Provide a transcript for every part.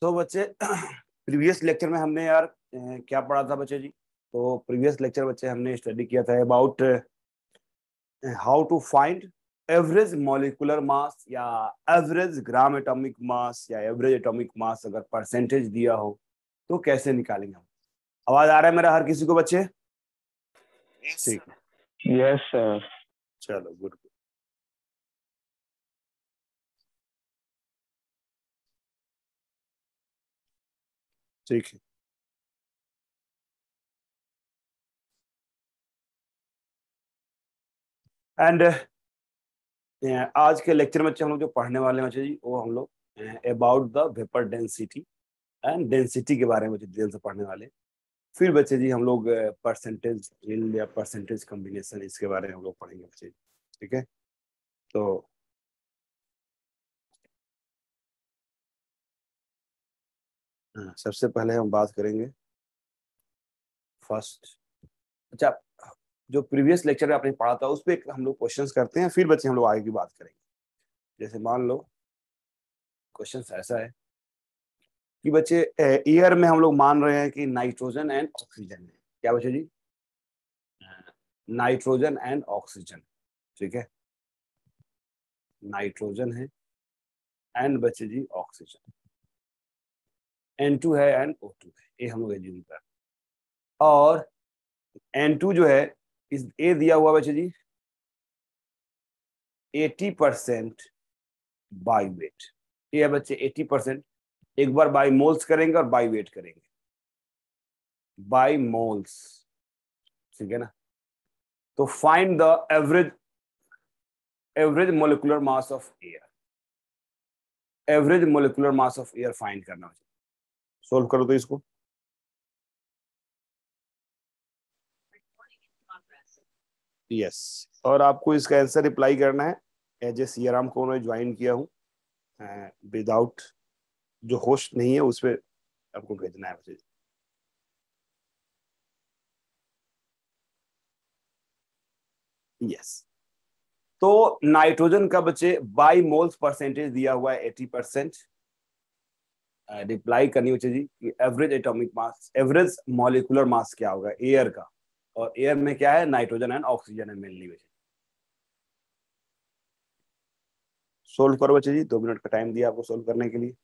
तो बच्चे previous lecture में हमने यार क्या पढ़ा था बच्चे जी तो प्रीवियस लेक्चर बच्चे हमने स्टडी किया था about how to find average molecular mass या एवरेज ग्राम एटॉमिक मास या एवरेज एटॉमिक मास अगर परसेंटेज दिया हो तो कैसे निकालेंगे हम आवाज आ रहा है मेरा हर किसी को बच्चे ठीक है यस सर चलो गुड ठीक है एंड आज के लेक्चर में हम लोग जो पढ़ने वाले हैं जी वो हम लोग about the vapour density and density के बारे में डिटेल से पढ़ने वाले फिर बच्चे जी हम लोग परसेंटेज uh, या परसेंटेज कॉम्बिनेशन इसके बारे में हम लोग पढ़ेंगे बच्चे ठीक है तो हाँ, सबसे पहले हम बात करेंगे फर्स्ट अच्छा जो प्रीवियस लेक्चर में आपने पढ़ा था उस पर हम लोग क्वेश्चंस करते हैं फिर बच्चे हम लोग आगे की बात करेंगे जैसे मान लो क्वेश्चन ऐसा है कि बच्चे एयर में हम लोग मान रहे हैं कि नाइट्रोजन एंड ऑक्सीजन है क्या बच्चे जी नाइट्रोजन एंड ऑक्सीजन ठीक है नाइट्रोजन है एंड बच्चे जी ऑक्सीजन एन टू है एंड ओ टू है ए हम लोग एज्यूम कर और एन टू जो है इस ए दिया हुआ बच्चे जी एटी परसेंट बाई वेट ये है बच्चे एटी परसेंट एक बार बाई मोल्स करेंगे और बाई वेट करेंगे बाई मोल्स ठीक है ना तो find the average average molecular mass of air average molecular mass of air find करना सोल्व करो तो इसको यस yes. और आपको इसका आंसर रिप्लाई करना है एज ए सियाराम को उन्होंने ज्वाइन किया हूँ विदाउट जो होस्ट नहीं है उस पर आपको भेजना है मैसेज यस तो नाइट्रोजन का बच्चे बाई मोल्स परसेंटेज दिया हुआ है एटी परसेंट रिप्लाई uh, करनी हो चाहिए कि average atomic mass average molecular mass क्या होगा एयर का और एयर में क्या है नाइट्रोजन एंड ऑक्सीजन है मेनली बचे सोल्व करो बच्चे जी दो मिनट का टाइम दिया आपको सोल्व करने के लिए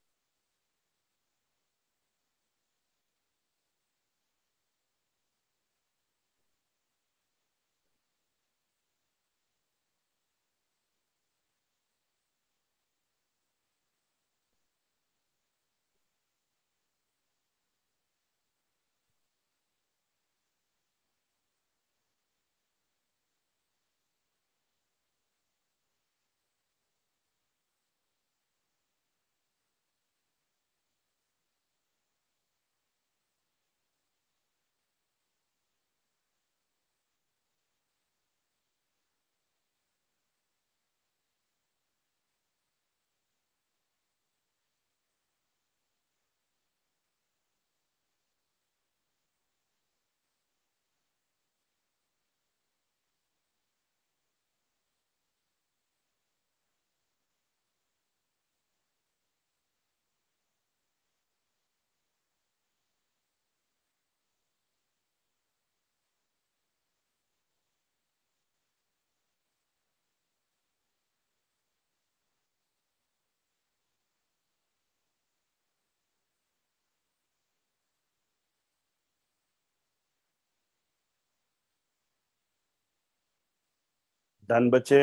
डन बच्चे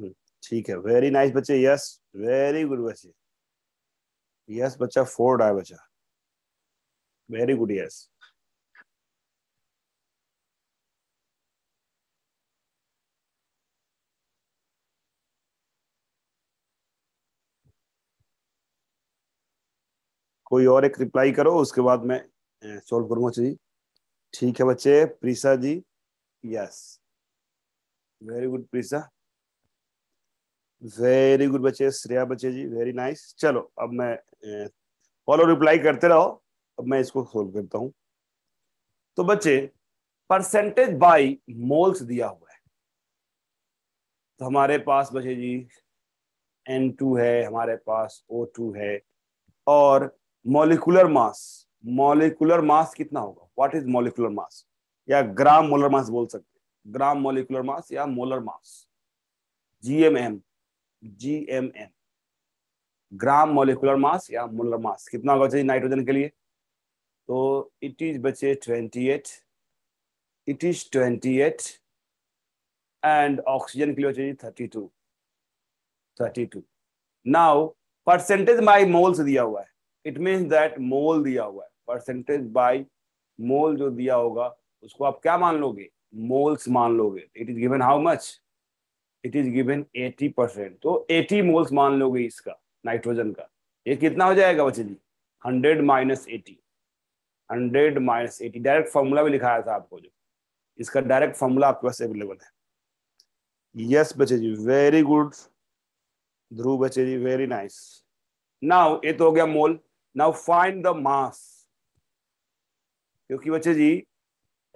हम्म, ठीक है वेरी नाइस बच्चे यस वेरी गुड बच्चे यस बच्चा फोर्ड आया बच्चा वेरी गुड यस कोई और एक रिप्लाई करो उसके बाद मैं सॉल्व करूंगा जी ठीक है बच्चे प्रीसा जी yes very good Prisha very good बच्चे श्रेया बच्चे जी वेरी नाइस चलो अब मैं फॉलो रिप्लाई करते रहो अब मैं इसको खोल करता हूं तो बच्चे परसेंटेज बाई मोल्स दिया हुआ है तो हमारे पास बच्चे जी एन टू है हमारे पास ओ टू है और मोलिकुलर मास मोलिकुलर मास कितना होगा व्हाट इज मोलिकुलर मास या ग्राम मोलर मास बोल सकते हैं ग्राम मोलिकुलर मास या molar mass GMM GMM gram molecular mass या मोलर मास कितना होगा चाहिए नाइट्रोजन के लिए तो इट इज बचे twenty eight it is twenty eight and oxygen के लिए चाहिए thirty two thirty two now percentage by mole से दिया हुआ है इट मीन दैट मोल दिया हुआ है परसेंटेज बाई मोल जो दिया होगा उसको आप क्या मान लोगे मोल्स मान लोगे it is given how much it is given 80 percent तो 80 मोल्स मान लोगे इसका नाइट्रोजन का ये कितना हो जाएगा बच्चे जी 100 minus eighty hundred minus eighty direct formula भी लिखाया था आपको जो इसका डायरेक्ट फॉर्मूला आपके पास अवेलेबल है यस बच्चे जी वेरी गुड ध्रुव बच्चे जी वेरी नाइस नाउ ये तो हो गया mole now find the mass क्योंकि बच्चे जी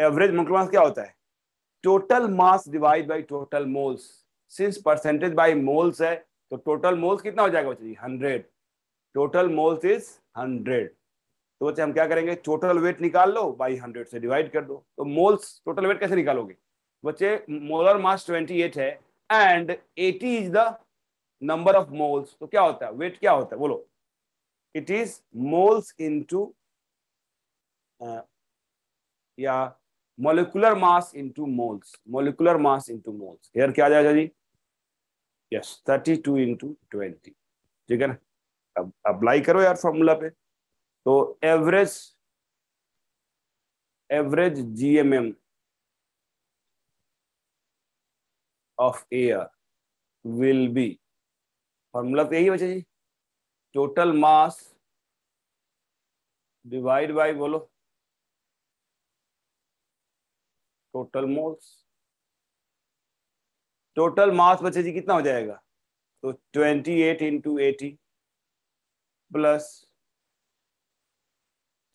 एवरेज मोलकुलर मास क्या होता है total mass divide by total moles since percentage by moles है तो टोटल मोल्स कितना हो जाएगा बच्चे जी hundred total moles is hundred तो बच्चे हम क्या करेंगे टोटल वेट निकाल लो बाई हंड्रेड से डिवाइड कर दो तो मोल्स टोटल वेट कैसे निकालोगे बच्चे मोलर मास ट्वेंटी एट है and eighty is the number of moles तो क्या होता है वेट क्या होता है बोलो it is moles into या molecular mass into moles molecular mass into moles here क्या आ जाएगा जी yes thirty two into twenty ठीक है ना अब अप्लाई करो यार फॉर्मूला पे तो average average GMM of air will be formula तो यही बचा जी टोटल मास डिवाइड बाय बोलो टोटल मोल्स टोटल मास बच्चे जी कितना हो जाएगा तो 28 eight into eighty plus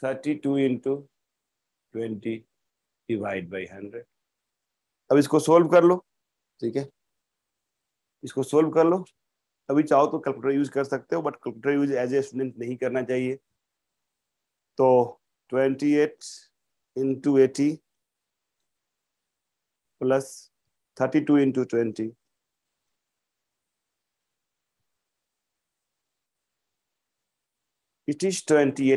thirty two into twenty divide by hundred अब इसको सोल्व कर लो ठीक है इसको सोल्व कर लो अभी चाहो तो कैलकुलेटर यूज कर सकते हो but calculator use as a student नहीं करना चाहिए तो 28 eight into eighty plus thirty two into twenty it plus 32 into 20. It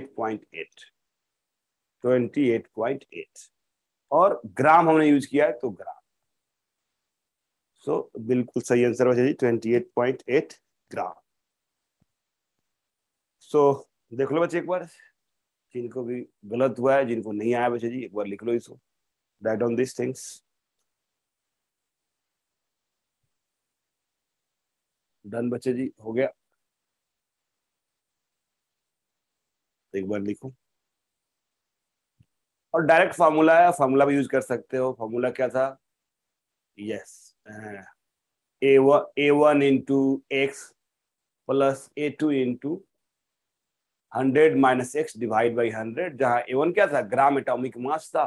eight point eight और ग्राम हमने यूज किया है तो ग्राम सो so, बिल्कुल सही आंसर हो जाएगी एट ग्राम सो so, देख लो बच्चे एक बार जिनको भी गलत हुआ है जिनको नहीं आया बच्चे जी एक बार लिख लो इसको write on this things done बच्चे जी हो गया एक बार लिखो और डायरेक्ट फार्मूला है फार्मूला भी यूज कर सकते हो फार्मूला क्या था yes A A one into X plus A two into hundred minus X divide by hundred जहां ए वन क्या था ग्राम एटॉमिक मास था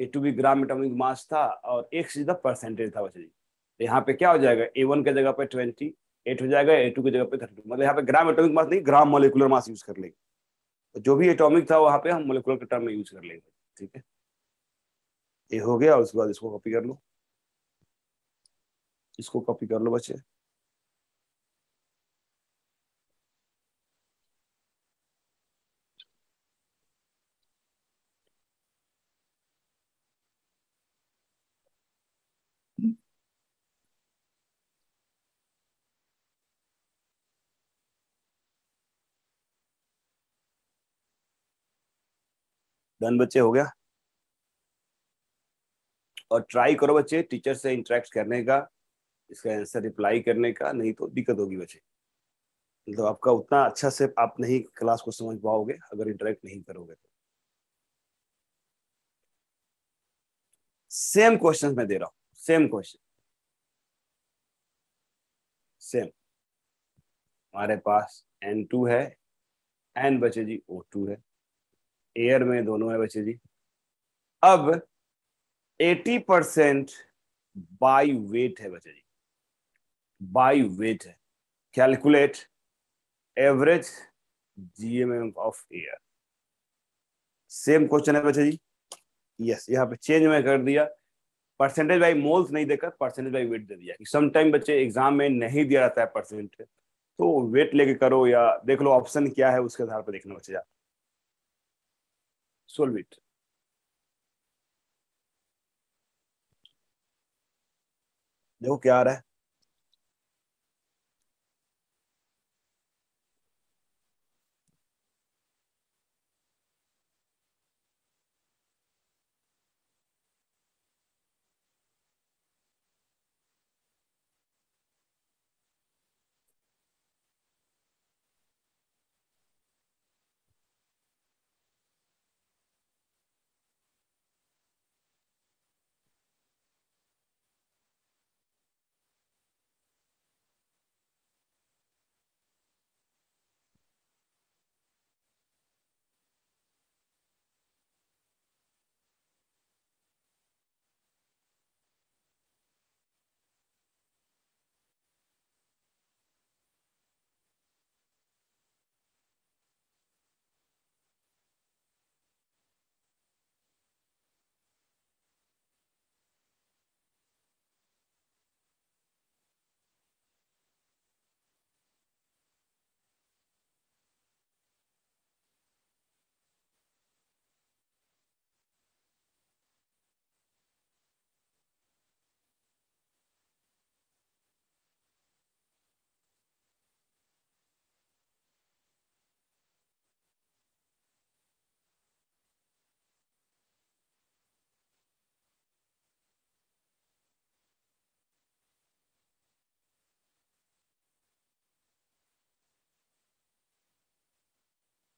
ए टू भी ग्राम एटॉमिक मास था और एक्स इज द परसेंटेज था बच्चे जी तो यहाँ पे क्या हो जाएगा ए वन के जगह पे ट्वेंटी एट हो जाएगा ए टू की जगह पे थर्टी मतलब यहाँ पे ग्राम एटोमिक मास नहीं ग्राम मोलिकुलर मास यूज कर लेंगे तो जो भी एटोमिक था वहाँ पे हम मोलिकुलर के टर्म में यूज कर लेंगे ठीक है ये हो गया उसके बाद इसको कॉपी कर लो इसको कॉपी कर लो बच्चे डन बच्चे हो गया और ट्राई करो बच्चे टीचर से इंटरेक्ट करने का इसका आंसर रिप्लाई करने का नहीं तो दिक्कत होगी बच्चे मतलब तो आपका उतना अच्छा से आप नहीं क्लास को समझ पाओगे अगर इंटरेक्ट नहीं करोगे तो सेम क्वेश्चन मैं दे रहा हूं सेम क्वेश्चन सेम हमारे पास एन टू है एन बचे जी ओ टू है एयर में दोनों है बच्चे जी अब 80 परसेंट बाई वेट है बच्चे जी बाई वेट है calculate average GMM of air same question है बच्चे जी यस यहाँ पे चेंज में कर दिया परसेंटेज बाई मोल्स नहीं देकर परसेंटेज बाई वेट दे दिया समटाइम बच्चे एग्जाम में नहीं दिया जाता है परसेंट तो वेट लेके करो या देख लो ऑप्शन क्या है उसके आधार पर देखना बच्चे जाता solve it. देखो क्या आ रहा है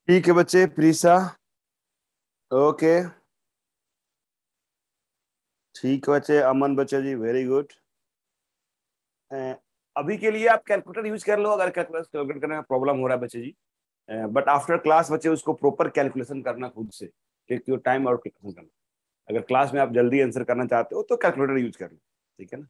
ठीक है बच्चे प्रीसा ओके ठीक है बच्चे अमन बच्चे जी वेरी गुड अभी के लिए आप कैलकुलेटर यूज कर लो अगर कैलकुलेट करने में प्रॉब्लम हो रहा है बच्चे जी बट आफ्टर क्लास बच्चे उसको प्रॉपर कैलकुलेशन करना खुद से क्योंकि टाइम और कैलकुलेशन करना अगर क्लास में आप जल्दी आंसर करना चाहते हो तो कैलकुलेटर यूज कर लो ठीक है ना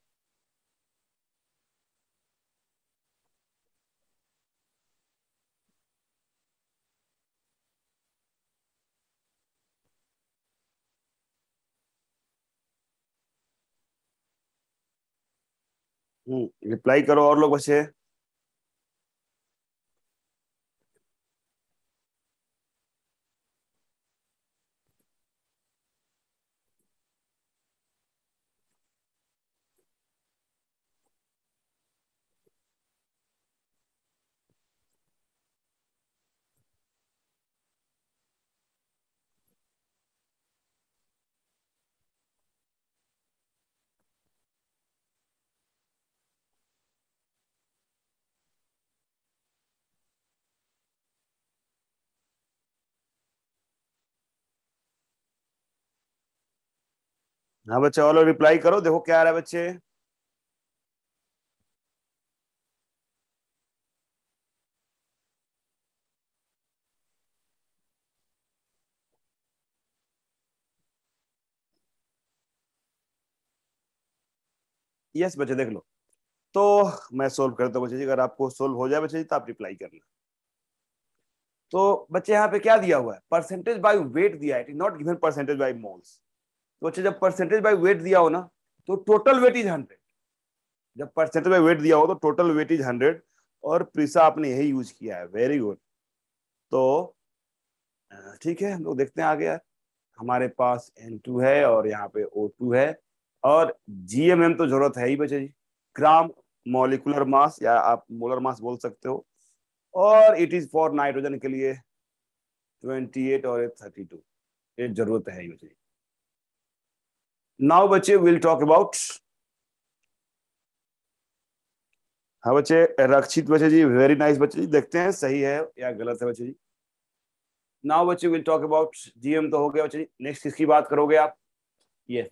रिप्लाई हम्म, करो और लोग बचे हैं हाँ बच्चे ऑल रिप्लाई करो देखो क्या आ रहा है बच्चे यस बच्चे देख लो तो मैं सोल्व करता हूँ बच्चे जी अगर आपको सोल्व हो जाए बच्चे जी तो आप रिप्लाई करना तो बच्चे यहाँ पे क्या दिया हुआ है परसेंटेज बाय वेट दिया है it is not given percentage by moles तो अच्छा जब परसेंटेज बाई वेट दिया हो ना तो टोटल वेट इज हंड्रेड जब परसेंटेज बाई वेट दिया हो तो टोटल वेट इज हंड्रेड और प्रीसा आपने यही यूज किया है वेरी गुड तो ठीक है हम लोग देखते हैं आगे यार हमारे पास N2 है और यहाँ पे O2 है और GMM तो जरूरत है ही बच्चे जी ग्राम मोलिकुलर मास या आप मोलर मास बोल सकते हो और इट इज फॉर नाइट्रोजन के लिए 28 और 32 ये जरूरत है ही बच्चे जी नाउ बच्चे विल टॉक अबाउट हाँ बच्चे रक्षित बच्चे जी वेरी नाइस बच्चे जी देखते हैं सही है या गलत है बच्चे जी नाउ बच्चे विल टॉक अबाउट जीएम तो हो गया बच्चे जी नेक्स्ट किसकी बात करोगे आप ये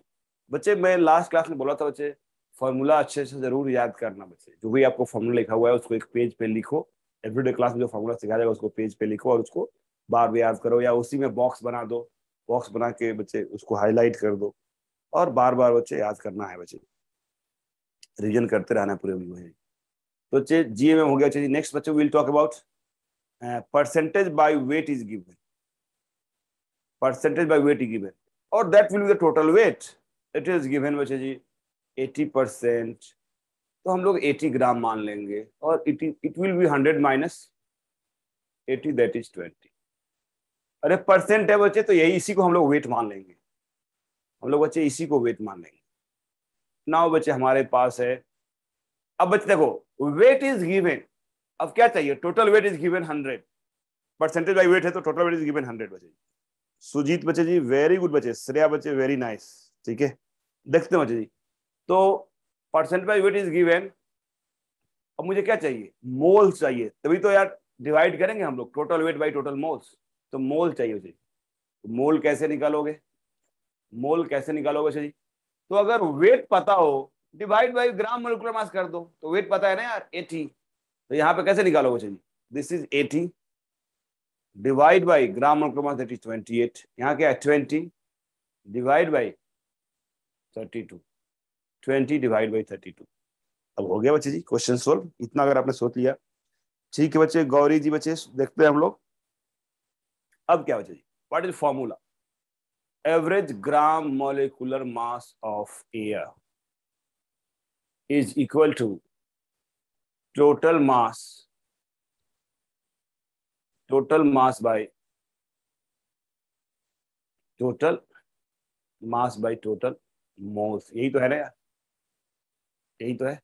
बच्चे मैं लास्ट क्लास में बोला था बच्चे फॉर्मूला अच्छे से जरूर याद करना बच्चे जो भी आपको फॉर्मूला लिखा हुआ है उसको एक पेज पे लिखो एवरीडे क्लास में जो फॉर्मूला सिखाया जाएगा उसको पेज पे लिखो और उसको बार बार याद करो या उसी में बॉक्स बना दो बॉक्स बना के बच्चे उसको हाईलाइट कर दो और बार बार बच्चे याद करना है बच्चे रिविजन करते रहना है पूरे महीने तो बच्चे जीए में हो गया चलिए नेक्स्ट बच्चे will talk about percentage by weight is given percentage by weight is given और that will be the total weight it is given बच्चे जी एटी परसेंट तो हम लोग एटी ग्राम मान लेंगे और it it will be hundred minus eighty that is twenty अरे परसेंट है बच्चे तो यही इसी को हम लोग वेट मान लेंगे हम लोग बच्चे इसी को वेट मान लेंगे नाउ बच्चे हमारे पास है अब बच्चे देखो वेट इज गिवेन अब क्या चाहिए total weight is given hundred percentage by weight है तो total weight is given hundred बचे सुजीत बच्चे जी वेरी गुड बच्चे श्रेया बच्चे वेरी नाइस ठीक है देखते हैं बच्चे जी तो percent by weight is given अब मुझे क्या चाहिए मोल्स चाहिए तभी तो यार डिवाइड करेंगे हम लोग total weight by total moles तो मोल चाहिए मुझे मोल कैसे निकालोगे मोल कैसे निकालोगे सर जी तो अगर वेट पता हो divide by gram molecular mass कर दो तो वेट पता है ना यार एटी तो यहाँ पे कैसे निकालोगे सर जी this is eighty divide by gram molecular mass that is twenty eight यहाँ क्या है twenty divide by thirty two twenty divide by thirty two अब हो गया बच्चे जी क्वेश्चन सोल्व इतना अगर आपने सोच लिया ठीक है बच्चे गौरी जी बच्चे देखते हैं हम लोग अब क्या बच्चे जी what is formula average gram molecular mass of air is equal to total mass total mass by total mass by total moles यही तो है ना यार यही तो है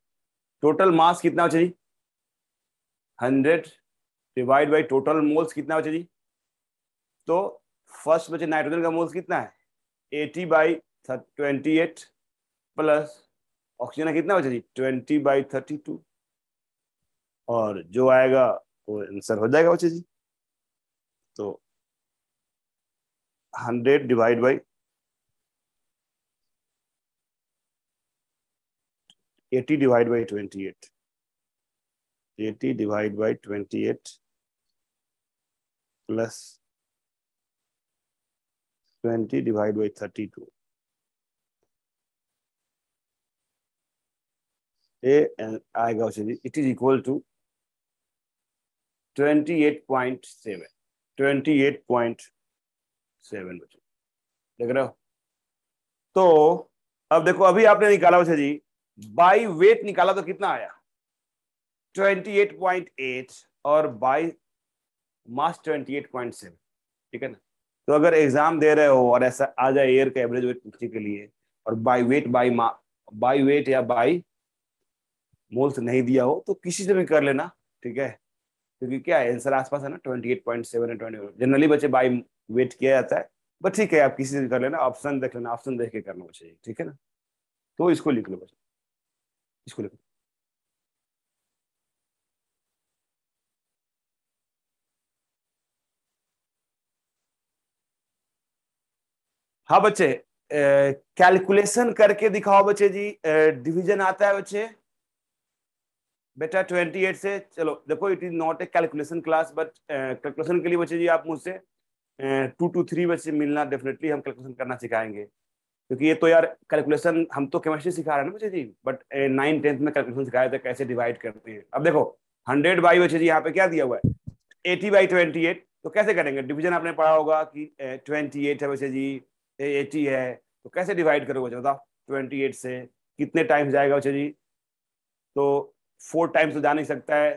टोटल मास कितना बचा जी hundred divide by total moles कितना बचा जी तो फर्स्ट बचे नाइट्रोजन का मोल्स कितना है eighty by twenty eight plus oxygen का कितना बचा जी ट्वेंटी बाई थर्टी टू और जो आएगा वो आंसर हो जाएगा बच्चे जी तो hundred divide by eighty divide by twenty eight eighty divide by twenty eight plus 20 divided by 32. A and I Gaussian, it is equal to 28.7. 28.7 देख रहे हो तो अब देखो अभी आपने निकाला वैसे जी बाय वेट निकाला तो कितना आया 28.8 और बाय मास 28.7 ठीक है ना तो अगर एग्जाम दे रहे हो और ऐसा आ जाए एयर का एवरेज वेट पूछने के लिए और by weight by by weight या बाई मोल्स नहीं दिया हो तो किसी से भी कर लेना ठीक है क्योंकि क्या है आंसर आसपास है ना twenty eight point seven twenty generally बच्चे बाई वेट किया जाता है बट ठीक है आप किसी से कर लेना ऑप्शन देख लेना ऑप्शन देख के करना चाहिए ठीक है ना तो इसको लिख लो बच्चे इसको लिख लो हाँ बच्चे कैलकुलेशन करके दिखाओ बच्चे जी डिवीजन आता है बच्चे बेटा 28 से चलो देखो it is not a calculation class but calculation के लिए बच्चे जी आप मुझसे टू टू थ्री बच्चे मिलना डेफिनेटली हम कैलकुलेशन करना सिखाएंगे क्योंकि ये तो यार कैलकुलेशन हम तो केमिस्ट्री सिखा रहे हैं ना बच्चे जी बट नाइन टेंथ में कैलकुलेशन सिखाए थे कैसे डिवाइड करते हैं अब देखो हंड्रेड बाई बच्चे जी यहाँ पे क्या दिया हुआ है एटी बाई ट्वेंटी एट तो कैसे करेंगे डिविजन आपने पढ़ा होगा कि ट्वेंटी एट है बच्चे जी एटी है तो कैसे डिवाइड करोगे बच्चे बताओ ट्वेंटी एट से कितने टाइम्स जाएगा बच्चे जी तो फोर टाइम्स तो जा नहीं सकता है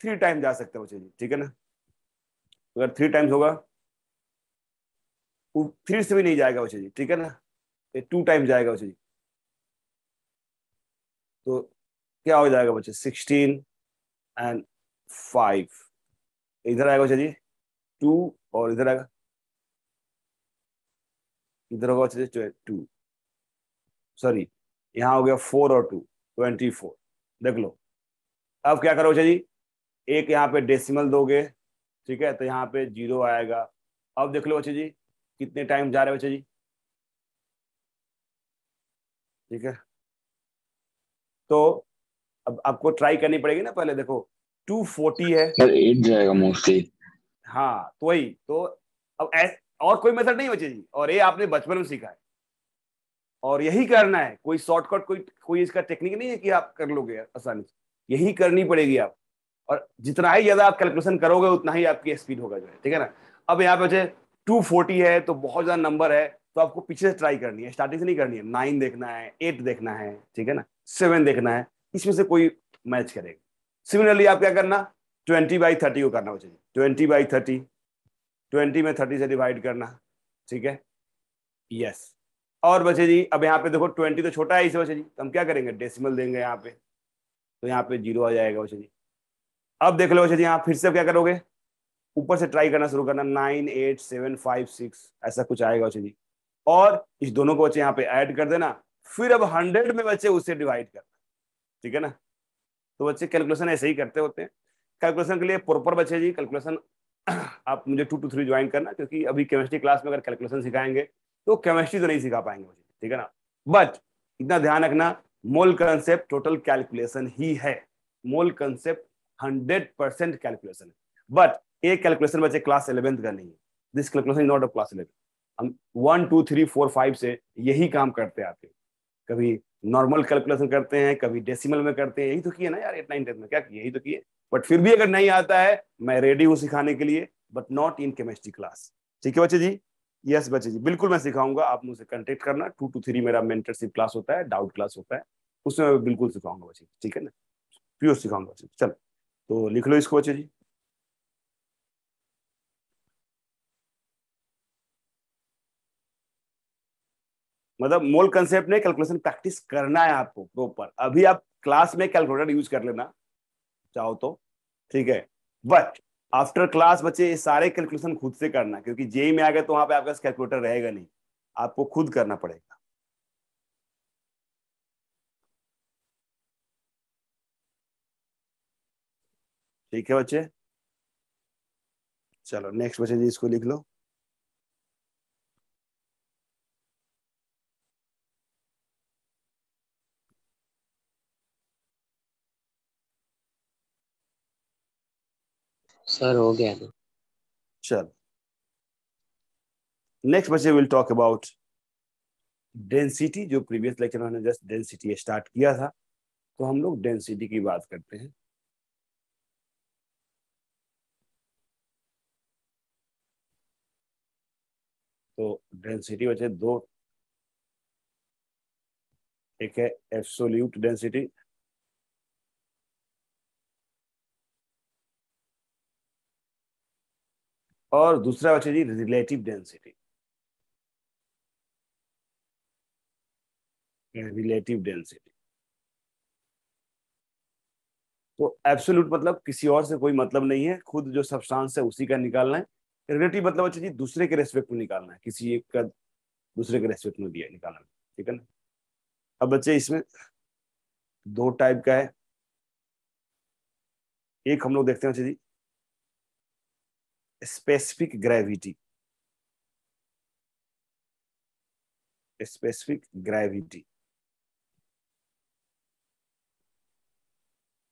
थ्री टाइम जा सकता है बच्चे जी ठीक है ना अगर थ्री टाइम्स होगा थ्री से भी नहीं जाएगा बच्चे जी ठीक है ना ये टू टाइम जाएगा बच्चे जी तो क्या हो जाएगा बच्चे सिक्सटीन एंड फाइव इधर आएगा बच्चे जी टू और इधर आएगा इधर होगा चलिए टू सॉरी यहां हो गया फोर और टू ट्वेंटी फोर देख लो अब क्या करो चाहिए एक यहाँ पे डेसिमल दोगे ठीक है तो यहाँ पे जीरो आएगा अब देख लो बच्चे जी कितने टाइम जा रहे हैं बच्चे जी ठीक है तो अब आपको ट्राई करनी पड़ेगी ना पहले देखो टू फोर्टी है जाएगा मोस्टली हाँ तो वही तो अब और कोई मेथड नहीं बचे जी और ये आपने बचपन में सीखा है और यही करना है कोई शॉर्टकट कोई कोई इसका टेक्निक नहीं है कि आप कर लोगे आसानी से यही करनी पड़ेगी आप और जितना ही ज्यादा आप कैलकुलेशन करोगे उतना ही आपकी स्पीड होगा जो है ठीक है ना अब यहाँ पे टू फोर्टी है तो बहुत ज्यादा नंबर है तो आपको पीछे से ट्राई करनी है स्टार्टिंग से नहीं करनी है नाइन देखना है एट देखना है ठीक है ना सेवन देखना है इसमें से कोई मैच करेगा सिमिलरली आप क्या करना ट्वेंटी बाई थर्टी को करना चाहिए ट्वेंटी बाई थर्टी ट्वेंटी में थर्टी से डिवाइड करना ठीक है यस और बचे जी अब यहाँ पे देखो ट्वेंटी तो छोटा है इसे बचे जी तो हम क्या करेंगे डेसिमल देंगे यहाँ पे तो यहाँ पे जीरो आ जाएगा बचे जी अब देख लो बचे जी यहाँ फिर से क्या करोगे ऊपर से ट्राई करना शुरू करना nine eight seven five six ऐसा कुछ आएगा बचे जी और इस दोनों को बच्चे यहाँ पे ऐड कर देना फिर अब हंड्रेड में बच्चे उसे डिवाइड करना ठीक है ना तो बच्चे कैलकुलेशन ऐसे ही करते होते हैं कैलकुलेशन के लिए प्रॉपर बच्चे जी कैलकुलेशन आप मुझे टू टू थ्री ज्वाइन करना क्योंकि अभी केमिस्ट्री क्लास में अगर कैलकुलेशन सिखाएंगे तो केमिस्ट्री तो नहीं सिखा पाएंगे मुझे ठीक है ना बट इतना ध्यान रखना मोल कंसेप्ट टोटल कैलकुलेशन ही है mole concept hundred percent calculation है बट एक कैलकुलेशन बच्चे क्लास इलेवेंथ का नहीं है this calculation not of class eleventh हम one two three four five से यही काम करते आते हैं कभी नॉर्मल कैलकुलेशन करते हैं कभी डेसिमल में करते हैं यही तो किए ना यार एट नाइन टेंथ में क्या यही तो किए बट फिर भी अगर नहीं आता है मैं रेडी हूं सिखाने के लिए but not in chemistry class ठीक है बच्चे जी यस yes, बच्चे जी बिल्कुल मैं सिखाऊंगा आप मुझसे कॉन्टेक्ट करना टू टू थ्री मेरा मेंटरशिप क्लास होता है डाउट क्लास होता है उसमें मैं बिल्कुल सिखाऊंगा बच्चे ठीक है ना प्योर सिखाऊंगा बच्चे चलो तो लिख लो इसको बच्चे जी मतलब मोल कंसेप्ट नहीं कैलकुलेशन प्रैक्टिस करना है आपको प्रॉपर अभी आप क्लास में कैलकुलेटर यूज कर लेना चाहो तो ठीक है बट आफ्टर क्लास बच्चे ये सारे कैलकुलेशन खुद से करना क्योंकि जे e e में आ गए तो वहां पे आपका कैलकुलेटर रहेगा नहीं आपको खुद करना पड़ेगा ठीक है बच्चे चलो नेक्स्ट बच्चे जी इसको लिख लो सर हो गया ना चल नेक्स्ट बच्चे विल टॉक अबाउट डेंसिटी जो प्रीवियस लेक्चर में हमने जस्ट डेंसिटी स्टार्ट किया था तो हम लोग डेंसिटी की बात करते हैं तो डेंसिटी बच्चे दो एक है एब्सोल्यूट डेंसिटी और दूसरा बच्चा जी रिलेटिव डेंसिटी रिलेटिव डेंसिटी तो एब्सोल्यूट मतलब किसी और से कोई मतलब नहीं है खुद जो सब्सटेंस है उसी का निकालना है रिलेटिव मतलब अच्छा जी दूसरे के रेस्पेक्ट में निकालना है किसी एक का दूसरे के रेस्पेक्ट में दिया निकालना है ठीक है ना अब बच्चे इसमें दो टाइप का है एक हम लोग देखते हैं अच्छा जी specific gravity specific gravity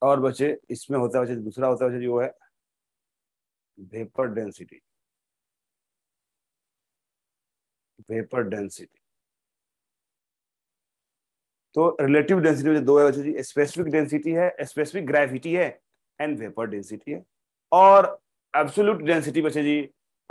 और बच्चे इसमें होता है बच्चे दूसरा होता है बच्चे जो है वेपर डेंसिटी वेपर डेंसिटी तो रिलेटिव डेंसिटी दो है बच्चे जी स्पेसिफिक डेंसिटी है स्पेसिफिक ग्रेविटी है एंड वेपर डेंसिटी है और एब्सोल्यूट डेंसिटी बचे जी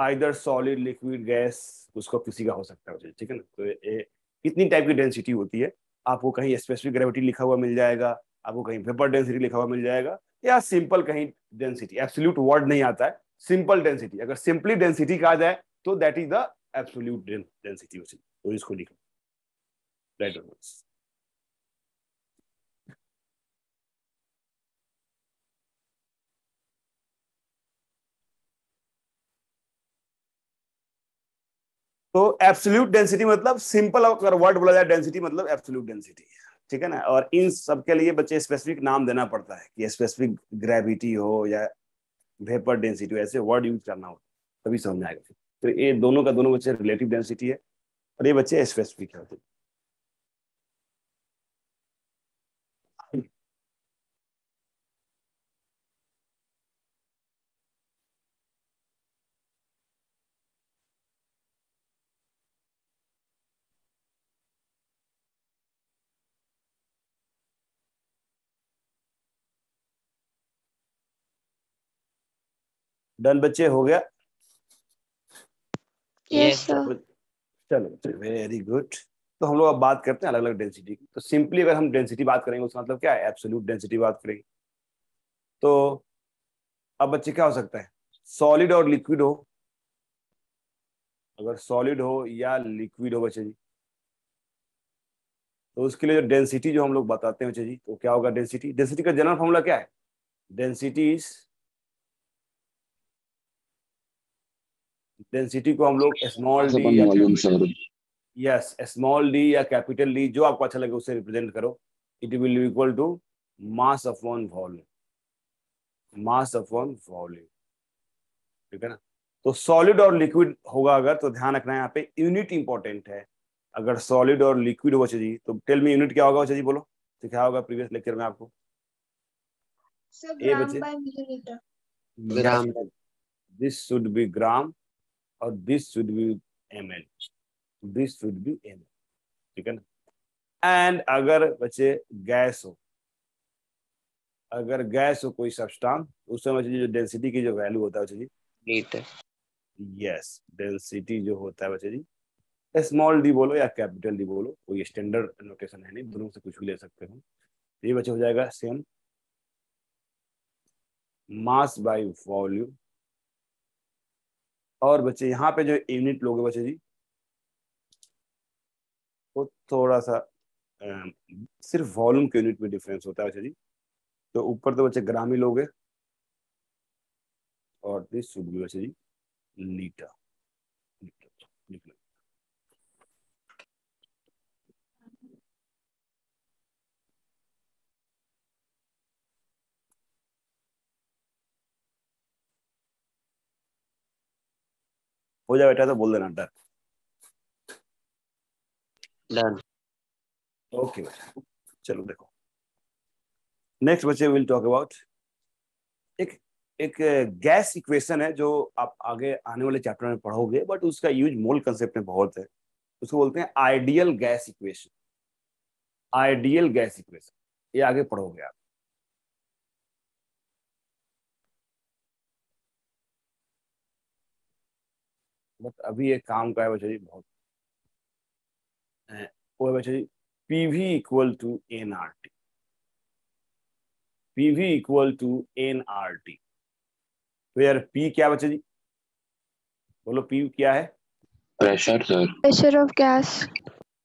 आइदर सॉलिड लिक्विड गैस उसको किसी का हो सकता है ठीक है ना तो ए, कितनी टाइप की डेंसिटी होती है आपको कहीं स्पेसिफिक ग्रेविटी लिखा हुआ मिल जाएगा आपको कहीं वेपर डेंसिटी लिखा हुआ मिल जाएगा या सिंपल कहीं डेंसिटी एब्सोल्यूट वर्ड नहीं आता है सिंपल डेंसिटी अगर सिंपली डेंसिटी कहा जाए तो that is the absolute density तो इसको लिखो राइट right तो एब्सोल्यूट डेंसिटी मतलब सिंपल अगर वर्ड बोला जाए डेंसिटी मतलब एब्सोल्यूट डेंसिटी ठीक है ना और इन सब के लिए बच्चे स्पेसिफिक नाम देना पड़ता है कि स्पेसिफिक ग्रेविटी हो या वेपर डेंसिटी हो ऐसे वर्ड यूज करना हो तभी समझ आएगा तो ये दोनों का दोनों बच्चे रिलेटिव डेंसिटी है और ये बच्चे स्पेसिफिक होते हैं डन बच्चे हो गया yes, चलो वेरी तो गुड तो हम लोग अब बात करते हैं अलग अलग डेंसिटी की तो सिंपली अगर हम डेंसिटी बात करेंगे उसका मतलब क्या है एब्सोल्यूट डेंसिटी बात करेंगे तो अब बच्चे क्या हो सकता है सॉलिड और लिक्विड हो अगर सॉलिड हो या लिक्विड हो बच्चे जी तो उसके लिए जो डेंसिटी जो हम लोग बताते हैं बच्चे जी तो क्या होगा डेंसिटी डेंसिटी का जनरल फॉर्मूला क्या है डेंसिटी इज डेंसिटी को हम लोग small D yes small D या कैपिटल डी जो आपको अच्छा लगे उसे रिप्रेजेंट करो it will equal to mass of one volume mass of one volume ठीक है ना तो सॉलिड और लिक्विड होगा अगर तो ध्यान रखना है यहाँ पे यूनिट इंपॉर्टेंट है अगर सॉलिड और लिक्विड हो जी तो टेल मी यूनिट क्या होगा जी बोलो तो क्या होगा प्रीवियस लेक्चर में आपको ए बच्चे gram this should be gram और this should be M L this should be M L ठीक है ना एंड अगर बच्चे गैस हो अगर गैस हो कोई सब्सटेंस उस समय बच्चे जो डेंसिटी की जो वैल्यू होता है बच्चे जी यस डेंसिटी जो होता है बच्चे जी स्मॉल डी बोलो या कैपिटल डी बोलो कोई स्टैंडर्ड नोटेशन है नहीं दोनों से कुछ भी ले सकते हो ये बच्चे हो जाएगा सेम मास बाय वॉल्यूम और बच्चे यहाँ पे जो यूनिट लोग बच्चे जी वो थोड़ा सा आ, सिर्फ वॉल्यूम के यूनिट में डिफरेंस होता है बच्चे जी तो ऊपर तो बच्चे ग्राम ही लोग और दिस शुड बी बच्चे जी लीटर हो जाए बेटा तो बोल देना डन डन ओके बेटा चलो देखो नेक्स्ट बच्चे विल टॉक अबाउट एक एक गैस इक्वेशन है जो आप आगे आने वाले चैप्टर में पढ़ोगे बट उसका यूज मोल कंसेप्ट में बहुत है उसको बोलते हैं ideal gas equation ideal gas equation ये आगे पढ़ोगे आप बट अभी एक काम का है जी बहुत वो है P V equal to N R T P V equal to N R T तो यार पी क्या बच्चे जी बोलो पी क्या है pressure sir pressure of gas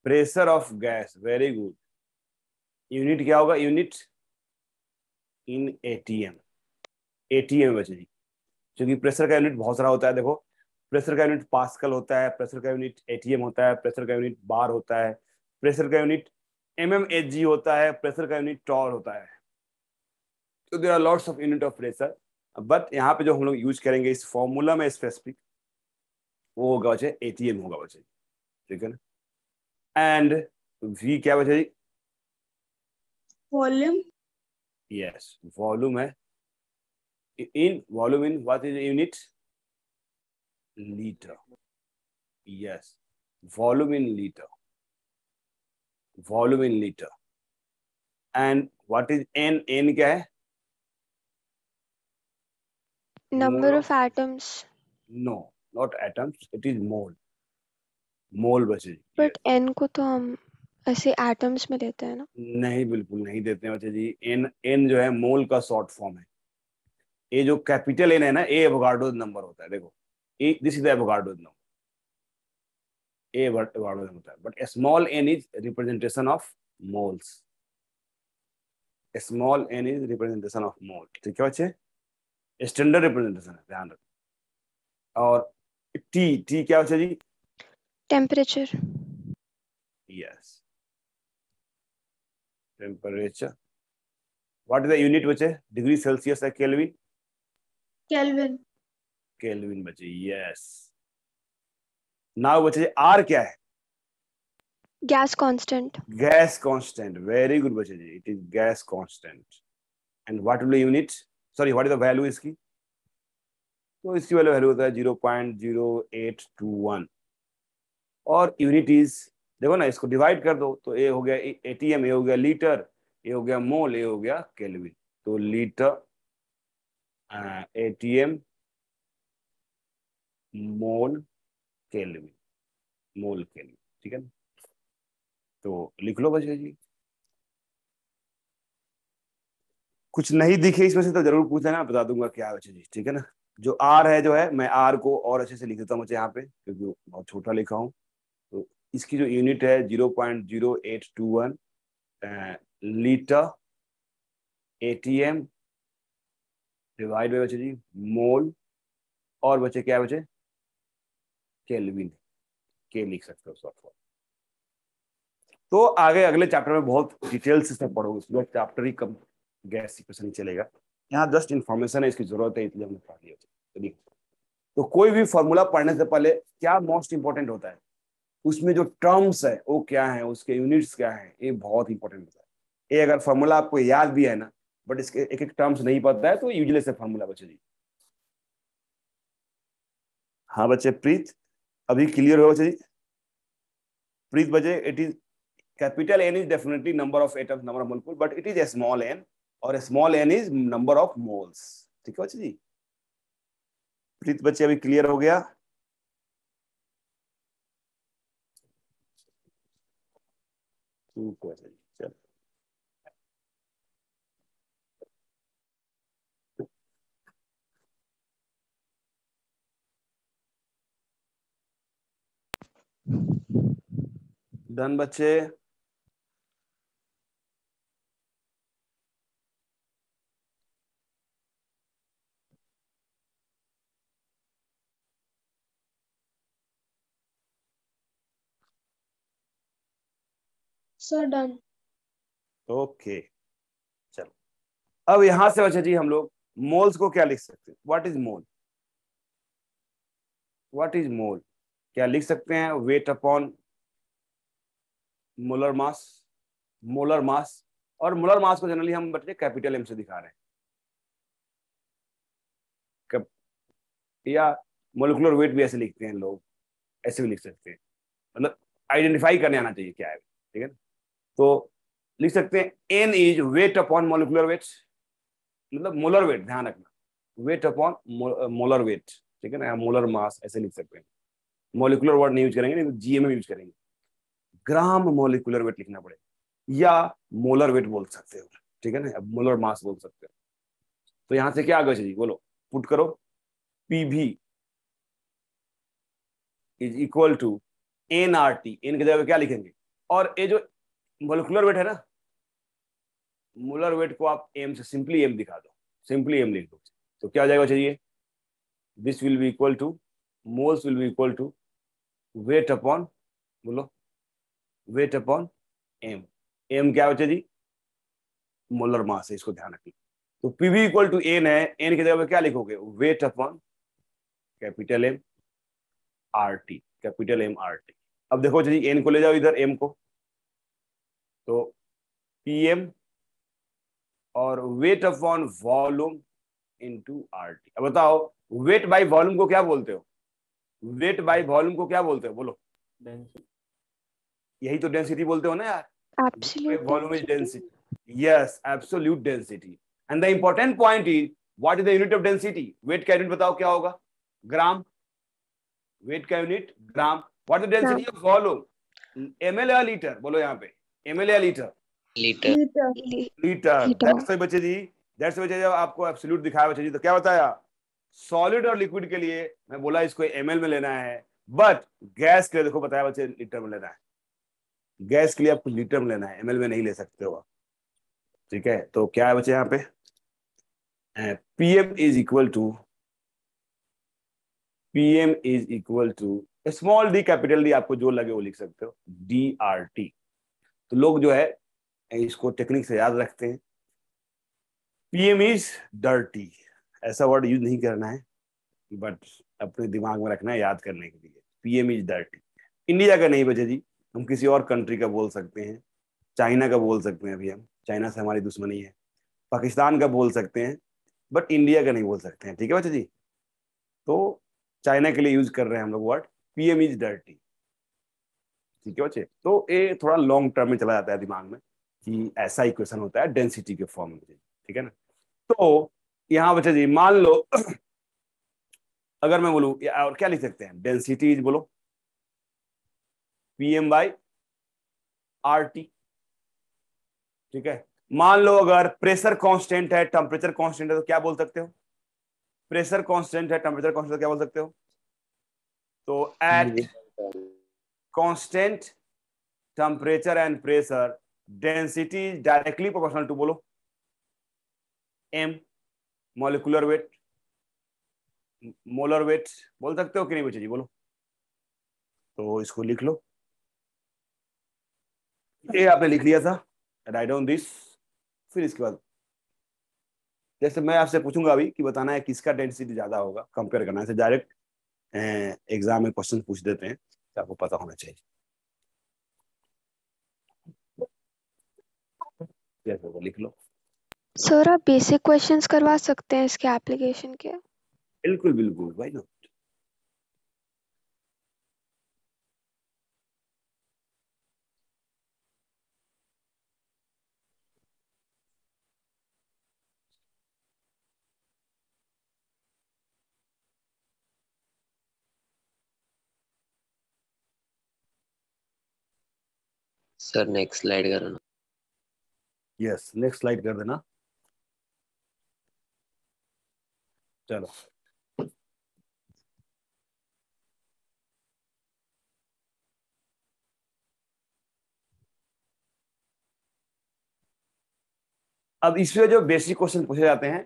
pressure of gas very good unit क्या होगा यूनिट इन एटीएम एटीएम बच्चे जी क्योंकि प्रेशर का यूनिट बहुत सारा होता है देखो प्रेशर का यूनिट पास्कल होता है प्रेशर का यूनिट एटीएम होता है प्रेशर का यूनिट बार होता है प्रेशर का यूनिट एमएमएचजी होता है प्रेशर का यूनिट टॉर होता है तो there are lots of unit of pressure but यहाँ पे जो हम लोग यूज करेंगे इस फॉर्मूला में स्पेसिफिक वो होगा बच्चे एटीएम होगा बच्चे ठीक है ना एंड वी क्या बच्चे जी वॉल्यूम यस वॉल्यूम है in volume in what is unit liter. Yes, volume in liter. Volume in liter. And what is N? N क्या है? Number mole. of atoms. No, not atoms. It is mole. मोल बचेगी but N को तो हम ऐसे atoms में लेते हैं ना नहीं बिल्कुल नहीं देते हैं बच्चे जी एन एन जो है मोल का शॉर्ट फॉर्म है ये जो कैपिटल एन है ना ए एवोगाड्रो नंबर होता है देखो E, this is the Avogadro number. A Avogadro number. But a small n is representation of moles. A small n is representation of mole. ठीक है a standard representation hai dhyan rakho aur T T kya क्या बच्चा जी temperature yes temperature what is the unit बच्चे degree celsius or kelvin kelvin kelvin बचे yes now बचे R क्या है gas constant gas constant very good बचे जी it is gas constant and what will unit sorry what is the value इसकी तो इसकी वैल्यू वैल्यू होता है zero point zero eight two one और यूनिट इज देखो ना इसको डिवाइड कर दो तो ए हो गया एटीएम ए हो गया लीटर ए हो गया मोल ए हो गया केल्विन तो litre ATM uh, mole kelvin mole kelvin ठीक है ना तो लिख लो बच्चे जी कुछ नहीं दिखे इसमें से तो जरूर पूछ लेना बता दूंगा क्या बच्चे जी ठीक है ना जो आर है जो है मैं आर को और अच्छे से लिख देता हूँ बच्चे यहाँ पे क्योंकि तो बहुत छोटा लिखा हूँ तो इसकी जो यूनिट है zero point zero eight two one litre ATM divide by बच्चे जी मोल और बच्चे क्या है बच्चे केल्विन के लिख सकते हो उसका तो आगे अगले चैप्टर में बहुत डिटेल से सब पढ़ोगे उसमें चैप्टर ही कम गैस इक्वेशन चलेगा यहाँ जस्ट इन्फॉर्मेशन है इसकी जरूरत है इसलिए हमने पढ़ लिया तो कोई भी फॉर्मूला पढ़ने से पहले क्या मोस्ट इंपॉर्टेंट होता है उसमें जो टर्म्स है वो क्या है उसके यूनिट्स क्या है ये बहुत इंपॉर्टेंट होता है ये अगर फॉर्मूला आपको याद भी है ना बट इसके एक एक टर्म्स नहीं पता है तो यूजलेस है फॉर्मूला बच्चे जी हाँ बच्चे प्रीत अभी क्लियर हो बच्चे जी please बच्चे it is capital n is definitely number of atoms number of molecule but it is a small n और small n is number of moles ठीक है बच्चे जी प्रीत बच्चे अभी क्लियर हो गया ठीक है डन बच्चे सर डन ओके चलो अब यहां से बच्चे जी हम लोग मोल्स को क्या लिख सकते हैं what is mole what is mole क्या लिख सकते हैं weight upon molar mass molar mass और मोलर मास को जनरली हम बच्चे कैपिटल एम से दिखा रहे हैं या मोलिकुलर वेट भी ऐसे लिखते हैं लोग ऐसे भी लिख सकते हैं मतलब आइडेंटिफाई करने आना चाहिए क्या है ठीक है तो लिख सकते हैं N is weight upon molecular weight मतलब मोलर वेट ध्यान रखना वेट अपॉन मोलर वेट ठीक है ना मोलर मास ऐसे लिख सकते हैं मोलिकुलर वर्ड नहीं यूज करेंगे नहीं तो जीएम यूज करेंगे ग्राम मोलिकुलर वेट लिखना पड़ेगा या मोलर वेट बोल सकते हो ठीक है ना मोलर मास बोल सकते हो तो यहां से क्या आ गए जी बोलो पुट करो पी भी is equal to N R T N की जगह क्या लिखेंगे और ये जो मोलिकुलर वेट है ना मोलर वेट को आप एम से सिंपली एम दिखा दो सिंपली एम लिख दो तो क्या हो जाएगा चाहिए this will be equal to moles will be equal to weight upon बोलो वेट अपॉन एम एम क्या होता है जी मोलर मास है इसको ध्यान रखिए तो पीवी इक्वल टू एन है एन की जगह पे क्या लिखोगे weight upon capital M R T capital M R T अब देखो जी एन को ले जाओ इधर एम को तो पी एम और weight upon volume into R T अब बताओ वेट बाय वॉल्यूम को क्या बोलते हो वेट बाय वॉल्यूम को क्या बोलते हो बोलो डेंसिटी यही तो डेंसिटी बोलते हो ना यार absolute density and the important point is what is the unit of density weight का यूनिट बताओ क्या होगा ग्राम वेट का unit gram what is the density of volume ml या लीटर बोलो यहाँ पे एमएल या लीटर लीटर लीटर दैट्स बच्चे जी दैट्स बच्चे जी आपको एब्सोल्यूट दिखाया बच्चे जी तो क्या बताया सॉलिड और लिक्विड के लिए मैं बोला इसको एम में लेना है बट गैस के लिए देखो बताया बच्चे लीटर में लेना है गैस के लिए आपको लीटर में लेना है एमएल में नहीं ले सकते हो आप ठीक है तो क्या है बच्चे यहाँ पे PM is equal to PM is equal to small D capital D आपको जो लगे वो लिख सकते हो डी आर टी तो लोग जो है इसको टेक्निक से याद रखते हैं पीएम इज डर्टी ऐसा वर्ड यूज नहीं करना है बट अपने दिमाग में रखना है याद करने के लिए पीएम इज डर्टी इंडिया का नहीं बचे जी हम किसी और कंट्री का बोल सकते हैं चाइना का बोल सकते हैं अभी हम चाइना से हमारी दुश्मनी है पाकिस्तान का बोल सकते हैं बट इंडिया का नहीं बोल सकते हैं ठीक है बच्चा जी तो चाइना के लिए यूज कर रहे हैं हम लोग वर्ड पीएम इज डर्टी ठीक है बच्चे तो ये थोड़ा लॉन्ग टर्म में चला जाता है दिमाग में कि ऐसा इक्वेशन होता है डेंसिटी के फॉर्म में ठीक है ना तो यहाँ बच्चा जी मान लो अगर मैं बोलूँ और क्या लिख सकते हैं डेंसिटी इज बोलो P M by R T ठीक है मान लो अगर प्रेशर कांस्टेंट है टेम्परेचर कांस्टेंट है तो क्या बोल सकते हो प्रेशर कांस्टेंट है टेम्परेचर कांस्टेंट तो क्या बोल सकते हो तो at constant temperature and pressure density directly proportional to बोलो M molecular weight molar weight बोल सकते हो कि नहीं बेचे जी बोलो तो इसको लिख लो ए आपने लिख लिया था राइट ऑन दिस फिर इसके बाद जैसे मैं आपसे पूछूंगा अभी कि बताना है किसका डेंसिटी ज्यादा होगा कंपेयर करना है डायरेक्ट एग्जाम में क्वेश्चन पूछ देते हैं तो आपको पता होना चाहिए लिख लो सर आप बेसिक क्वेश्चंस करवा सकते हैं इसके एप्लीकेशन के बिल्कुल बिल्कुल भाई ना सर नेक्स्ट स्लाइड कर देना यस नेक्स्ट स्लाइड कर देना चलो अब इसमें जो बेसिक क्वेश्चन पूछे जाते हैं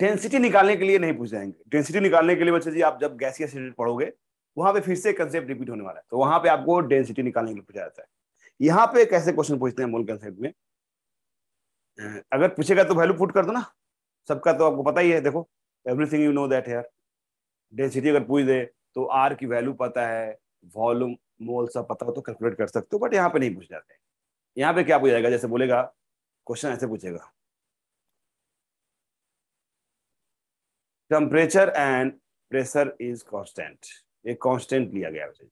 डेंसिटी निकालने के लिए नहीं पूछ जाएंगे डेंसिटी निकालने के लिए बच्चे जी आप जब गैसियस पढ़ोगे वहां पे फिर से कंसेप्ट रिपीट होने वाला है तो वहां पे आपको डेंसिटी निकालने के लिए पूछा जाता है यहां पे कैसे क्वेश्चन पूछते हैं मोल कंसेप्ट में अगर पूछेगा तो वैल्यू पुट कर दो ना सबका तो आपको पता ही है देखो everything you know that here density अगर पूछ दे तो आर की वैल्यू पता है वॉल्यूम मोल सब पता हो तो कैलकुलेट कर सकते हो बट यहाँ पे नहीं पूछ जाते यहाँ पे क्या पूछ जाएगा जैसे बोलेगा क्वेश्चन ऐसे पूछेगा temperature and pressure is constant ये कांस्टेंट लिया गया उसे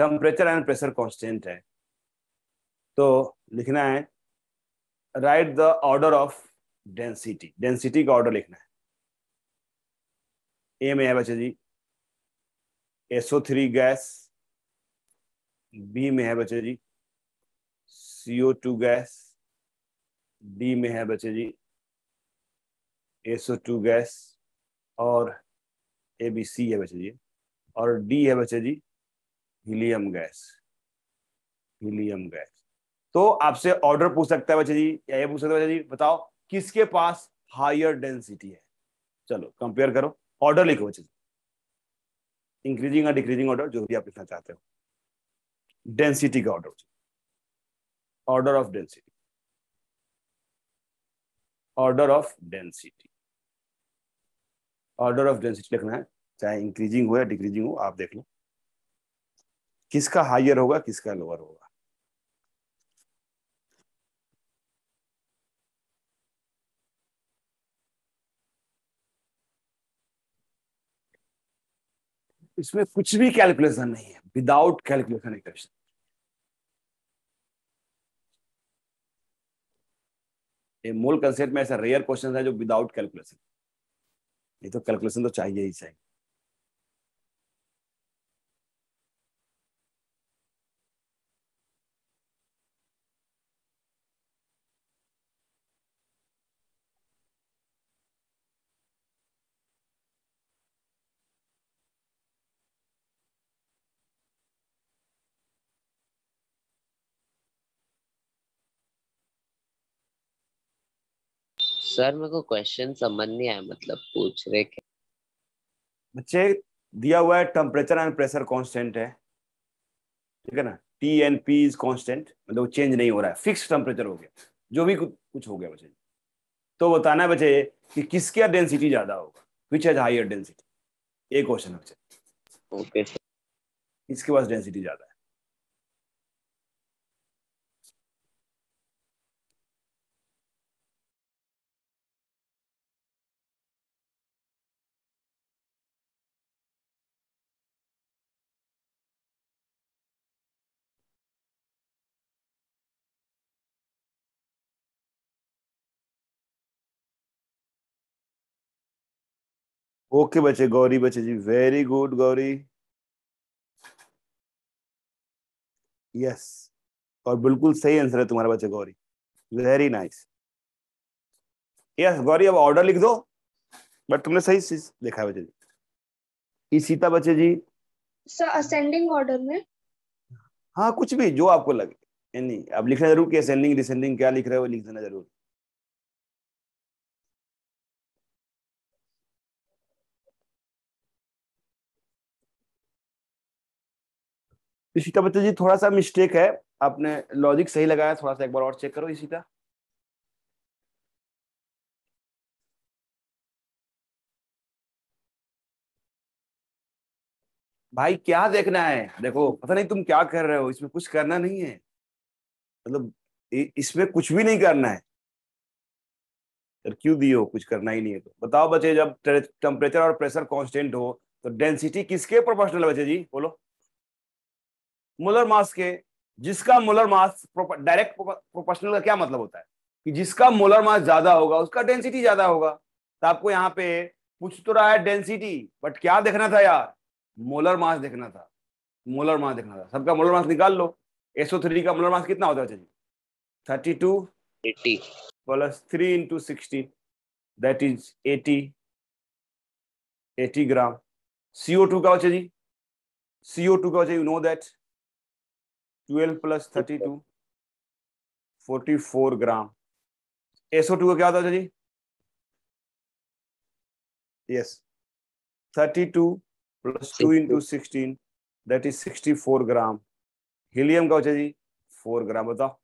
टेम्परेचर एंड प्रेशर कॉन्स्टेंट है तो लिखना है right the order of density density का ऑर्डर लिखना है ए में है बच्चे जी एसओ थ्री गैस बी में है बच्चे जी सीओ टू गैस डी में है बच्चे जी एसओ टू गैस और ए बी सी है बच्चे जी और डी है बच्चे जी हीलियम गैस हीलियम गैस तो आपसे ऑर्डर पूछ सकता है बच्चे जी या ये पूछ सकता है बच्चे जी बताओ किसके पास हायर डेंसिटी है चलो कंपेयर करो ऑर्डर लिखो बच्चे जी इंक्रीजिंग और डिक्रीजिंग ऑर्डर जो भी आप लिखना चाहते हो डेंसिटी का order order of density order of density order of density लिखना है चाहे इंक्रीजिंग हो या डिक्रीजिंग हो आप देख लो किसका हायर होगा किसका लोअर होगा इसमें कुछ भी कैलकुलेशन नहीं है विदाउट कैलकुलेशन इक्वेशन ये मूल कंसेप्ट में ऐसा रेयर क्वेश्चन है जो विदाउट कैलकुलेशन ये तो कैलकुलेशन तो चाहिए ही चाहिए सर मेरे को क्वेश्चन समझ नहीं आया मतलब पूछ रहे क्या बच्चे दिया हुआ है टेम्परेचर एंड प्रेशर कांस्टेंट है ठीक है ना T and P is constant मतलब चेंज नहीं हो रहा है फिक्स टेम्परेचर हो गया जो भी कुछ हो गया बच्चे तो बताना है बच्चे कि किसका डेंसिटी ज्यादा होगा विच हैज हायर डेंसिटी एक क्वेश्चन है बच्चे ओके okay, किसके पास डेंसिटी ज्यादा ओके बच्चे गौरी बच्चे जी वेरी गुड गौरी यस और बिल्कुल सही आंसर है तुम्हारा बच्चे Gauri very nice yes Gauri अब ऑर्डर लिख दो बट तुमने सही चीज देखा बच्चे जी ये e सीता बच्चे जी सर असेंडिंग ऑर्डर में हाँ कुछ भी जो आपको लगे नहीं अब लिखना जरूर कि असेंडिंग डिसेंडिंग क्या लिख रहे हो लिख देना जरूर इशिता बच्चा जी थोड़ा सा मिस्टेक है आपने लॉजिक सही लगाया थोड़ा सा एक बार और चेक करो इशिता भाई क्या देखना है देखो पता नहीं तुम क्या कर रहे हो इसमें कुछ करना नहीं है मतलब इसमें कुछ भी नहीं करना है सर क्यों दियो कुछ करना ही नहीं है तो बताओ बच्चे जब टेम्परेचर और प्रेशर कांस्टेंट हो तो डेंसिटी किसके प्रोपोर्शनल बच्चे जी बोलो मुलर मास के जिसका मुलर मास डायरेक्ट प्रोपोर्शनल का क्या मतलब होता है कि जिसका मोलर मास ज्यादा होगा उसका डेंसिटी ज्यादा होगा तो आपको यहाँ पे पूछ तो रहा है डेंसिटी बट क्या देखना था यार मोलर मास देखना था मोलर मास देखना था सबका मोलर मास निकाल लो एसओ थ्री का मोलर मास कितना होता है thirty two eighty plus three into sixteen that is eighty eighty gram CO two का बच्चे जी सीओ टू का बच्चे you know that twelve plus thirty two forty four gram SO two क्या होता है जी yes thirty two plus two into sixteen that is sixty four gram helium का होता है जी फोर ग्राम बताओ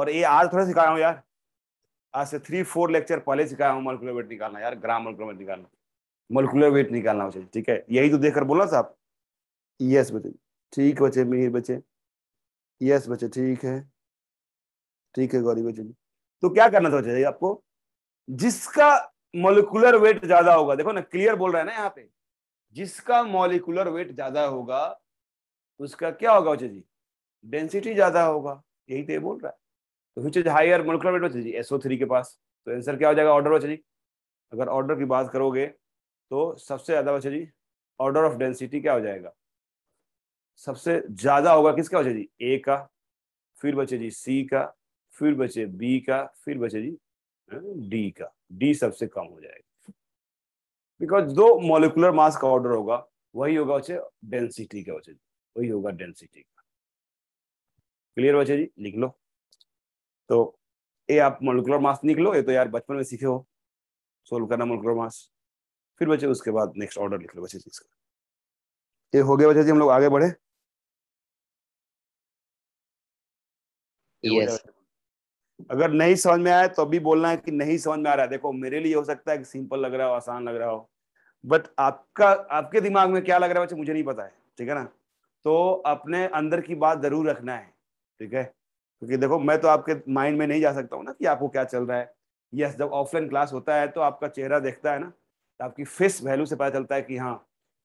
और ये आज थोड़ा सिखाया हूँ यार आज से थ्री फोर लेक्चर पहले सिखाया हूँ मोलकुलर वेट निकालना यार ग्राम मोलकुलर वेट निकालना मोलकुलर वेट निकालना ठीक है यही तो देखकर बोला साहब यस बच्चे ठीक बच्चे मिहिर बच्चे यस बच्चे ठीक है ठीक है गौरी बच्चे तो क्या करना था बच्चे आपको जिसका मोलिकुलर वेट ज्यादा होगा देखो ना क्लियर बोल रहा है ना यहाँ पे जिसका मोलिकुलर वेट ज्यादा होगा उसका क्या होगा बच्चे जी डेंसिटी ज्यादा होगा यही तो ये बोल रहा है तो विच हायर मोलिकुलर वेट बच्चे जी एसओ थ्री के पास तो आंसर क्या हो जाएगा ऑर्डर बच्चे जी अगर ऑर्डर की बात करोगे तो सबसे ज्यादा बच्चे जी ऑर्डर ऑफ डेंसिटी क्या हो जाएगा सबसे ज्यादा होगा किसका बचे जी ए का फिर बचे जी सी का फिर बचे बी का फिर बचे जी डी का डी सबसे कम हो जाएगा बिकॉज दो मोलिकुलर मास का ऑर्डर होगा वही होगा बचे डेंसिटी का बचे वही होगा डेंसिटी का क्लियर बचे जी लिख लो तो ये आप मोलिकुलर मास लिख लो ये तो यार बचपन में सीखे हो सोल्व करना मोलिकुलर मास फिर बचे उसके बाद नेक्स्ट ऑर्डर लिख लो बचे इसका ये हो गया बचे जी हम लोग आगे बढ़े yes. अगर नहीं समझ में आया तो अभी बोलना है कि नहीं समझ में आ रहा है देखो मेरे लिए हो सकता है कि सिंपल लग रहा हो आसान लग रहा हो बट आपका आपके दिमाग में क्या लग रहा है बच्चे मुझे नहीं पता है ठीक है ना तो अपने अंदर की बात जरूर रखना है ठीक है क्योंकि देखो मैं तो आपके माइंड में नहीं जा सकता हूँ ना कि आपको क्या चल रहा है यस जब ऑफलाइन क्लास होता है तो आपका चेहरा देखता है ना तो आपकी फेस वैल्यू से पता चलता है कि हाँ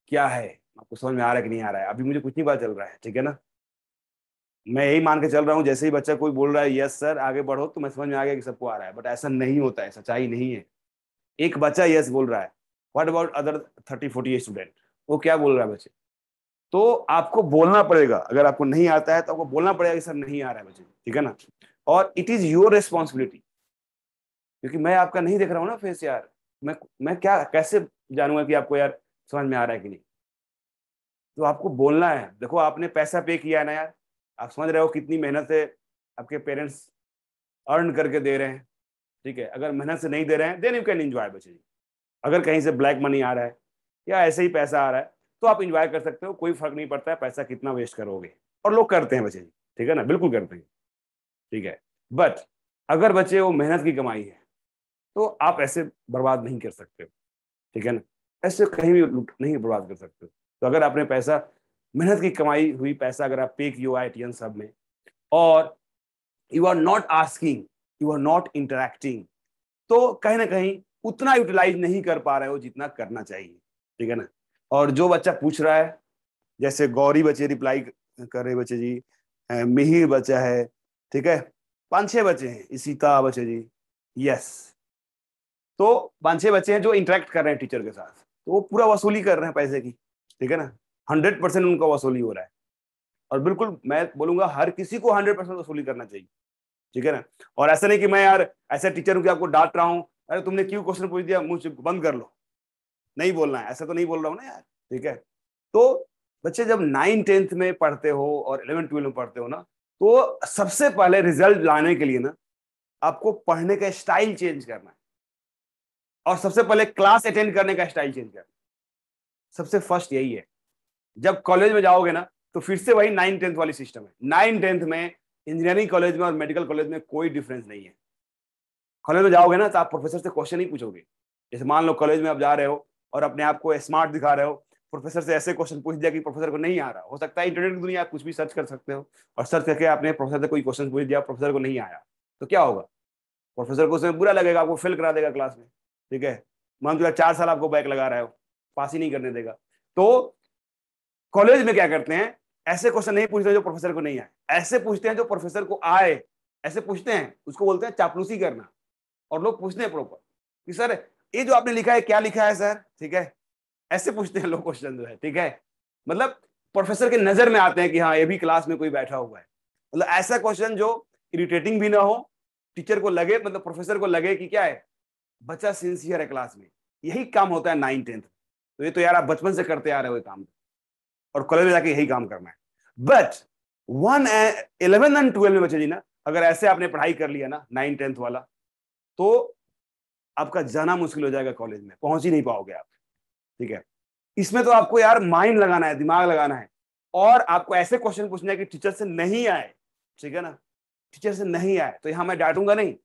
क्या है आपको समझ में आ रहा है कि नहीं आ रहा है अभी मुझे कुछ नहीं पता चल रहा है ठीक है ना मैं यही मान के चल रहा हूँ जैसे ही बच्चा कोई बोल रहा है यस सर आगे बढ़ो तो मैं समझ में आ गया कि सबको आ रहा है बट ऐसा नहीं होता है सच्चाई नहीं है एक बच्चा यस बोल रहा है what about other thirty forty student वो क्या बोल रहा है बच्चे तो आपको बोलना पड़ेगा अगर आपको नहीं आता है तो आपको बोलना पड़ेगा कि सर नहीं आ रहा है बच्चे ठीक है ना और इट इज योर रेस्पॉन्सिबिलिटी क्योंकि मैं आपका नहीं देख रहा हूँ ना फेस यार मैं मैं क्या कैसे जानूंगा कि आपको यार समझ में आ रहा है कि नहीं तो आपको बोलना है देखो आपने पैसा पे किया है ना यार आप समझ रहे हो कितनी मेहनत से आपके पेरेंट्स अर्न करके दे रहे हैं ठीक है अगर मेहनत से नहीं दे रहे हैं देन यू कैन इंजॉय बच्चे अगर कहीं से ब्लैक मनी आ रहा है या ऐसे ही पैसा आ रहा है तो आप इंजॉय कर सकते हो कोई फर्क नहीं पड़ता है पैसा कितना वेस्ट करोगे और लोग करते हैं बच्चे ठीक है ना बिल्कुल करते हैं ठीक है बट अगर बच्चे वो मेहनत की कमाई है तो आप ऐसे बर्बाद नहीं कर सकते हो ठीक है ना ऐसे कहीं भी नहीं बर्बाद कर सकते हो तो अगर आपने पैसा मेहनत की कमाई हुई पैसा अगर आप पे किया आई सब में और you are not asking you are not interacting तो कहीं ना कहीं उतना यूटिलाइज नहीं कर पा रहे हो जितना करना चाहिए ठीक है ना और जो बच्चा पूछ रहा है जैसे गौरी बच्चे रिप्लाई कर रहे बच्चे जी मिहिर बच्चा है ठीक है पाँच छह बच्चे हैं सीता बच्चे जी यस तो पाँच छह बच्चे हैं जो इंटरेक्ट कर रहे हैं टीचर के साथ तो वो पूरा वसूली कर रहे हैं पैसे की ठीक है ना हंड्रेड परसेंट उनका वसूली हो रहा है और बिल्कुल मैं बोलूंगा हर किसी को हंड्रेड परसेंट वसूली करना चाहिए ठीक है ना और ऐसा नहीं कि मैं यार ऐसे टीचर हूँ कि आपको डांट रहा हूँ अरे तुमने क्यों क्वेश्चन पूछ दिया मुझे बंद कर लो नहीं बोलना है ऐसा तो नहीं बोल रहा हूँ ना यार ठीक है तो बच्चे जब नाइन टेंथ में पढ़ते हो और इलेवन ट्वेल्व में पढ़ते हो ना तो सबसे पहले रिजल्ट लाने के लिए ना आपको पढ़ने का स्टाइल चेंज करना है और सबसे पहले क्लास अटेंड करने का स्टाइल चेंज करना है सबसे फर्स्ट यही है जब कॉलेज में जाओगे ना तो फिर से वही नाइन टेंथ वाली सिस्टम है नाइन टेंथ में इंजीनियरिंग कॉलेज में और मेडिकल कॉलेज में कोई डिफरेंस नहीं है कॉलेज में जाओगे ना तो आप प्रोफेसर से क्वेश्चन ही पूछोगे जैसे मान लो कॉलेज में आप जा रहे हो और अपने आप को स्मार्ट दिखा रहे हो प्रोफेसर से ऐसे क्वेश्चन पूछ दिया कि प्रोफेसर को नहीं आ रहा हो सकता है इंटरनेट की दुनिया आप कुछ भी सर्च कर सकते हो और सर्च करके आपने प्रोफेसर से कोई क्वेश्चन पूछ दिया प्रोफेसर को नहीं आया तो क्या होगा प्रोफेसर को उसमें बुरा लगेगा आपको फेल करा देगा क्लास में ठीक है मान लो चार साल आपको बैक लगा रहा हो पास ही नहीं करने देगा तो कॉलेज में क्या करते हैं ऐसे क्वेश्चन नहीं पूछते जो प्रोफेसर को नहीं आए ऐसे पूछते हैं जो प्रोफेसर को आए ऐसे पूछते हैं उसको बोलते हैं चापलूसी करना और लोग पूछते हैं प्रॉपर कि सर ये जो आपने लिखा है क्या लिखा है सर ठीक है ऐसे पूछते हैं लोग क्वेश्चन जो है ठीक है मतलब प्रोफेसर के नजर में आते हैं कि हाँ ये भी क्लास में कोई बैठा हुआ है मतलब ऐसा क्वेश्चन जो इरिटेटिंग भी ना हो टीचर को लगे मतलब प्रोफेसर को लगे कि क्या है बच्चा सिंसियर है क्लास में यही काम होता है नाइन टेंथ तो ये तो यार आप बचपन से करते आ रहे हो काम काम और कॉलेज में जाके यही काम करना है but one eleven and twelve में बच्चे जी ना अगर ऐसे आपने पढ़ाई कर लिया ना नाइन टेंथ वाला तो आपका जाना मुश्किल हो जाएगा कॉलेज में पहुंच ही नहीं पाओगे आप ठीक है इसमें तो आपको यार माइंड लगाना है दिमाग लगाना है और आपको ऐसे क्वेश्चन पूछना है कि टीचर से नहीं आए ठीक है ना टीचर से नहीं आए तो यहां मैं डांटूंगा नहीं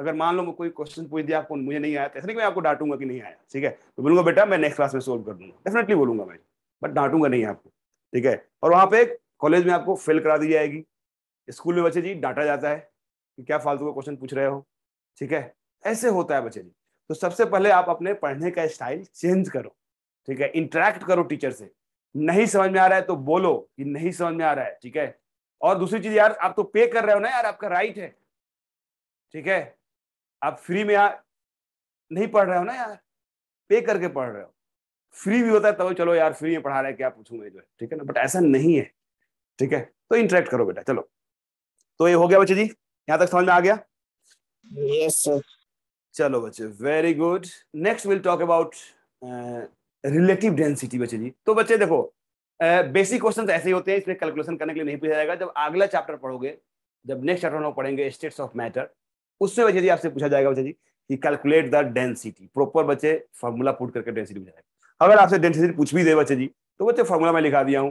अगर मान लो मैं कोई क्वेश्चन पूछ दिया आपको मुझे नहीं आया तो ऐसा नहीं कि मैं आपको डांटूंगा कि नहीं आया ठीक है तो बोलूंगा बेटा मैं नेक्स्ट क्लास में सोल्व कर दूंगा डेफिनेटली बोलूंगा मैं बट डांटूंगा नहीं आपको ठीक है और वहां पे कॉलेज में आपको फेल करा दी जाएगी स्कूल में बच्चे जी डांटा जाता है कि क्या फालतू का क्वेश्चन पूछ रहे हो ठीक है ऐसे होता है बच्चे जी तो सबसे पहले आप अपने पढ़ने का स्टाइल चेंज करो ठीक है इंटरेक्ट करो टीचर से नहीं समझ में आ रहा है तो बोलो कि नहीं समझ में आ रहा है ठीक है और दूसरी चीज यार आप तो पे कर रहे हो ना यार आपका राइट है ठीक है आप फ्री में यार नहीं पढ़ रहे हो ना यार पे करके पढ़ रहे हो फ्री भी होता है तब तो चलो यार फ्री में पढ़ा रहे है क्या मैं जो है ठीक है ना बट ऐसा नहीं है ठीक है तो इंटरेक्ट करो बेटा चलो तो ये हो गया बच्चे जी यहाँ तक समझ में आ गया यस yes, चलो बच्चे very good next will talk about relative density बच्चे जी तो बच्चे देखो बेसिक uh, क्वेश्चंस ऐसे ही होते हैं इसमें कैलकुलेशन करने के लिए नहीं पूछा जाएगा जब अगला चैप्टर पढ़ोगे जब नेक्स्ट चैप्टर हम पढ़ेंगे स्टेट्स ऑफ मैटर उससे बच्चे जी आपसे पूछा जाएगा बच्चे जी कि कैलकुलेट द डेंसिटी प्रॉपर बच्चे फॉर्मूला पुट करके डेंसिटी पूछा जाएगा अगर आपसे डेंसिटी पूछ भी दे बच्चे जी तो बच्चे फॉर्मूला में लिखा दिया हूँ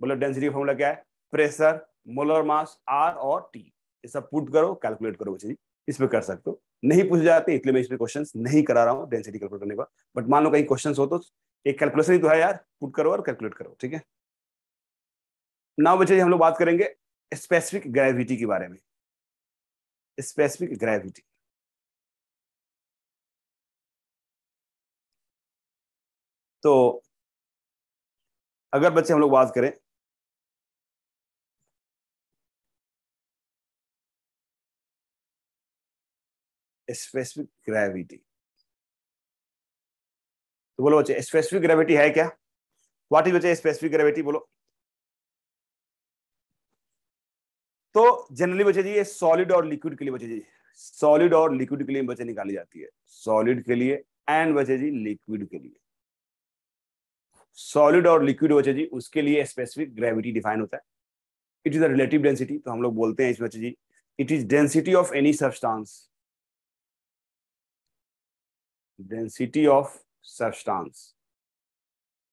बोलो डेंसिटी का फॉर्मूला क्या है प्रेशर मोलर मास आर और टी ये सब पुट करो कैलकुलेट करो बच्चे जी इस पर कर सकते हो नहीं पूछे जाते इसलिए मैं इसमें क्वेश्चन नहीं करा रहा हूँ डेंसिटी कैलकुलेट करने का बट मान लो कहीं क्वेश्चन हो तो एक कैलकुलेशन ही तो है यार पुट करो और कैलकुलेट करो ठीक है नाउ बच्चे जी हम लोग बात करेंगे स्पेसिफिक ग्रेविटी के बारे में स्पेसिफिक ग्रेविटी तो अगर बच्चे हम लोग बात करें स्पेसिफिक ग्रेविटी तो बोलो बच्चे स्पेसिफिक ग्रेविटी है क्या व्हाट इज बच्चे स्पेसिफिक ग्रेविटी बोलो तो जनरली बच्चे जी ये सॉलिड और लिक्विड के लिए बच्चे जी सॉलिड और लिक्विड के लिए बच्चे निकाली जाती है सॉलिड के लिए एंड बच्चे जी लिक्विड के लिए सॉलिड और लिक्विड बचे जी उसके लिए स्पेसिफिक ग्रेविटी डिफाइन होता है it is a relative density तो हम लोग बोलते हैं बच्चे जी it is density of any substance density of substance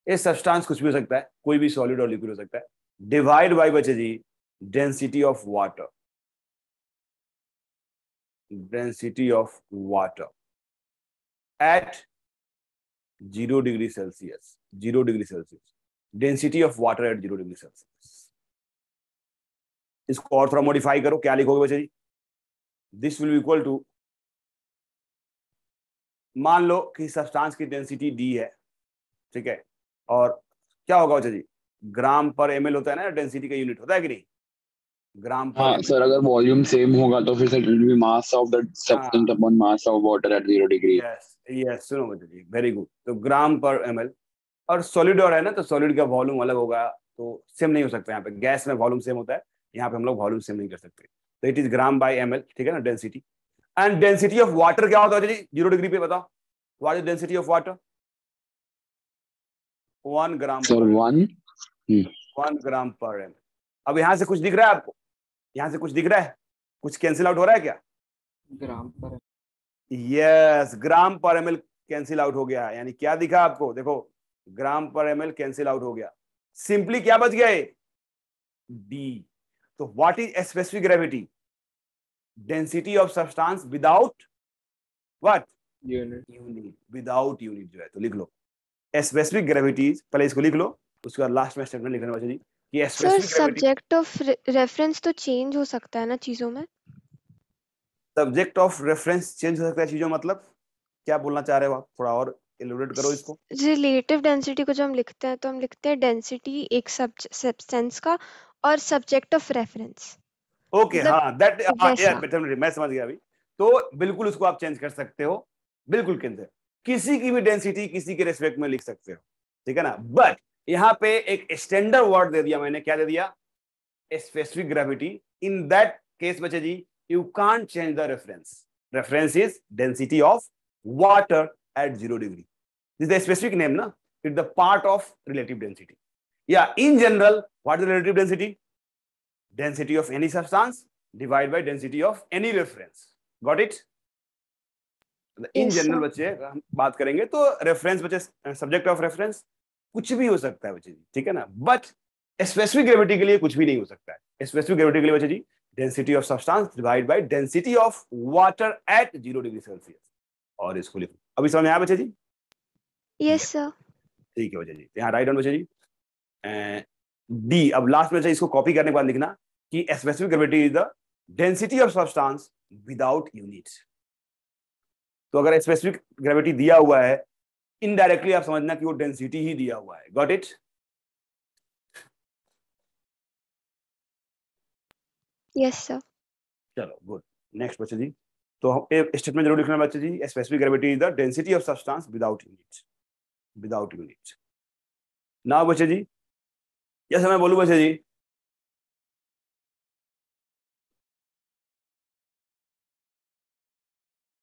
ये सब्सटेंस कुछ भी हो सकता है कोई भी सॉलिड और लिक्विड हो सकता है डिवाइड बाई बच्चे जी density of water density of water at zero degree Celsius 0 degree Celsius. Density of water at 0 degree Celsius. इसको और थोड़ा मॉडिफाई करो क्या लिखोगे बच्चे जी दिस विल इक्वल टू मान लो कि सब्सटेंस की डेंसिटी डी है ठीक है और क्या होगा बच्चे जी ग्राम पर एमएल होता है ना डेंसिटी का यूनिट होता है कि नहीं ग्राम पर हाँ, सर अगर वॉल्यूम सेम होगा तो फिर sir it will be mass of the substance upon mass of water at 0 degree yes yes सुनो बच्चे जी वेरी गुड तो ग्राम पर एमएल और सॉलिड और है ना तो सॉलिड का वॉल्यूम अलग होगा तो सेम नहीं हो सकता यहाँ पे गैस में वॉल्यूम सेम होता है यहाँ पे हम लोग वॉल्यूम सेम नहीं कर सकते तो it is gram by M ठीक है ना density and density of water क्या होता है जी जीरो डिग्री पे बताओ what is density of water one gram one one gram per M अब यहां से कुछ दिख रहा है आपको यहां से कुछ दिख रहा है कुछ कैंसिल आउट हो रहा है क्या ग्राम पर यस ग्राम पर एम कैंसिल आउट हो गया यानी क्या दिखा आपको देखो ग्राम per M L cancel out हो गया सिंपली क्या बच गए डी तो what is specific gravity density of substance without what unit unit without unit जो है तो लिख लो स्पेसिफिक ग्रेविटी पहले इसको लिख लो उसके बाद लास्ट में स्टेटमेंट लिखना बच्चे जी कि सर सब्जेक्ट ऑफ रेफरेंस तो चेंज हो सकता है ना चीजों में सब्जेक्ट ऑफ रेफरेंस चेंज हो सकता है चीजों मतलब क्या बोलना चाह रहे हो आप थोड़ा और एलोरेट करो इसको रिलेटिव डेंसिटी को जो हम लिखते हैं तो हम लिखते हैं डेंसिटी एक सब्सटेंस का और सब्जेक्ट ऑफ रेफरेंस ओके हां दैट यार मैं समझ गया अभी तो बिल्कुल उसको आप चेंज कर सकते हो बिल्कुल के अंदर किसी की भी डेंसिटी किसी के रिस्पेक्ट में लिख सकते हो ठीक है ना बट यहां पे एक स्टैंडर्ड वर्ड दे दिया मैंने क्या दे दिया specific gravity in that case बच्चे जी you can't change the reference reference is density of water at zero degree. This is the specific name, na? It's the part of relative density. Yeah, in general, what is the relative density? Density of any substance divided by density of any reference. Got it? In general बच्चे हम बात करेंगे तो reference बच्चे subject of reference कुछ भी हो सकता है बच्चे जी ठीक है ना बट स्पेसिफिक ग्रेविटी के लिए कुछ भी नहीं हो सकता है स्पेसिफिक ग्रेविटी के लिए बच्चे जी density of substance divide by density of water at zero degree Celsius और इसको लिखो अभी समझ में आया बच्चे जी यस सर ठीक है बच्चे जी यहाँ राइट डाउन बच्चे जी डी अब लास्ट में इसको कॉपी करने के बाद लिखना कि specific gravity is the density of substance without unit तो अगर स्पेसिफिक ग्रेविटी दिया हुआ है इनडायरेक्टली आप समझना कि वो डेंसिटी ही दिया हुआ है गॉट इट यस सर चलो गुड नेक्स्ट क्वेश्चन जी तो स्टेटमेंट जरूर लिखना बच्चे जी specific gravity is the density of substance without unit without unit ना बच्चे जी जैसे मैं बोलू बच्चे जी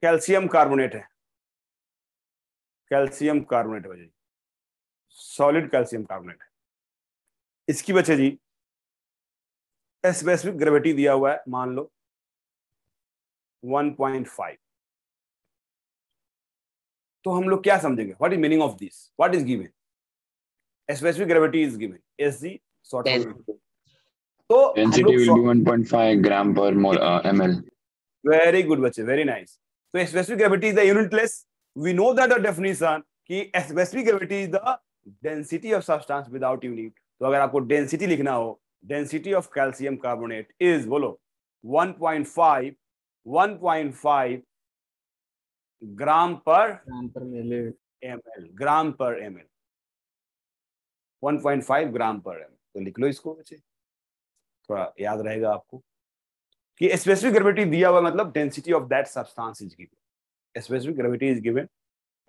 कैल्शियम कार्बोनेट है कैल्शियम कार्बोनेट बच्चे जी सॉलिड कैल्शियम कार्बोनेट है इसकी बच्चे जी स्पेसिफिक ग्रेविटी दिया हुआ है मान लो 1.5 तो हम लोग क्या समझेंगे what is meaning of this what is given specific gravity is given S G short तो density will be 1.5 gram per mole ML very good बच्चे वेरी नाइस तो specific gravity is the unitless we know that the definition कि specific gravity is the density of substance without unit तो अगर आपको density लिखना हो density of calcium carbonate is बोलो 1.5 1.5 gram पर ग्राम पर ml ग्राम पर ml 1.5 ग्राम पर एम तो लिख लो इसको बच्चे थोड़ा याद रहेगा आपको कि स्पेसिफिक ग्रेविटी दिया हुआ मतलब density of that substance is given specific gravity is given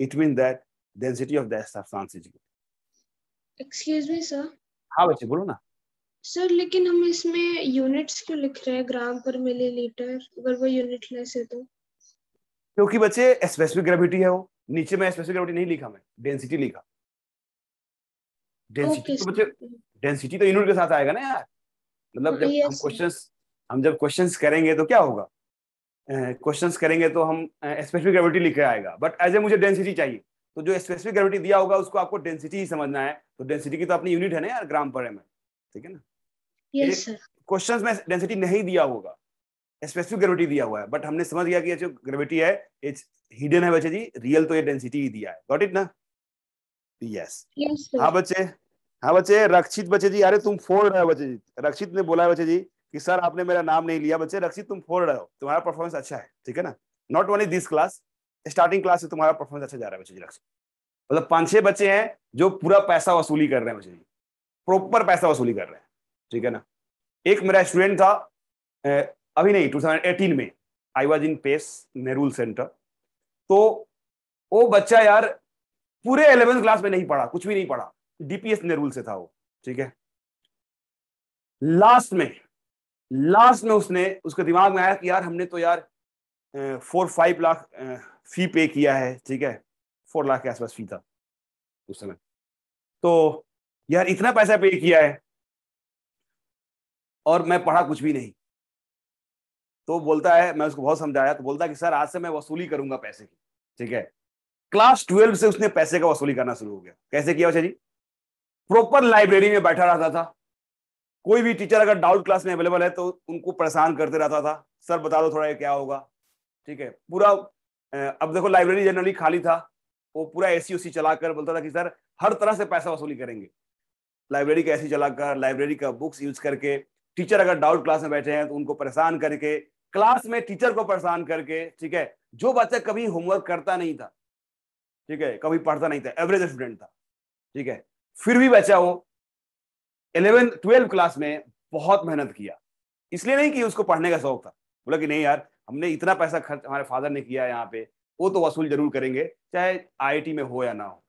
it mean that density of that substance is given excuse me sir हाँ बच्चे बोलो ना सर लेकिन हम इसमें यूनिट्स क्यों लिख रहे हैं ग्राम पर मिलीलीटर अगर वो यूनिट लेस है तो क्योंकि बच्चे स्पेसिफिक ग्रेविटी है वो नीचे में स्पेसिफिक ग्रेविटी नहीं लिखा मैं डेंसिटी लिखा डेंसिटी okay, तो बच्चे डेंसिटी तो यूनिट के साथ आएगा ना यार मतलब जब हम क्वेश्चंस हम जब क्वेश्चंस करेंगे तो क्या होगा क्वेश्चंस uh, करेंगे तो हम स्पेसिफिक ग्रेविटी लिख के आएगा बट एज ए मुझे डेंसिटी चाहिए तो जो स्पेसिफिक ग्रेविटी दिया होगा उसको आपको डेंसिटी ही समझना है तो डेंसिटी की तो अपनी यूनिट है ना यार ग्राम पर एम ठीक है ना क्वेश्चंस में डेंसिटी नहीं दिया होगा स्पेसिफिक ग्रेविटी दिया हुआ है बट हमने समझ गया कि जो ग्रेविटी है इट्स हिडन है बच्चे जी रियल तो ये डेंसिटी ही दिया है गॉट इट ना यस हाँ बच्चे हाँ बच्चे रक्षित बच्चे जी अरे तुम फोड़ रहे हो बच्चे जी रक्षित ने बोला है बच्चे जी कि सर आपने मेरा नाम नहीं लिया बच्चे रक्षित तुम फोड़ रहे हो तुम्हारा परफॉर्मेंस अच्छा है ठीक है ना not only this class starting class से तुम्हारा परफॉर्मेंस अच्छा जा रहा है बच्चे जी रक्षित मतलब पांच छह बच्चे हैं जो पूरा पैसा वसूली कर रहे हैं बच्चे जी प्रॉपर पैसा वसूली कर रहे हैं ठीक है ना एक मेरा स्टूडेंट था अभी नहीं एटीन में आई वॉज इन पेस नेहरूल सेंटर तो वो बच्चा यार पूरे एलेवेंथ क्लास में नहीं पढ़ा कुछ भी नहीं पढ़ा डीपीएस नेहरूल से था वो ठीक है लास्ट में लास्ट में उसने उसके दिमाग में आया कि यार हमने तो यार फोर फाइव लाख फी पे किया है ठीक है फोर लाख के आसपास फी था उस समय तो यार इतना पैसा पे किया है और मैं पढ़ा कुछ भी नहीं तो बोलता है मैं उसको बहुत समझाया तो बोलता है कि सर आज से मैं वसूली करूंगा पैसे की ठीक है क्लास ट्वेल्व से उसने पैसे का वसूली करना शुरू हो गया कैसे किया वैसे जी प्रॉपर लाइब्रेरी में बैठा रहता था कोई भी टीचर अगर डाउट क्लास में अवेलेबल है तो उनको परेशान करते रहता था सर बता दो थोड़ा ये क्या होगा ठीक है पूरा अब देखो लाइब्रेरी जनरली खाली था वो पूरा ए सी e चलाकर बोलता था कि सर हर तरह से पैसा वसूली करेंगे लाइब्रेरी का ए सी e चलाकर लाइब्रेरी का बुक्स यूज करके टीचर अगर डाउट क्लास में बैठे हैं तो उनको परेशान करके क्लास में टीचर को परेशान करके ठीक है जो बच्चा कभी होमवर्क करता नहीं था ठीक है कभी पढ़ता नहीं था एवरेज स्टूडेंट था ठीक है फिर भी बच्चा वो इलेवेंथ ट्वेल्थ क्लास में बहुत मेहनत किया इसलिए नहीं कि उसको पढ़ने का शौक था बोला कि नहीं यार हमने इतना पैसा खर्च हमारे फादर ने किया यहाँ पे वो तो वसूल जरूर करेंगे चाहे आई में हो या ना हो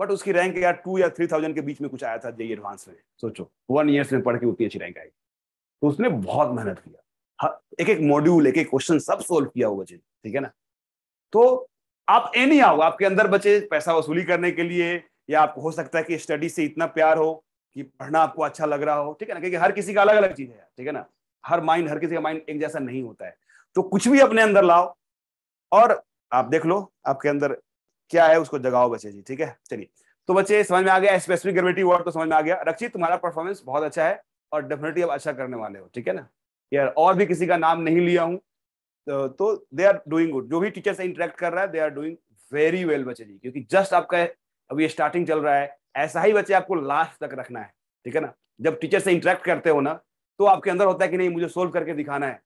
बट उसकी रैंक यार टू या थ्री थाउजेंड के बीच में कुछ आया था जेई एडवांस e में सोचो वन ईयर्स में पढ़ के उतनी अच्छी रैंक आएगी तो उसने बहुत मेहनत किया एक एक मॉड्यूल एक एक क्वेश्चन सब सोल्व किया हुआ जी ठीक है ना तो आप ए नहीं आओ आपके अंदर बचे पैसा वसूली करने के लिए या आपको हो सकता है कि स्टडी से इतना प्यार हो कि पढ़ना आपको अच्छा लग रहा हो ठीक है ना क्योंकि हर किसी का अलग अलग चीज है ठीक है ना हर माइंड हर किसी का माइंड एक जैसा नहीं होता है तो कुछ भी अपने अंदर लाओ और आप देख लो आपके अंदर क्या है उसको जगाओ बच्चे जी ठीक है चलिए तो बच्चे समझ में आ गया स्पेसिफिक ग्रेविटी वर्ड तो समझ में आ गया रक्षित तुम्हारा परफॉर्मेंस बहुत अच्छा है और डेफिनेटली आप अच्छा करने वाले हो ठीक है ना यार और भी किसी का नाम नहीं लिया हूँ तो दे आर डूइंग गुड जो भी टीचर से इंटरेक्ट कर रहा है they are doing very well बच्चे जी क्योंकि जस्ट आपका अभी ये स्टार्टिंग चल रहा है ऐसा ही बच्चे आपको लास्ट तक रखना है ठीक है ना जब टीचर से इंटरेक्ट करते हो ना तो आपके अंदर होता है कि नहीं मुझे सोल्व करके दिखाना है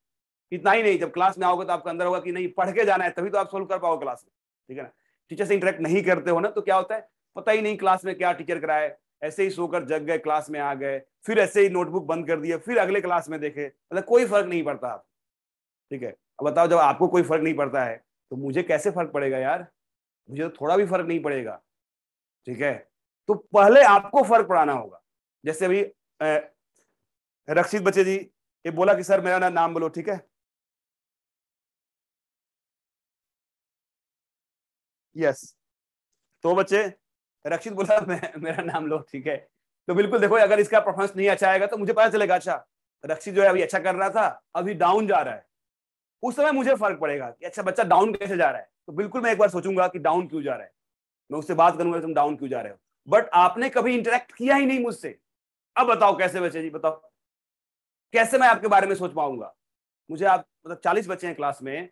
इतना ही नहीं जब क्लास में आओगे तो आपके अंदर होगा कि नहीं पढ़ के जाना है तभी तो आप सोल्व कर पाओगे क्लास में ठीक है ना टीचर से इंटरेक्ट नहीं करते हो ना तो क्या होता है पता ही नहीं क्लास में क्या टीचर कराए ऐसे ही सोकर जग गए क्लास में आ गए फिर ऐसे ही नोटबुक बंद कर दिया फिर अगले क्लास में देखे मतलब कोई फर्क नहीं पड़ता आप ठीक है अब बताओ जब आपको कोई फर्क नहीं पड़ता है तो मुझे कैसे फर्क पड़ेगा यार मुझे तो थोड़ा भी फर्क नहीं पड़ेगा ठीक है तो पहले आपको फर्क पड़ाना होगा जैसे अभी रक्षित बच्चे जी ये बोला कि सर मेरा ना नाम बोलो ठीक है यस तो बच्चे रक्षित बोला मैं मेरा नाम लो ठीक है तो बिल्कुल देखो अगर इसका परफॉर्मेंस नहीं अच्छा आएगा तो मुझे पता चलेगा अच्छा रक्षित जो है अभी अच्छा कर रहा था अभी डाउन जा रहा है उस समय मुझे फर्क पड़ेगा कि अच्छा बच्चा डाउन कैसे जा रहा है तो बिल्कुल मैं एक बार सोचूंगा कि डाउन क्यों जा रहा है मैं उससे बात करूंगा तुम डाउन क्यों जा रहे हो बट आपने कभी इंटरेक्ट किया ही नहीं मुझसे अब बताओ कैसे बच्चे जी बताओ कैसे मैं आपके बारे में सोच पाऊंगा मुझे आप मतलब चालीस बच्चे हैं क्लास में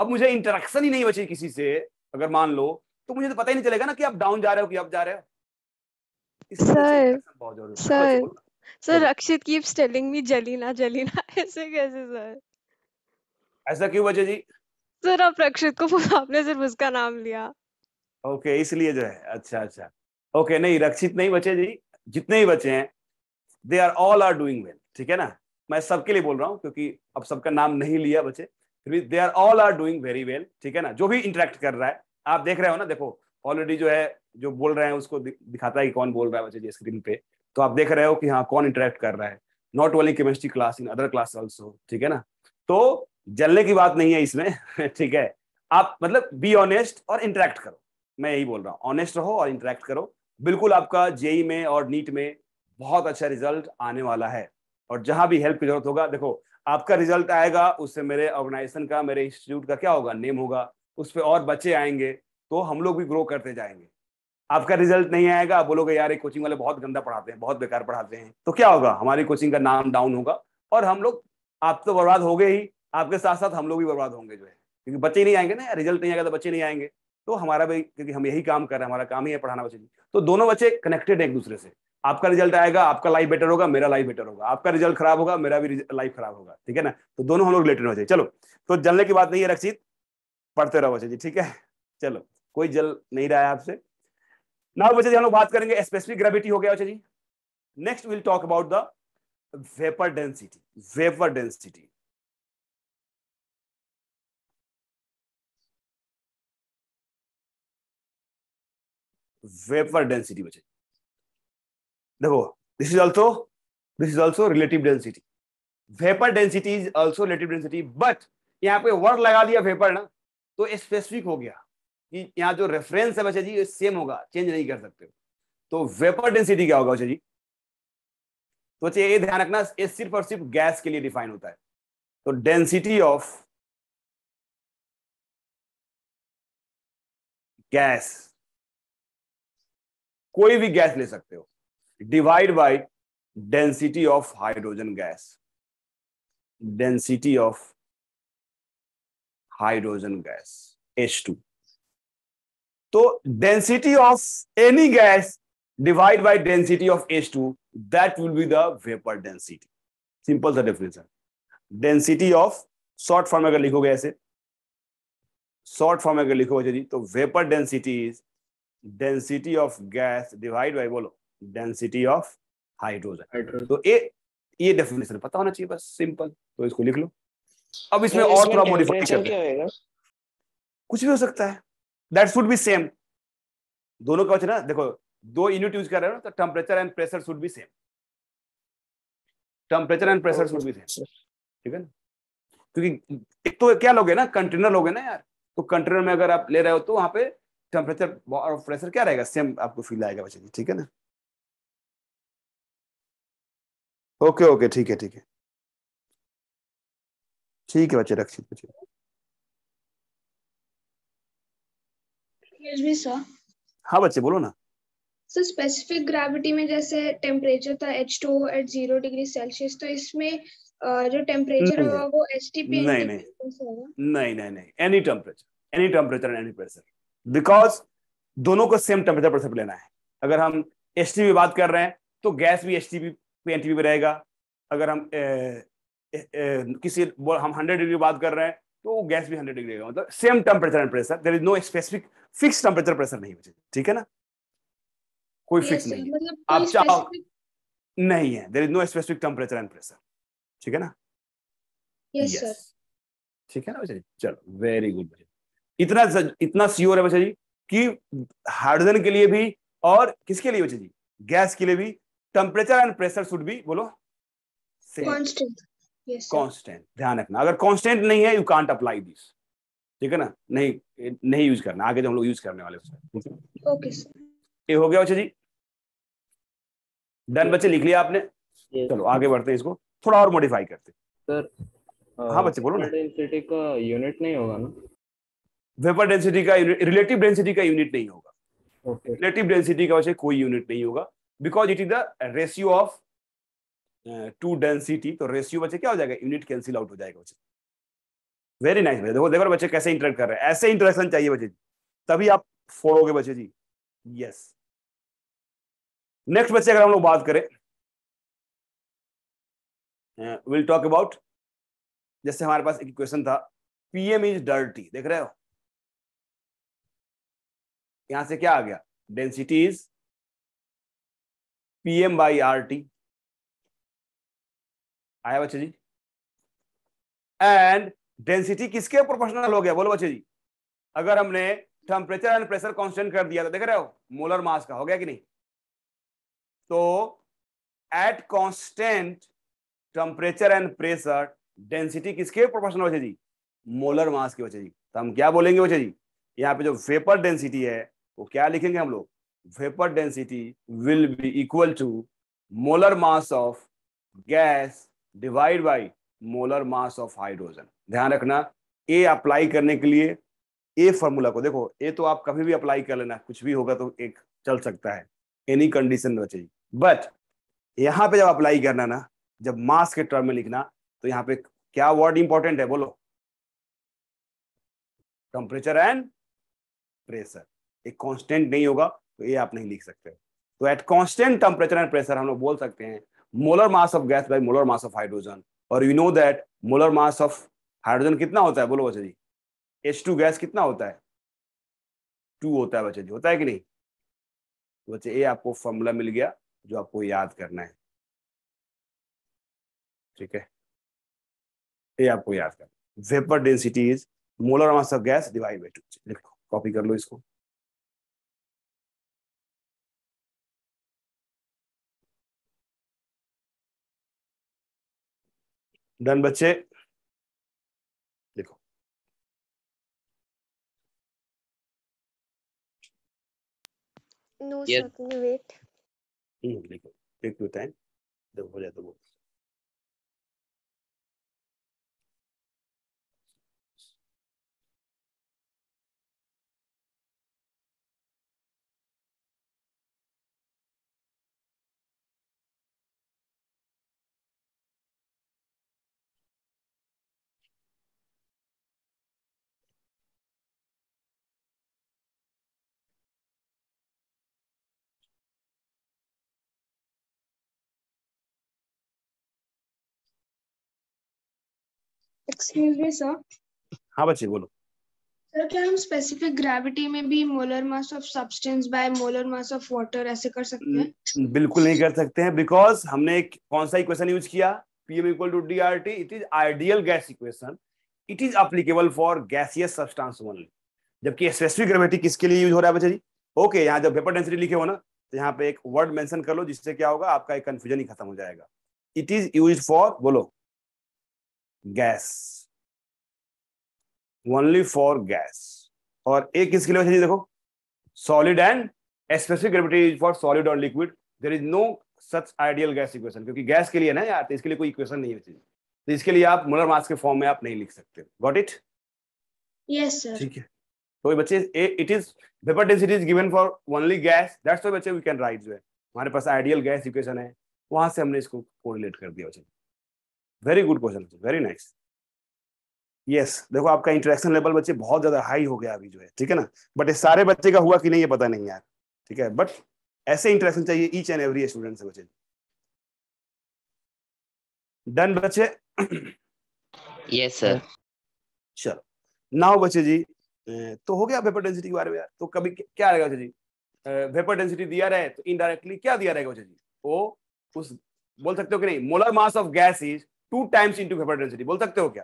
अब मुझे इंटरेक्शन ही नहीं बचे किसी से अगर मान लो तो मुझे तो पता ही नहीं चलेगा ना कि आप डाउन जा रहे हो कि अप जा रहे हो sir sir sir Akshit keeps telling me जलीना जलीना ऐसे कैसे सर ऐसा क्यों बचे जी सर आप रक्षित को आपने सिर्फ उसका नाम लिया ओके okay, इसलिए जो है अच्छा अच्छा ओके okay, नहीं रक्षित नहीं बचे जी जितने ही बचे हैं they are all are doing well ठीक है ना मैं सबके लिए बोल रहा हूँ क्योंकि अब सबका नाम नहीं लिया बचे फिर भी they are all are doing very well ठीक है ना जो भी इंटरेक्ट कर रहा है आप देख रहे हो ना देखो ऑलरेडी जो है जो बोल रहे हैं उसको दिखाता है कि कौन बोल रहा है बच्चे जी स्क्रीन पे तो आप देख रहे हो कि हाँ कौन इंटरेक्ट कर रहा है not only chemistry class in other class also ठीक है ना तो जलने की बात नहीं है इसमें ठीक है आप मतलब बी ऑनेस्ट और इंटरेक्ट करो मैं यही बोल रहा हूँ ऑनेस्ट रहो और इंटरेक्ट करो बिल्कुल आपका जेई e में और नीट में बहुत अच्छा रिजल्ट आने वाला है और जहां भी हेल्प की जरूरत होगा देखो आपका रिजल्ट आएगा उससे मेरे ऑर्गेनाइजेशन का मेरे इंस्टीट्यूट का क्या होगा नेम होगा उस पर और बच्चे आएंगे तो हम लोग भी ग्रो करते जाएंगे आपका रिजल्ट नहीं आएगा आप बोलोगे यार ये कोचिंग वाले बहुत गंदा पढ़ाते हैं बहुत बेकार पढ़ाते हैं तो क्या होगा हमारी कोचिंग का नाम डाउन होगा और हम लोग आप तो बर्बाद हो गए ही आपके साथ साथ हम लोग भी बर्बाद होंगे जो है क्योंकि बच्चे नहीं आएंगे ना रिजल्ट नहीं आएगा तो बच्चे नहीं आएंगे तो हमारा भी क्योंकि हम यही काम कर रहे हैं हमारा काम ही है पढ़ाना बच्चे तो दोनों बच्चे कनेक्टेड हैं एक दूसरे से आपका रिजल्ट आएगा आपका लाइफ बेटर होगा मेरा लाइफ बेटर होगा आपका रिजल्ट खराब होगा मेरा भी लाइफ खराब होगा ठीक है ना तो दोनों हम लोग रिलेटेड हो जाए चलो तो जलने की बात नहीं है रक्षित पढ़ते रहो बच्चे जी ठीक है चलो कोई जल नहीं रहा है आपसे नाउ बच्चे जी हम लोग बात करेंगे स्पेसिफिक ग्रेविटी हो गया बच्चे जी next will talk about the vapour density vapour density vapour density बच्चे देखो this is also this is also relative density vapour density is also relative density but यहां पे वर्ड लगा दिया वेपर ना तो स्पेसिफिक हो गया कि यहाँ जो रेफरेंस है बच्चा जी सेम होगा चेंज नहीं कर सकते तो वेपर डेंसिटी क्या होगा बच्चा जी तो बच्चे ये ध्यान रखना ये सिर्फ और सिर्फ गैस के लिए डिफाइन होता है तो डेंसिटी ऑफ गैस कोई भी गैस ले सकते हो divide by density of hydrogen gas density of hydrogen gas H2 तो density of any gas divide by density of H2 that will be the vapour density simple सा definition density of short form अगर लिखोगे ऐसे short form अगर लिखो जी तो vapour density is density of gas divide by बोलो density of hydrogen तो ये डेफिनेशन पता होना चाहिए बस सिंपल तो इसको लिख लो अब इसमें और थोड़ा मॉडिफाई कर कुछ भी हो सकता है दैट शुड बी सेम दोनों का ना देखो दो यूनिट यूज कर रहे हो तो temperature and pressure should be same temperature and pressure should be same ठीक है ना क्योंकि एक तो क्या लोगे ना कंटेनर लोगे ना यार तो कंटेनर में अगर आप ले रहे हो तो वहां पे टेम्परेचर और प्रेशर क्या रहेगा सेम आपको फील आएगा बच्चे ठीक है ना ओके ओके ठीक है ठीक है ठीक है बच्चे रक्षित बच्चे हाँ बच्चे बोलो ना सर स्पेसिफिक ग्रेविटी में जैसे टेम्परेचर था H two at zero degree Celsius तो इसमें जो टेम्परेचर होगा वो एच टी पी नहीं नहीं नहीं नहीं any temperature any temperature any pressure because दोनों को सेम टेम्परेचर पर सब लेना है अगर हम एच टी बात कर रहे हैं तो गैस भी एच टी पी पे रहेगा अगर हम किसी हम हंड्रेड डिग्री बात कर रहे हैं तो गैस भी हंड्रेड डिग्री मतलब same temperature and pressure there is no specific fix temperature pressure नहीं बचे ठीक है ना कोई फिक्स नहीं आप चाहो नहीं है there is no specific temperature and pressure ठीक है ना ठीक है ना बच्चा जी चलो वेरी गुड बच्चा इतना इतना श्योर है बच्चा जी कि हाइड्रोजन के लिए भी और किसके लिए बच्चा जी गैस के लिए भी टेम्परेचर एंड प्रेशर शुड भी बोलो सेम कॉन्स्टेंट yes, ध्यान रखना अगर कॉन्स्टेंट नहीं है यू कांट अप्लाई दिस ठीक है ना नहीं नहीं यूज करना आगे जो हम लोग यूज करने वाले ओके ये हो गया अच्छा जी डन बच्चे लिख लिया आपने yes, चलो आगे बढ़ते हैं इसको थोड़ा और मॉडिफाई करते सर हाँ uh, बच्चे बोलो ना डेंसिटी का यूनिट नहीं होगा ना वेपर डेंसिटी का रिलेटिव डेंसिटी का यूनिट नहीं होगा रिलेटिव डेंसिटी का वैसे कोई यूनिट नहीं होगा because it is the ratio of two density तो रेशियो बच्चे क्या हो जाएगा यूनिट कैंसिल आउट हो जाएगा बच्चे वेरी नाइस बच्चे देखो देखो बच्चे कैसे इंटरेक्ट कर रहे हैं ऐसे इंटरेक्शन चाहिए बच्चे जी तभी आप फोड़ोगे बच्चे जी यस नेक्स्ट बच्चे अगर हम लोग बात करें विल टॉक अबाउट जैसे हमारे पास एक क्वेश्चन था पीएम इज डर्टी देख रहे हो यहां से क्या आ गया density is PM by R T आया बच्चे जी एंड डेंसिटी किसके प्रोपोर्शनल हो गया बोलो बच्चे जी अगर हमने टेम्परेचर एंड प्रेशर कांस्टेंट कर दिया तो देख रहे हो मोलर मास का हो गया कि नहीं तो at constant temperature and pressure density किसके प्रोपोर्शनल बच्चे जी मोलर मास के बच्चे जी तो हम क्या बोलेंगे बच्चे जी यहाँ पे जो वेपर डेंसिटी है वो क्या लिखेंगे हम लोग vapour density will be equal to molar mass of gas divide by molar mass of hydrogen ध्यान रखना ए अप्लाई करने के लिए ए फॉर्मूला को देखो ए तो आप कभी भी अप्लाई कर लेना कुछ भी होगा तो एक चल सकता है एनी कंडीशन में चाहिए बट यहाँ पे जब अप्लाई करना ना जब मास के टर्म में लिखना तो यहाँ पे क्या वर्ड इंपॉर्टेंट है बोलो टेम्परेचर एंड प्रेशर एक कांस्टेंट नहीं होगा तो ये आप नहीं लिख सकते तो at constant temperature and pressure हम लोग बोल सकते हैं molar mass of gas by molar mass of hydrogen और you know that molar mass of hydrogen कितना होता है बोलो बच्चा जी एच टू गैस कितना होता है टू होता है बच्चा जी होता है कि नहीं बच्चे ये आपको फॉर्मूला मिल गया जो आपको याद करना है ठीक है ये आपको याद करना vapour density is molar mass of gas divide by two लिखो कॉपी कर लो इसको डन बच्चे देखो नो वेट देखो टेक मिनट टाइम जब हो जाए तो वो एक्सक्यूज मी सर हाँ बच्चे बोलो सर क्या हम स्पेसिफिक ग्रेविटी में भी molar mass of substance by molar mass of water ऐसे कर सकते हैं बिल्कुल नहीं कर सकते हैं बिकॉज हमने एक कौन सा इक्वेशन यूज किया PM equal to D R T it is ideal gas equation it is applicable for gaseous substance only जबकि स्पेसिफिक ग्रेविटी किसके लिए यूज हो रहा है बच्चे जी ओके यहाँ जब पेपर डेंसिटी लिखे हो ना तो यहाँ पे एक वर्ड मेंशन कर लो जिससे क्या होगा आपका एक कंफ्यूजन ही खत्म हो जाएगा इट इज यूज फॉर बोलो गैस ओनली फॉर गैस और एक किसके लिए चाहिए देखो solid and specific gravity is for solid और liquid there is no such ideal gas equation क्योंकि गैस के लिए ना यार तो इसके लिए कोई इक्वेशन नहीं है तो इसके लिए आप मुलर मास के फॉर्म में आप नहीं लिख सकते गॉट इट यस सर ठीक है तो बच्चे it is vapour density is given for only gas that's why बच्चे वी कैन राइट जो है हमारे पास आइडियल गैस इक्वेशन है वहां से हमने इसको कोरिलेट कर दिया बच्चे very good question very nice yes देखो आपका इंटरेक्शन लेवल बच्चे बहुत ज्यादा हाई हो गया अभी जो है ठीक है ना बट ये सारे बच्चे का हुआ कि नहीं ये पता नहीं यार ठीक है बट ऐसे इंटरेक्शन चाहिए ईच एंड एवरी स्टूडेंट से बच्चे डन बच्चे यस सर चलो नाउ बच्चे जी तो हो गया वेपर डेंसिटी के बारे में यार तो कभी क्या आएगा बच्चे जी वेपर डेंसिटी दिया रहे तो इनडायरेक्टली क्या दिया रहेगा बच्चे जी वो उस बोल सकते हो कि नहीं molar mass of gas is two times into vapour density बोल सकते हो क्या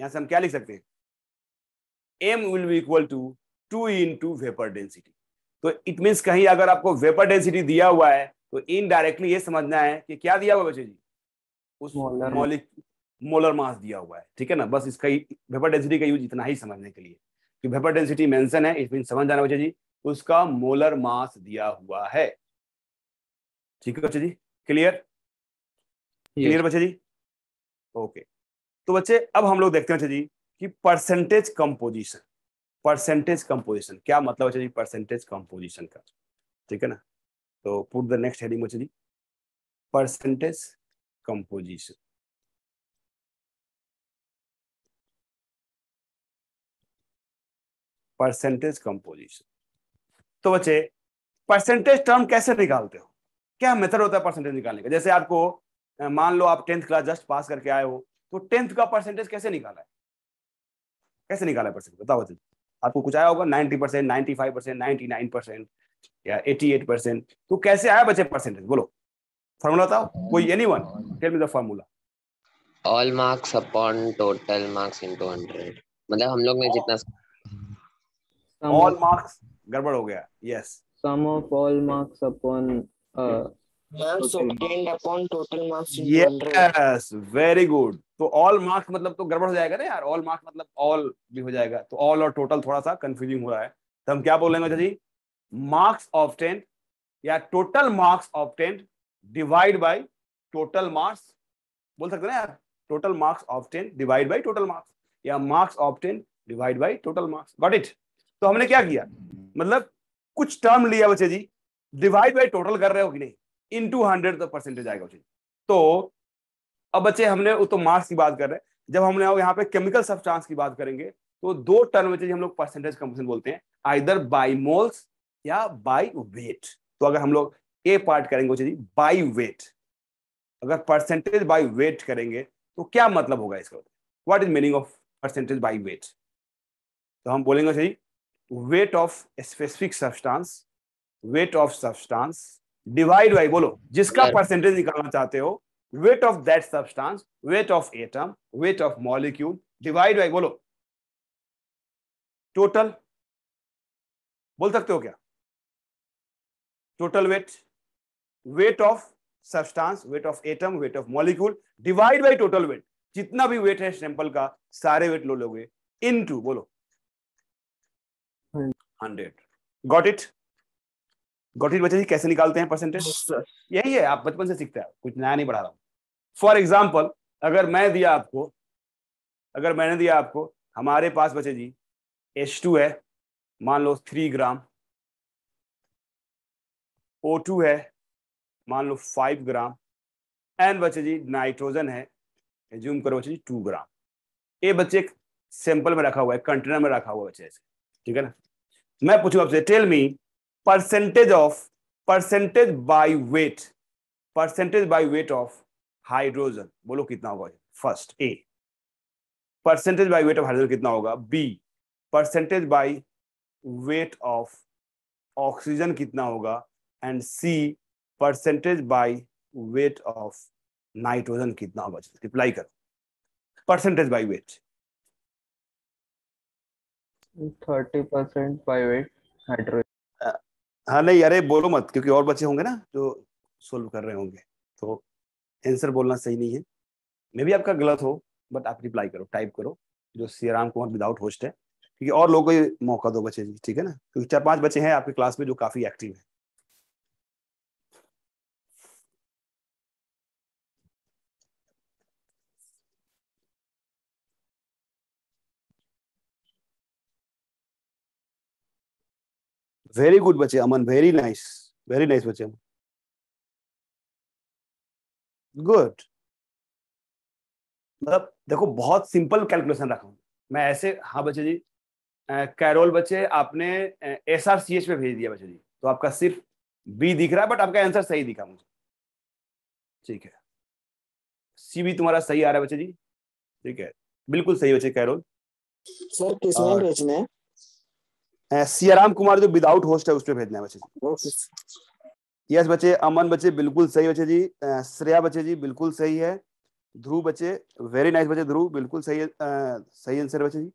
यहां से हम क्या लिख सकते हैं M will be equal to two into vapour density तो इट मीन्स कहीं अगर आपको वेपर डेंसिटी दिया हुआ है तो इनडायरेक्टली ये समझना है कि क्या दिया हुआ बच्चे जी उस मौलिक मोलर मास दिया हुआ है ठीक है ना बस इसका वेपर डेंसिटी का यूज इतना ही समझने के लिए कि वेपर डेंसिटी मेंशन है इसमें समझ जाना बच्चे जी उसका मोलर मास दिया हुआ है ठीक है बच्चे जी क्लियर क्लियर बच्चे जी ओके तो बच्चे अब हम लोग देखते हैं अच्छा जी कि परसेंटेज कंपोजिशन परसेंटेज कंपोजिशन क्या मतलब अच्छा जी परसेंटेज कंपोजिशन का ठीक है ना तो पुट द नेक्स्ट हेडिंग अच्छा जी परसेंटेज कंपोजिशन परसेंटेज कंपोजिशन तो बच्चे परसेंटेज टर्म कैसे निकालते हो क्या मेथड होता है परसेंटेज निकालने का जैसे आपको मान लो आप टेंथ क्लास जस्ट पास करके आए हो तो टेंथ का परसेंटेज कैसे निकाला है कैसे निकाला है परसेंटेज बताओ बताइए आपको कुछ आया होगा ninety percent ninety five percent ninety nine percent या एटी एट परसेंट तो कैसे आया बच्चे परसेंटेज बोलो फॉर्मूला बताओ कोई any one tell me the formula all marks upon total marks into 100 मतलब हम लोग ने जितना ऑल मार्क्स गड़बड़ हो गया yes sum of all marks upon very good तो ऑल मार्क्स मतलब तो गड़बड़ हो जाएगा ना यार ऑल मार्क्स मतलब ऑल भी हो जाएगा तो ऑल और टोटल थोड़ा सा कंफ्यूजिंग हो रहा है तो हम क्या बोल रहे हैं जी मार्क्स ऑब्टेंड या total marks obtained divide by total marks बोल सकते ना यार total marks of tenth divide by total marks या marks of tenth divide by total marks got it तो हमने क्या किया मतलब कुछ टर्म लिया बच्चे जी डिवाइड बाई टोटल कर रहे हो कि नहीं इंटू हंड्रेड तो परसेंटेज आएगा उसे तो अब बच्चे हमने तो मार्क्स की बात कर रहे हैं जब हमने यहाँ पे केमिकल सब्सटेंस की बात करेंगे तो दो टर्न में हम लोग परसेंटेज कंपोजिशन बोलते हैं आइदर बाई मोल्स या बाई वेट तो अगर हम लोग ए पार्ट करेंगे उसे बाई वेट अगर परसेंटेज बाई वेट करेंगे तो क्या मतलब होगा इसका what is meaning of percentage by weight तो हम बोलेंगे weight of specific substance weight of substance divide by बोलो जिसका परसेंटेज निकालना चाहते हो weight of that substance weight of atom weight of molecule divide by बोलो टोटल बोल सकते हो क्या total weight weight of substance weight of atom weight of molecule divide by total weight जितना भी वेट है सैंपल का सारे वेट लो लोगे टू बोलो हंड्रेड गॉट इट गठित बच्चे कैसे निकालते हैं परसेंटेज यही है आप बचपन से सीखते हैं कुछ नया नहीं पढ़ा रहा हूं फॉर एग्जाम्पल अगर मैं दिया आपको अगर मैंने दिया आपको हमारे पास बच्चे जी एच टू है मान लो थ्री ग्राम ओ टू है मान लो फाइव ग्राम एंड बच्चे जी नाइट्रोजन है जूम करो बच्चे जी टू ग्राम ये बच्चे सैंपल में रखा हुआ है कंटेनर में रखा हुआ बच्चे ऐसे ठीक है ना मैं पूछूं आपसे tell me percentage of percentage by weight percentage by weight of hydrogen बोलो कितना होगा first A percentage by weight of hydrogen कितना होगा B percentage by weight of oxygen कितना होगा and C percentage by weight of nitrogen कितना होगा reply करो percentage by weight thirty percent by weight hydrogen हाँ नहीं अरे बोलो मत क्योंकि और बच्चे होंगे ना जो सोल्व कर रहे होंगे तो आंसर बोलना सही नहीं है मे भी आपका गलत हो बट आप रिप्लाई करो टाइप करो जो C Ram Kumar without host है क्योंकि और लोगों को मौका दो बच्चे ठीक है ना क्योंकि चार पांच बच्चे हैं आपके क्लास में जो काफी एक्टिव है वेरी गुड बच्चे Aman very nice very nice बच्चे अमन गुड मतलब देखो बहुत सिंपल कैलकुलेशन रखा हूँ मैं ऐसे हाँ बच्चे जी कैरोल बच्चे आपने एस आर सी एच में भेज दिया बच्चे जी तो आपका सिर्फ बी दिख रहा है बट आपका आंसर सही दिखा मुझे ठीक है सी भी तुम्हारा सही आ रहा है बच्चे जी ठीक है बिल्कुल सही बच्चे कैरोल सर किसमें भेजना है सियाराम कुमार जो विदाउट होस्ट है उसमें भेजना है बच्चे जी यस बच्चे अमन बच्चे बिल्कुल सही बच्चे जी श्रेया बच्चे जी बिल्कुल सही है ध्रुव बच्चे वेरी नाइस बच्चे ध्रुव बिल्कुल सही सही आंसर बच्चे जी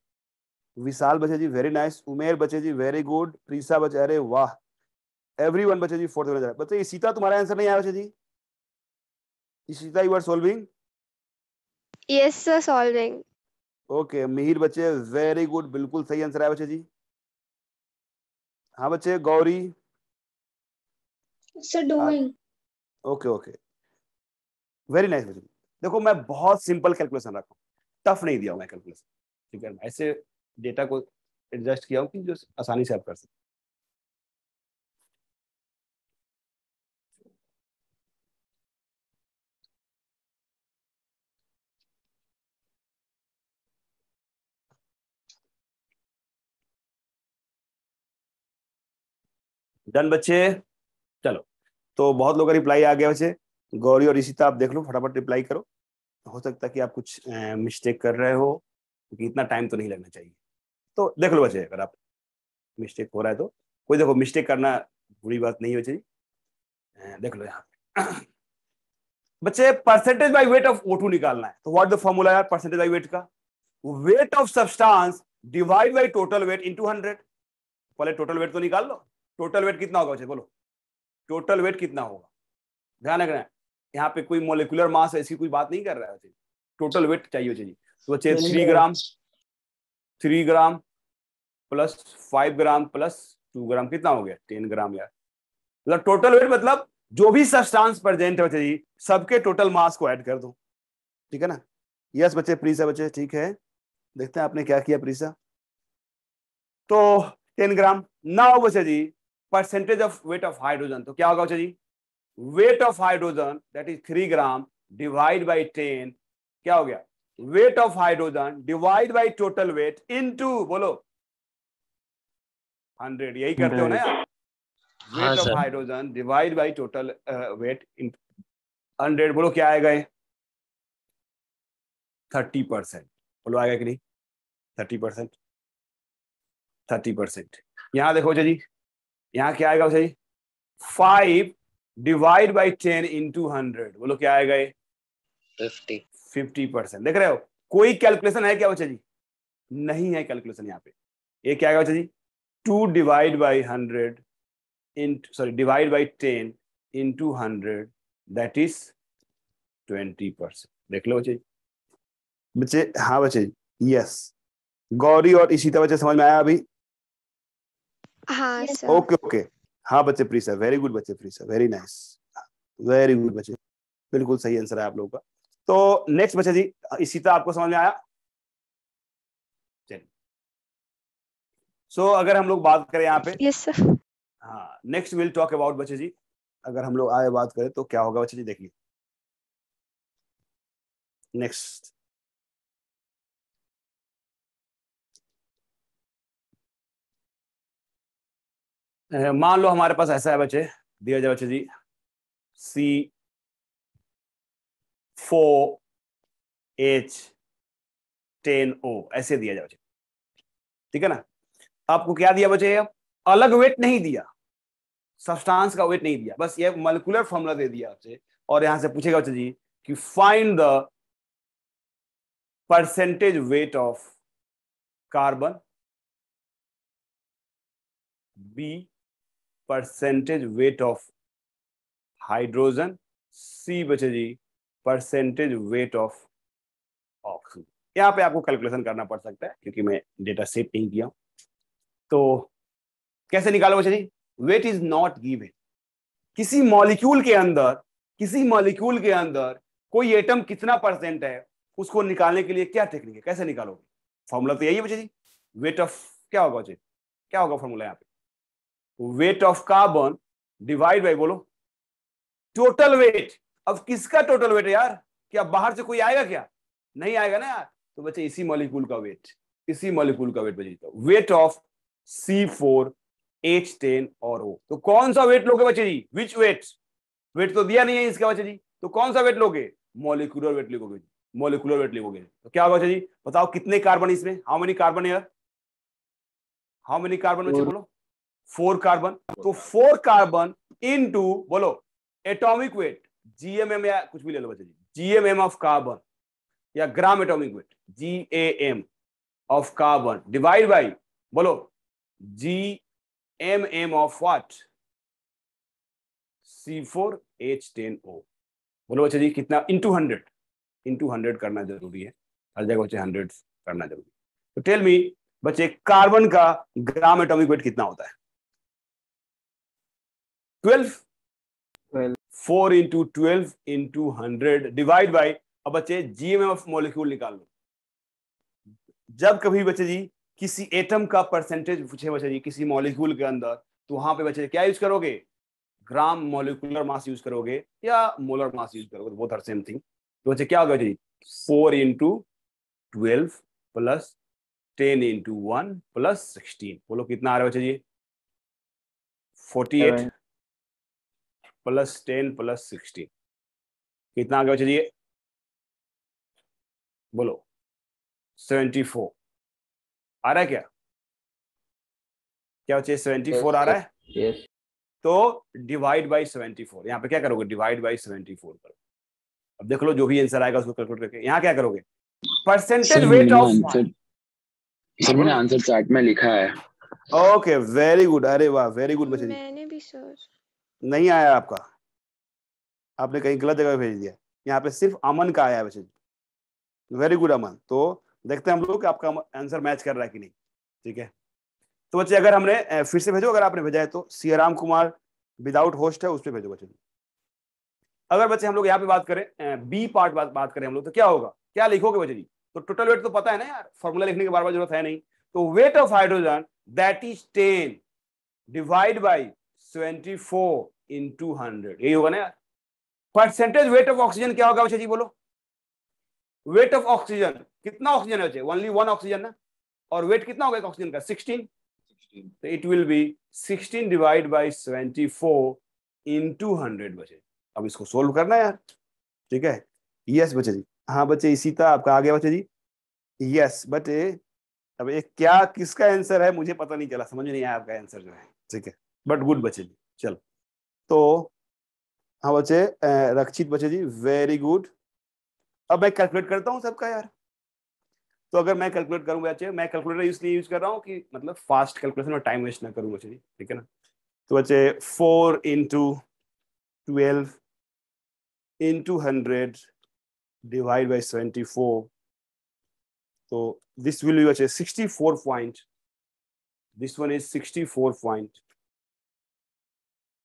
विशाल बच्चे जी वेरी नाइस उमेर बच्चे जी वेरी गुड प्रीसा बच्चे अरे वाह एवरी वन बच्चे जी फोर्थ बच्चे बच्चे सीता तुम्हारा आंसर नहीं आया बच्चे जी Sita you are solving yes sir solving okay Mihir बच्चे वेरी गुड बिल्कुल सही आंसर आया बच्चे जी हाँ बच्चे Gauri okay okay very nice बच्चे देखो मैं बहुत सिंपल कैलकुलेशन रखा हूँ टफ नहीं दिया हूं मैं कैलकुलेशन ठीक है ऐसे डेटा को एडजस्ट किया हूँ कि जो आसानी से आप कर सकते डन बच्चे चलो तो बहुत लोगों का रिप्लाई आ गया बच्चे गौरी और ऋषिता आप देख लो फटाफट रिप्लाई करो हो सकता है कि आप कुछ मिस्टेक कर रहे हो क्योंकि इतना टाइम तो नहीं लगना चाहिए तो देख लो बच्चे अगर आप मिस्टेक हो रहा है तो कोई देखो मिस्टेक करना बुरी बात नहीं बच्चे देख लो यहाँ बच्चे percentage by weight of O two निकालना है तो व्हाट द फॉर्मूला यार परसेंटेज बाई वेट का weight of substance divide by total weight two hundred पहले टोटल वेट तो निकाल लो टोटल वेट कितना होगा बच्चे बोलो टोटल वेट कितना होगा ध्यान रखना है यहाँ पे कोई मोलिकुलर मास ऐसी कोई बात नहीं कर रहा है टोटल वेट चाहिए बच्चे जी तो बच्चे three gram three gram plus five gram plus two gram कितना हो गया टेन ग्राम यार मतलब टोटल वेट मतलब जो भी सब्सटेंस प्रेजेंट है बच्चे जी सबके टोटल मास को ऐड कर दो ठीक है ना यस बच्चे प्रीसा बच्चे ठीक है देखते हैं आपने क्या किया प्रीसा तो टेन ग्राम ना हो बच्चे जी percentage of weight of hydrogen तो क्या होगा जी weight of hydrogen that is three gram divide by ten क्या हो गया weight of hydrogen divide by total weight in बोलो हंड्रेड यही करते हो ना weight of hydrogen divide by total weight in hundred बोलो क्या आएगा ये थर्टी परसेंट बोलो आएगा कि नहीं थर्टी परसेंट थर्टी परसेंट यहां देखो जी यहाँ क्या आएगा भाई five divide by ten into hundred बोलो क्या आएगा ये फिफ्टी फिफ्टी परसेंट देख रहे हो कोई कैलकुलेशन है क्या बच्चा जी नहीं है कैलकुलेशन यहाँ पे ये क्या आएगा बच्चा जी two divide by hundred in sorry divide by ten into hundred that is twenty percent देख लो बच्चे जी बच्चे हाँ बच्चे जी यस गौरी और इशिता बच्चे समझ में आया अभी ओके हाँ, ओके हाँ बच्चे प्रीसा वेरी गुड बच्चे Preesa very nice very good बच्चे बिल्कुल सही आंसर है आप लोगों का तो नेक्स्ट बच्चे जी इसी तरह आपको समझ में आया चलिए सो so, अगर हम लोग बात करें यहाँ पे हाँ नेक्स्ट विल टॉक अबाउट बच्चे जी अगर हम लोग आए बात करें तो क्या होगा बच्चे जी देखिए नेक्स्ट मान लो हमारे पास ऐसा है बच्चे दिया जाए बच्चे जी सी फो एच टेन ओ ऐसे दिया जाए बच्चे ठीक है ना आपको क्या दिया बच्चे अलग वेट नहीं दिया सब्सटेंस का वेट नहीं दिया बस ये मलिकुलर फॉर्मूला दे दिया आपसे और यहां से पूछेगा बच्चे जी कि find the percentage weight of carbon B percentage weight of hydrogen C बचे जी परसेंटेज वेट ऑफ ऑक्सीजन यहाँ पे आपको कैलकुलेशन करना पड़ सकता है क्योंकि मैं डेटा सेव नहीं किया तो कैसे निकालो बच्चे जी वेट इज नॉट गिवन किसी मॉलिक्यूल के अंदर किसी मॉलिक्यूल के अंदर कोई एटम कितना परसेंट है उसको निकालने के लिए क्या टेक्निक है कैसे निकालोगे फॉर्मूला तो यही है बच्चे जी वेट ऑफ क्या होगा बच्चे क्या होगा फॉर्मूला यहाँ पे weight of carbon divide by बोलो टोटल वेट अब किसका टोटल वेट है यार क्या बाहर से कोई आएगा क्या नहीं आएगा ना यार तो बच्चे इसी मॉलिक्यूल का वेट इसी मॉलिक्यूल का वेट बचे weight of C four H ten और ओ तो कौन सा वेट लोगे बच्चे जी विच वेट वेट तो दिया नहीं है इसका बच्चे जी तो कौन सा वेट लोगे मोलिकुलर वेट लिखोगे मोलिकुलर वेट लिखोगे तो क्या बच्चे जी बताओ कितने कार्बन इसमें हाउ मेनी कार्बन यार हाउ मेनी कार्बन बच्चे बोलो फोर कार्बन तो फोर कार्बन इन टू बोलो एटॉमिक वेट जीएमएम या कुछ भी ले लो बच्चे जीएमएम ऑफ कार्बन या gram atomic weight G A M of carbon divide by बोलो G M M of what C four H ten O बोलो बच्चे जी कितना into hundred into hundred करना जरूरी है हर जगह बच्चे हंड्रेड करना जरूरी है तो टेल मी बच्चे कार्बन का ग्राम एटॉमिक वेट कितना होता है twelve four into twelve into hundred divide by अब बच्चे जीएमएम ऑफ मॉलिक्यूल निकाल लो जब कभी बच्चे जी किसी एटम का परसेंटेज पूछे बच्चे जी किसी मॉलिक्यूल के अंदर तो वहां पे बच्चे क्या यूज करोगे ग्राम मॉलिक्यूलर मास यूज करोगे या मोलर मास यूज करोगे तो बोथ आर सेम थिंग तो बच्चे क्या होगा जी four into twelve plus ten into one plus sixteen बोलो कितना आ रहा है बच्चे जी forty eight plus ten plus sixteen कितना आगे चलिए बोलो सेवेंटी फोर आ रहा है क्या क्या बचे सेवेंटी फोर आ रहा है yes. तो डिवाइड बाई सेवेंटी फोर यहाँ पे क्या करोगे डिवाइड बाई सेवेंटी फोर करो अब देख लो जो भी आंसर आएगा उसको कैलकुलेट करके यहाँ क्या करोगे परसेंटेज वेट ऑफ सर मैंने आंसर चार्ट में लिखा है ओके वेरी गुड अरे वाह वेरी गुड बच्चे मैंने भी सर नहीं आया आपका आपने कहीं गलत जगह भेज दिया यहाँ पे सिर्फ अमन का आया मैसेज वेरी गुड अमन तो देखते हैं हम लोग आपका आंसर मैच कर रहा है कि नहीं ठीक है तो बच्चे अगर हमने फिर से भेजो अगर आपने भेजा है तो C Ram Kumar without host है उस पर भेजो बच्चे अगर बच्चे हम लोग यहाँ पे बात करें बी पार्ट बात बात करें हम लोग तो क्या होगा क्या लिखोगे बच्चे जी तो टोटल वेट तो पता है ना यार फॉर्मूला लिखने के बार बार जरूरत है नहीं तो weight of hydrogen that is ten divide by twenty four in hundred यही होगा ना परसेंटेज वेट ऑफ ऑक्सीजन क्या होगा बच्चे जी बोलो वेट ऑफ ऑक्सीजन कितना ऑक्सीजन है बच्चे ओनली वन ऑक्सीजन ना और वेट कितना होगा ऑक्सीजन का सिक्सटीन तो it will be sixteen divide by seventy four into hundred बचे अब इसको सोल्व करना यार ठीक है यस बच्चे जी हाँ बच्चे सीता आपका आगे बच्चे जी यस बटे अब एक क्या किसका आंसर है मुझे पता नहीं चला समझ नहीं आया आपका आंसर जो है ठीक है बट गुड बचे जी चलो तो हाँ बचे रक्षित बचे जी वेरी गुड अब मैं कैलकुलेट करता हूँ सबका यार तो अगर मैं कैलकुलेट करूँगा बच्चे मैं कैलकुलेटर इसलिए यूज कर रहा हूँ कि मतलब फास्ट कैलकुलेशन और टाइम वेस्ट ना करूँ बच्चे जी ठीक है ना तो बच्चे four into twelve into hundred divide by seventy four तो दिस विल बी बच्चे sixty four point this one is sixty four point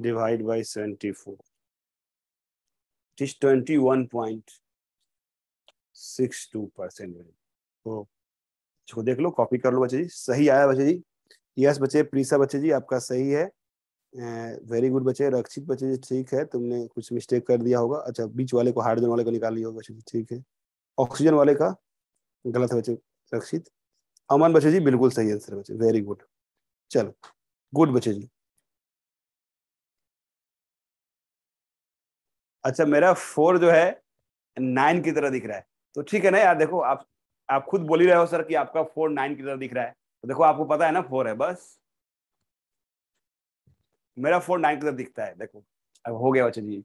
divide by 74. It is 21.62 percent तो इसको देख लो कॉपी कर लो बच्चे जी सही आया बच्चे जी यस बच्चे प्रीसा बच्चे जी आपका सही है वेरी गुड बच्चे रक्षित बच्चे जी ठीक है तुमने कुछ मिस्टेक कर दिया होगा अच्छा बीच वाले को हाइड्रोजन वाले को निकाल लिया होगा बच्चे ठीक है ऑक्सीजन वाले का गलत है बच्चे रक्षित अमन बच्चे जी बिल्कुल सही आंसर बच्चे वेरी गुड चलो गुड बच्चे जी अच्छा मेरा फोर जो है नाइन की तरह दिख रहा है तो ठीक है ना यार देखो आप आप खुद बोली रहे हो सर कि आपका फोर नाइन की तरह दिख रहा है तो देखो आपको पता है ना फोर है बस मेरा फोर नाइन की तरह दिखता है देखो अब हो गया अच्छा जी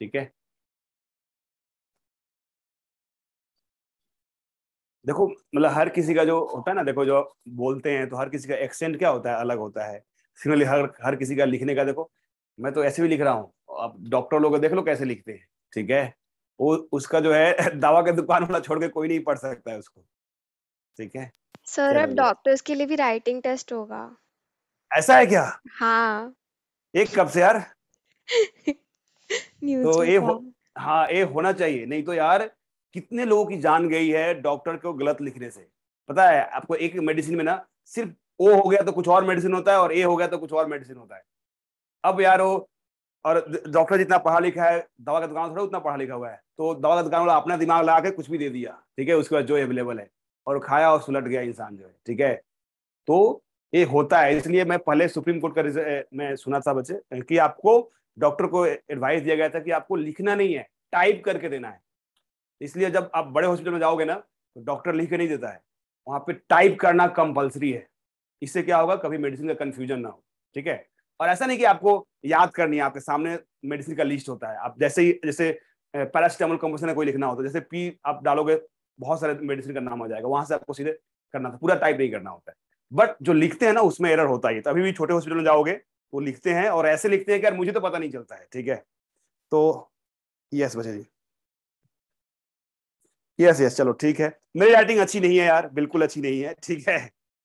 ठीक है देखो मतलब हर किसी का जो होता है ना देखो जो बोलते हैं तो हर किसी का एक्सेंट क्या होता है अलग होता है सिमिलरली हर हर किसी का लिखने का देखो मैं तो ऐसे भी लिख रहा हूँ आप डॉक्टर लोग देख लो कैसे लिखते हैं ठीक है वो उसका जो है दवा के दुकान वाला छोड़ के कोई नहीं पढ़ सकता है उसको ठीक है सर अब डॉक्टर्स के लिए भी राइटिंग टेस्ट होगा ऐसा है क्या हाँ एक कब से यार तो ये हो, हाँ ये होना चाहिए नहीं तो यार कितने लोगों की जान गई है डॉक्टर को गलत लिखने से पता है आपको एक मेडिसिन में ना सिर्फ ओ हो गया तो कुछ और मेडिसिन होता है और ए हो गया तो कुछ और मेडिसिन होता है अब यार वो और डॉक्टर जितना पढ़ा लिखा है दवा का दुकान थोड़ा उतना पढ़ा लिखा हुआ है तो दवा का दुकान वाला अपना दिमाग लगा के कुछ भी दे दिया ठीक है उसके बाद जो अवेलेबल है और खाया और सुलट गया इंसान जो है ठीक है तो ये होता है इसलिए मैं पहले सुप्रीम कोर्ट का मैं सुना था बच्चे कि आपको डॉक्टर को एडवाइस दिया गया था कि आपको लिखना नहीं है टाइप करके देना है इसलिए जब आप बड़े हॉस्पिटल में जाओगे ना तो डॉक्टर लिख के नहीं देता है वहां पे टाइप करना कंपलसरी है इससे क्या होगा कभी मेडिसिन का कन्फ्यूजन ना हो ठीक है और ऐसा नहीं कि आपको याद करनी है आपके सामने मेडिसिन का लिस्ट होता है आप जैसे ही जैसे पैरास्टेमोल कंपोजिशन कोई लिखना होता तो है जैसे पी आप डालोगे बहुत सारे मेडिसिन का नाम हो जाएगा वहां से आपको सीधे करना था पूरा टाइप नहीं करना होता है बट जो लिखते हैं ना उसमें एरर होता है तो अभी भी छोटे हॉस्पिटल में जाओगे वो लिखते हैं और ऐसे लिखते हैं कि यार मुझे तो पता नहीं चलता है ठीक है तो यस बच्चा जी यस यस चलो ठीक है मेरी राइटिंग अच्छी नहीं है यार बिल्कुल अच्छी नहीं है ठीक है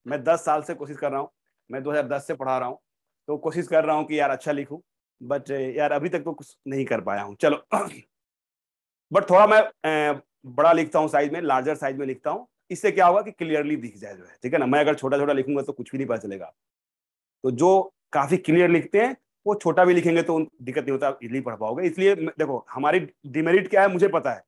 मैं दस साल से कोशिश कर रहा हूँ मैं दो से पढ़ा रहा हूँ तो कोशिश कर रहा हूँ कि यार अच्छा लिखूँ बट यार अभी तक तो कुछ नहीं कर पाया हूँ चलो बट थोड़ा मैं बड़ा लिखता हूँ साइज में लार्जर साइज में लिखता हूँ इससे क्या होगा कि क्लियरली दिख जाए जो है ठीक है ना मैं अगर छोटा छोटा लिखूंगा तो कुछ भी नहीं पता चलेगा तो जो काफी क्लियर लिखते हैं वो छोटा भी लिखेंगे तो दिक्कत नहीं होता इजली पढ़ पाओगे इसलिए देखो हमारी डिमेरिट क्या है मुझे पता है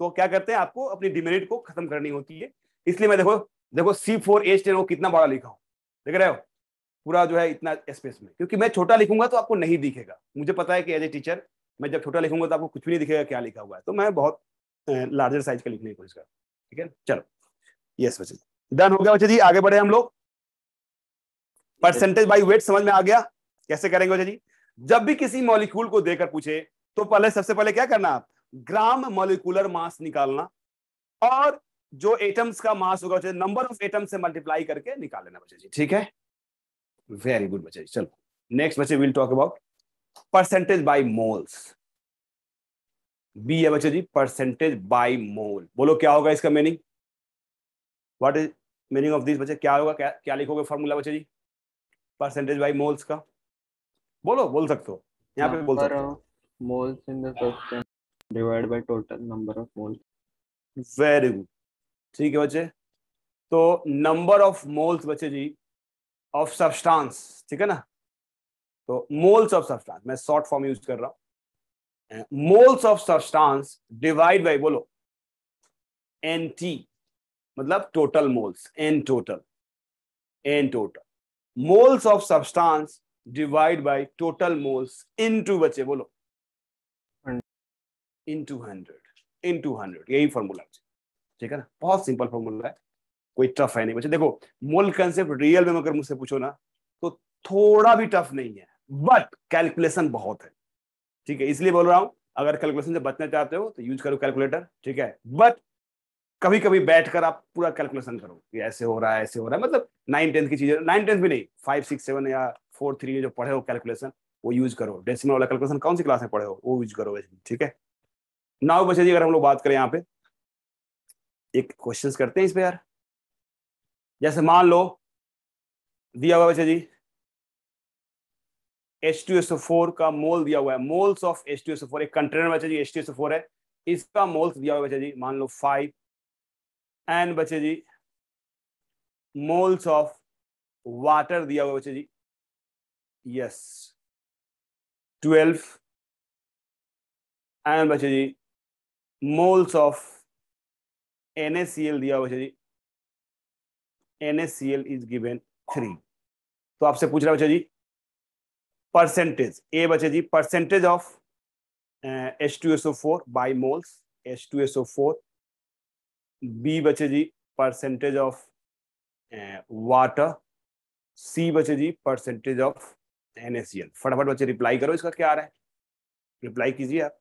तो क्या करते हैं आपको अपनी डिमेरिट को खत्म करनी होती है इसलिए मैं देखो देखो सी फोर एच टेन वो कितना बड़ा लिखा हूँ देख रहे हो पूरा जो है इतना स्पेस में क्योंकि मैं छोटा लिखूंगा तो आपको नहीं दिखेगा मुझे पता है कि एज ए टीचर मैं जब छोटा लिखूंगा तो आपको कुछ भी नहीं दिखेगा क्या लिखा हुआ है तो मैं बहुत लार्जर साइज का लिखने की कोशिश कर ठीक है चलो यस बच्चे डन हो गया बच्चे जी आगे बढ़े हम लोग परसेंटेज बाई वेट समझ में आ गया कैसे करेंगे बच्चे जी जब भी किसी मॉलिक्यूल को देकर पूछे तो पहले सबसे पहले क्या करना आप ग्राम मॉलिकुलर मास निकालना और जो एटम्स का मास होगा नंबर ऑफ एटम्स से मल्टीप्लाई करके निकाल लेना बच्चे जी ठीक है वेरी गुड बच्चे चलो नेक्स्ट बच्चे will talk about percentage by moles B है बच्चे जी परसेंटेज बाय मोल बोलो क्या होगा इसका meaning what is meaning of this बच्चे क्या होगा क्या क्या लिखोगे फॉर्मूला बच्चे जी परसेंटेज बाय मोल्स का बोलो बोल सकते हो यहाँ पे बोल सकते हो moles in the substance divide by total number of moles very good ठीक है बच्चे तो नंबर ऑफ मोल्स बच्चे जी ऑफ सब्सटेंस ठीक है ना तो मोल्स ऑफ सबस्टांस मैं शॉर्ट फॉर्म यूज कर रहा हूं moles of substance divide by बोलो एन टी मतलब total moles n total n total moles of substance divide by total moles into बचे बोलो into hundred into hundred यही formula ठीक है ना बहुत सिंपल फॉर्मूला है कोई टफ है नहीं बच्चे देखो मोल कंसेप्ट रियल में अगर मुझसे पूछो ना तो थोड़ा भी टफ नहीं है बट कैलकुलेशन बहुत है ठीक है इसलिए बोल रहा हूं अगर कैलकुलेशन से बचना चाहते हो तो यूज करो कैलकुलेटर ठीक है बट कभी कभी बैठकर आप पूरा कैलकुलेशन करो कि ऐसे हो रहा है ऐसे हो रहा है मतलब नाइन टेंथ की चीजें नाइन टेंथ भी नहीं फाइव सिक्स सेवन या फोर थ्री जो पढ़े हो कैलकुलेशन वो यूज करो डेसिमल वाला कैलकुलेशन कौन सी क्लास में पढ़े हो वो यूज करो ठीक है नाउ बचे जी अगर हम लोग बात करें यहाँ पे एक क्वेश्चन करते हैं इस पर यार जैसे मान लो दिया हुआ बच्चे जी टू फोर का मोल दिया हुआ है मोल्स ऑफ फोर एक कंटेनर बच्चे जी फोर है इसका मोल्स दिया हुआ है बच्चे जी मान लो फाइव एंड बच्चे जी मोल्स ऑफ वाटर दिया हुआ बच्चे जी यस ट्वेल्व एंड बच्चे जी मोल्स ऑफ एन दिया हुआ बच्चे जी NaCl is given थ्री तो आपसे पूछ रहा बच्चे जी परसेंटेज ए uh, बच्चे जी percentage of H two S O four by moles H two S O four B बचे जी परसेंटेज ऑफ वाटर सी बचे जी परसेंटेज ऑफ एन फटाफट बच्चे रिप्लाई करो इसका क्या आ रहा है रिप्लाई कीजिए आप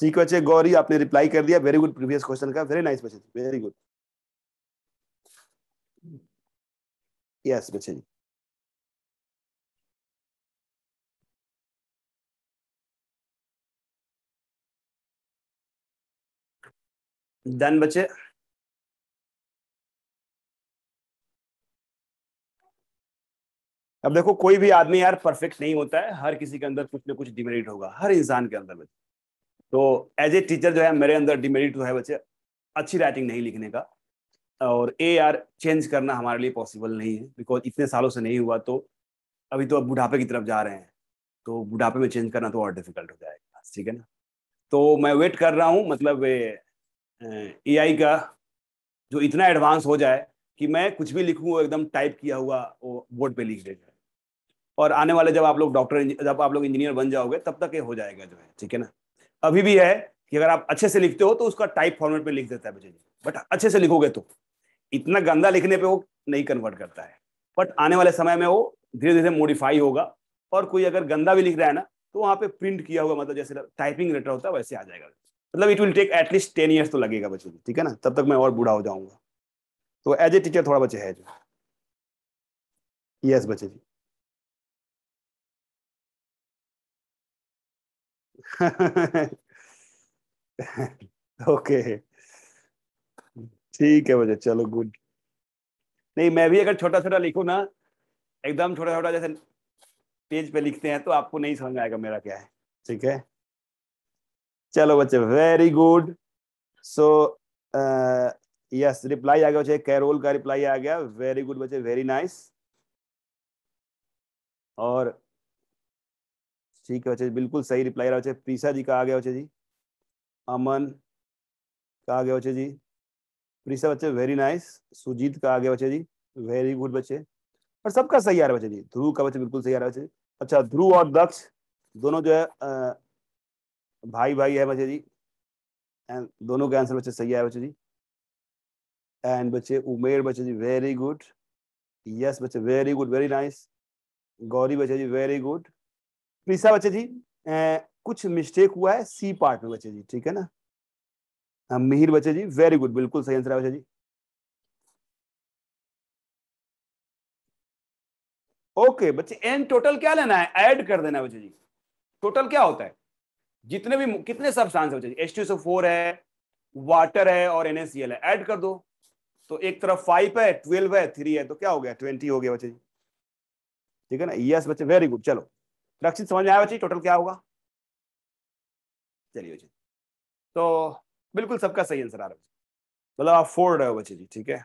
ठीक है बच्चे गौरी आपने रिप्लाई कर दिया वेरी गुड प्रीवियस क्वेश्चन का वेरी नाइस बच्चे very good Yes, Bethany. Then bache. अब देखो कोई भी आदमी यार परफेक्ट नहीं होता है हर किसी के अंदर कुछ ना कुछ डिमेरिट होगा हर इंसान के अंदर बच्चे तो एज ए टीचर जो है मेरे अंदर डिमेरिट तो है बच्चे अच्छी राइटिंग नहीं लिखने का और ए आर चेंज करना हमारे लिए पॉसिबल नहीं है बिकॉज इतने सालों से नहीं हुआ तो अभी तो अब बुढ़ापे की तरफ जा रहे हैं तो बुढ़ापे में चेंज करना तो और डिफिकल्ट हो जाएगा ठीक है ना तो मैं वेट कर रहा हूँ मतलब ए आई का जो इतना एडवांस हो जाए कि मैं कुछ भी लिखूँ एकदम टाइप किया हुआ वो बोर्ड पे लिख देगा और आने वाले जब आप लोग डॉक्टर जब आप लोग इंजीनियर बन जाओगे तब तक ये हो जाएगा जो है ठीक है ना अभी भी है कि अगर आप अच्छे से लिखते हो तो उसका टाइप फॉर्मेट में लिख देता है बट अच्छे से लिखोगे तो इतना गंदा लिखने पे वो नहीं कन्वर्ट करता है बट आने वाले समय में वो धीरे धीरे मॉडिफाई होगा और कोई अगर गंदा भी लिख रहा है ना तो वहाँ पे प्रिंट किया हुआ मतलब जैसे टाइपिंग लेटर होता है वैसे आ जाएगा मतलब it will take at least ten years तो लगेगा बच्चे को ठीक है ना तब तक मैं और बूढ़ा हो जाऊंगा तो एज ए टीचर थोड़ा बच्चे है जो यस बच्चे जी ओके okay. ठीक है बच्चे चलो गुड नहीं मैं भी अगर छोटा छोटा लिखूँ ना एकदम छोटा छोटा जैसे पेज पे लिखते हैं तो आपको नहीं समझ आएगा मेरा क्या है ठीक है चलो बच्चे very good so yes reply आ गया बच्चे कैरोल का रिप्लाई आ गया वेरी गुड बच्चे वेरी नाइस और ठीक है बच्चे बिल्कुल सही रिप्लाई रहा बच्चे प्रीसा जी का आ गया बच्चे जी अमन का आ गया बच्चे जी प्रीसा बच्चे वेरी नाइस सुजीत का आगे बच्चे जी वेरी गुड बच्चे और सबका सही आ रहा है बच्चे जी ध्रुव का बच्चे बिल्कुल सही आ रहा है बच्चे अच्छा ध्रुव और दक्ष दोनों जो है भाई भाई है बच्चे जी एंड दोनों के आंसर बच्चे सही आया बच्चे जी एंड बच्चे उमेर बच्चे जी वेरी गुड यस बच्चे very good very nice Gauri बच्चे जी वेरी गुड प्रीसा बच्चे जी कुछ मिस्टेक हुआ है सी पार्ट में बच्चे जी ठीक है ना हाँ, मिहिर बच्चे जी वेरी गुड बिल्कुल सही आंसर है बच्चे जी ओके okay, बच्चे एन टोटल क्या लेना है ऐड कर देना है बच्चे जी टोटल क्या होता है जितने भी कितने सब सांस है बच्चे जी एस टू फोर है वाटर है और एनएससीएल है ऐड कर दो तो एक तरफ फाइव है ट्वेल्व है थ्री है तो क्या हो गया ट्वेंटी हो गया बच्चे जी ठीक है ना यस बच्चे वेरी गुड चलो रक्षित समझ में आया बच्चे टोटल क्या होगा चलिए बच्चे तो बिल्कुल सबका सही आंसर आ रहा है मतलब आप फोर रहे हो बच्चे जी ठीक है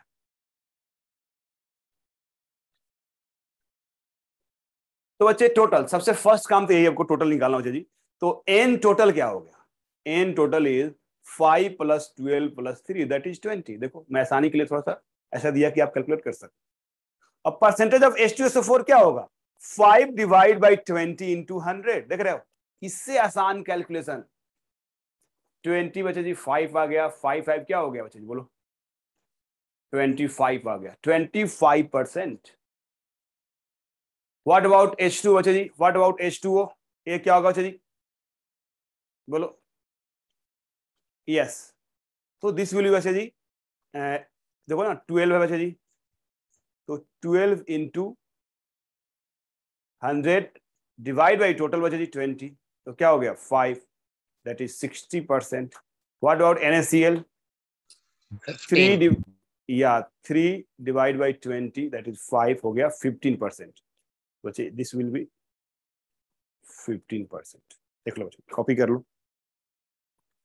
तो बच्चे टोटल सबसे फर्स्ट काम तो यही आपको टोटल निकालना बच्चे जी तो एन टोटल क्या हो गया n total is five plus twelve plus three that is twenty देखो मैं आसानी के लिए थोड़ा सा ऐसा दिया कि आप कैलकुलेट कर सकते अब percentage of S two S four क्या होगा five divide by twenty into hundred देख रहे हो इससे आसान कैलकुलेशन ट्वेंटी बच्चे जी फाइव आ गया फाइव फाइव क्या हो गया बच्चे जी बोलो ट्वेंटी फाइव आ गया twenty five percent what about H two बच्चे जी what about H two O ये क्या होगा बच्चे जी बोलो यस तो दिस विल बच्चे जी देखो ना ट्वेल्व है बच्चे जी तो twelve into hundred divide by total बचे जी ट्वेंटी तो क्या हो गया five that is 60%. What about NaCl? 3 div- yeah, 3 divided by 20, that is 5 ho gaya, 15%. बच्चे दिस विल बी 15%. देख लो बच्चे कॉपी कर लो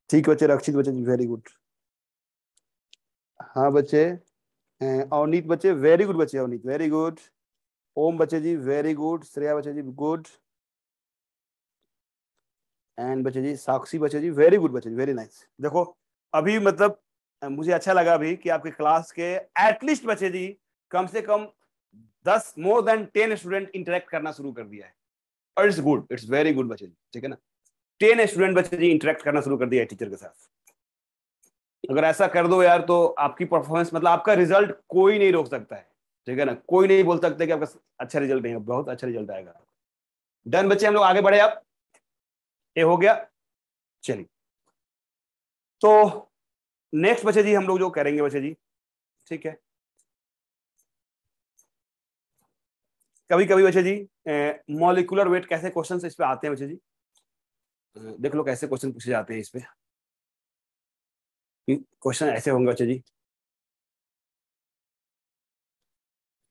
ठीक बच्चे रक्षित बच्चे वेरी गुड हाँ बच्चे अं, अवनीत बच्चे वेरी गुड बच्चे अवनीत वेरी गुड ओम बच्चे जी वेरी गुड श्रेया बच्चे जी गुड एंड बच्चे जी साक्षी बच्चे जी वेरी गुड बच्चे जी वेरी नाइस देखो अभी मतलब मुझे अच्छा लगा अभी कि आपके क्लास के एटलीस्ट बच्चे जी कम से कम दस more than ten student interact करना शुरू कर दिया है और it's good it's very good बच्चे जी ठीक है ना टेन स्टूडेंट बच्चे जी इंटरेक्ट करना शुरू कर दिया है टीचर के साथ अगर ऐसा कर दो यार तो आपकी परफॉर्मेंस मतलब आपका रिजल्ट कोई नहीं रोक सकता है ठीक है ना कोई नहीं बोल सकते कि आपका अच्छा रिजल्ट नहीं है बहुत अच्छा रिजल्ट आएगा डन बच्चे हम लोग आगे बढ़े आप ये हो गया चलिए तो नेक्स्ट बच्चे जी हम लोग जो करेंगे बच्चे जी ठीक है कभी कभी बच्चे जी मॉलिकुलर वेट कैसे क्वेश्चन इस पे आते हैं बच्चे जी देख लो कैसे क्वेश्चन पूछे जाते हैं इस पे क्वेश्चन ऐसे होंगे बच्चे जी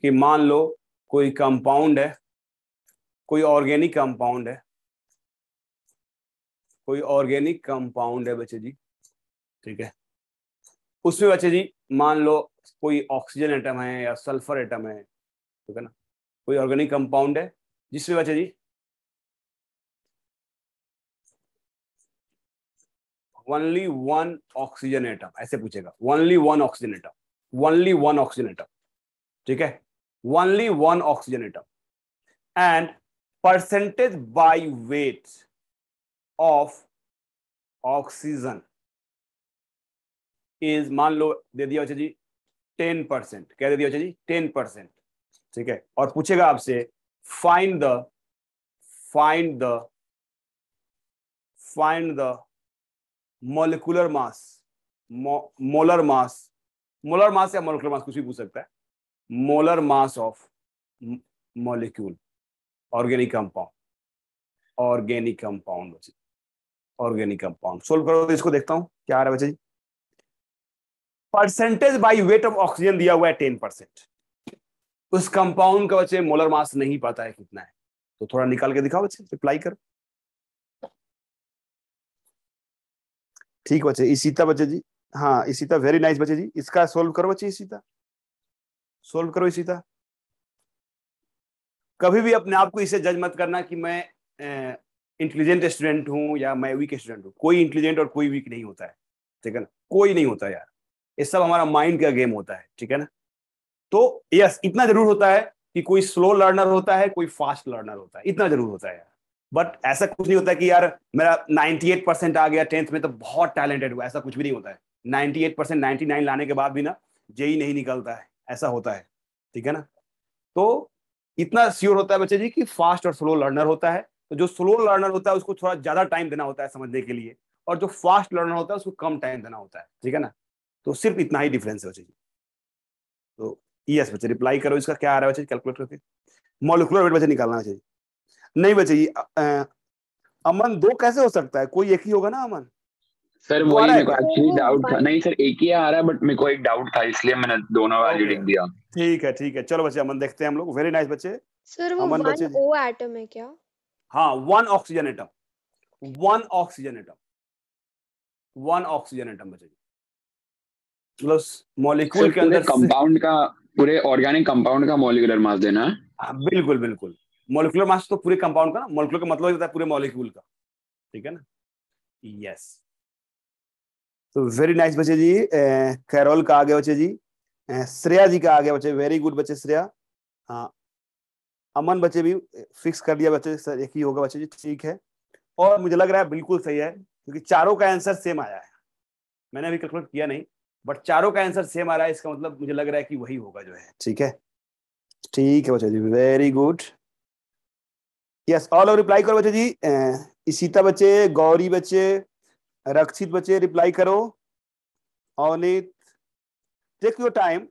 कि मान लो कोई कंपाउंड है कोई ऑर्गेनिक कंपाउंड है कोई ऑर्गेनिक कंपाउंड है बच्चे जी ठीक है उसमें बच्चे जी मान लो कोई ऑक्सीजन एटम है या सल्फर एटम है ठीक है ना कोई ऑर्गेनिक कंपाउंड है जिसमें बच्चे जी ओनली वन ऑक्सीजन एटम ऐसे पूछेगा only one oxygen atom only one oxygen atom ठीक है only one oxygen atom and percentage by weight of oxygen is मान लो दे दिया अच्छा जी टेन परसेंट क्या दे दिया अच्छा जी टेन परसेंट ठीक है और पूछेगा आपसे find the find the find the molecular mass molar mass molar mass या मोलिकुलर मास कुछ भी पूछ सकता है molar mass of molecule organic compound organic compound organic compound solve करो तो इसको देखता हूं क्या आ रहा है बच्चे जी percentage by weight of oxygen दिया हुआ है टेन परसेंट उस कंपाउंड का बच्चे मोलर मास नहीं पता है कितना है तो थोड़ा निकाल के दिखाओ बच्चे रिप्लाई करो ठीक बच्चे इसीता बच्चे जी हाँ इसीता वेरी नाइस बच्चे जी इसका सोल्व करो बच्चे इसीता सोल्व करो इसीता कभी भी अपने आप को इसे जज मत करना कि मैं इंटेलिजेंट स्टूडेंट हूँ या मैं वीक स्टूडेंट हूँ कोई इंटेलिजेंट और कोई वीक नहीं होता है ठीक है ना कोई नहीं होता यार ये सब हमारा माइंड का गेम होता है ठीक है ना तो यस इतना जरूर होता है कि कोई स्लो लर्नर होता है कोई फास्ट लर्नर होता है इतना जरूर होता है यार बट ऐसा कुछ नहीं होता कि यार मेरा 98 परसेंट आ गया टेंथ में तो बहुत टैलेंटेड हुआ ऐसा कुछ भी नहीं होता है 98 परसेंट नाइन्टी लाने के बाद भी ना जे e नहीं निकलता है ऐसा होता है ठीक है ना तो इतना श्योर होता है बच्चे जी कि फास्ट और स्लो लर्नर होता है तो जो स्लो लर्नर होता है उसको थोड़ा ज्यादा टाइम देना होता है समझने के लिए और जो फास्ट लर्नर होता है उसको कम टाइम देना होता है ठीक है ना तो सिर्फ इतना ही डिफरेंस है बच्चे जी तो यस बच्चे रिप्लाई करो इसका क्या आ रहा है बच्चे कैलकुलेट करके मोलिकुलर वेट बच्चे निकालना चाहिए नहीं बच्चे जी अमन दो कैसे हो सकता है कोई एक ही होगा ना अमन सर वही मेरे को एक्चुअली डाउट था नहीं सर एक ही आ रहा है बट मेरे को एक डाउट था इसलिए मैंने दोनों वाली लिख दिया ठीक है ठीक है चलो बच्चे अमन देखते हैं हम लोग वेरी नाइस बच्चे सर वो अमन बच्चे ओ एटम है क्या हाँ one oxygen atom one oxygen atom one oxygen atom बचेगा मतलब मॉलिक्यूल के अंदर कंपाउंड का पूरे ऑर्गेनिक कंपाउंड का मॉलिकुलर मास देना है हाँ, बिल्कुल बिल्कुल मॉलिकुलर मास तो पूरे कंपाउंड का ना मॉलिकुलर का मतलब होता है पूरे मॉलिक्यूल का ठीक है ना यस तो वेरी नाइस बच्चे जी कैरोल का आ गया बच्चे जी श्रेया जी का आ गया बच्चे वेरी गुड बच्चे श्रेया हाँ अमन बच्चे भी फिक्स कर लिया बच्चे सर एक ही होगा बच्चे जी ठीक है और मुझे लग रहा है बिल्कुल सही है क्योंकि चारों का आंसर सेम आया है मैंने अभी कैलकुलेट किया नहीं बट चारों का आंसर सेम आ रहा है इसका मतलब मुझे लग रहा है कि वही होगा जो है ठीक है ठीक है बच्चे जी very good yes all over reply करो बच्चे जी इसीता बच्चे गौरी बच्चे रक्षित बच्चे रिप्लाई करो अवनीत टेक योर टाइम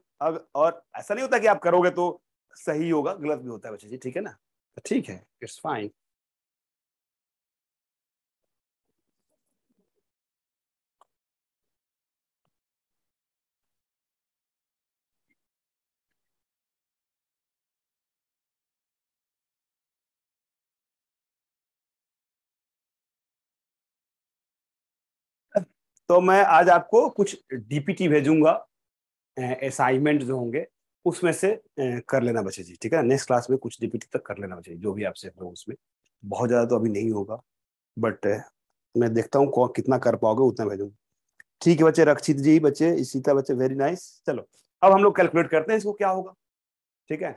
और ऐसा नहीं होता कि आप करोगे तो सही होगा गलत भी होता है बच्चे जी ठीक है ना तो ठीक है इट्स फाइन तो मैं आज आपको कुछ डीपीटी भेजूंगा असाइनमेंट जो होंगे उसमें से कर लेना बच्चे जी ठीक है नेक्स्ट क्लास में कुछ डीपीटी तक कर लेना बच्चे जो भी आपसे हो उसमें बहुत ज़्यादा तो अभी नहीं होगा बट मैं देखता हूँ कितना कर पाओगे उतना भेजूंगा ठीक है बच्चे रक्षित जी बच्चे सीता बच्चे वेरी नाइस चलो अब हम लोग कैलकुलेट करते हैं इसको क्या होगा ठीक है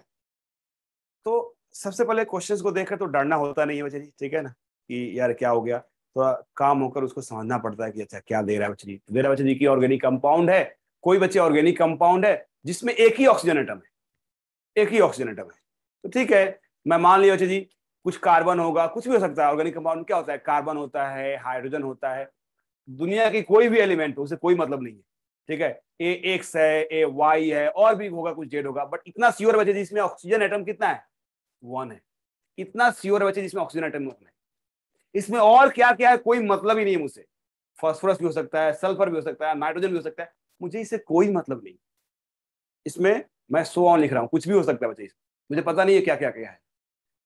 तो सबसे पहले क्वेश्चंस को देखकर तो डरना होता नहीं है बच्चे जी ठीक है ना कि यार क्या हो गया थोड़ा तो काम होकर उसको समझना पड़ता है कि अच्छा क्या दे रहा है बच्चे जी दे रहा है बच्चे जी की ऑर्गेनिक कंपाउंड है कोई बच्चे ऑर्गेनिक कंपाउंड है जिसमें एक ही ऑक्सीजन आइटम है एक ही ऑक्सीजन आइटम है तो ठीक है मैं मान लिया अच्छा जी कुछ कार्बन होगा कुछ भी हो सकता है ऑर्गेनिक कंपाउंड क्या होता है कार्बन होता है हाइड्रोजन होता है दुनिया की कोई भी एलिमेंट हो उसे कोई मतलब नहीं है ठीक है ए एक्स है ए वाई है और भी होगा कुछ डेड होगा बट इतना सियोर बचे जिसमें ऑक्सीजन आइटम कितना है वन है इतना स्योर बचे जिसमें ऑक्सीजन आइटम वन है इसमें और क्या क्या है कोई मतलब ही नहीं है मुझसे फॉस्फोरस भी हो सकता है सल्फर भी हो सकता है नाइट्रोजन भी हो सकता है मुझे इससे कोई मतलब नहीं इसमें मैं सो ऑन लिख रहा हूँ कुछ भी हो सकता है बच्चे मुझे पता नहीं है क्या क्या क्या है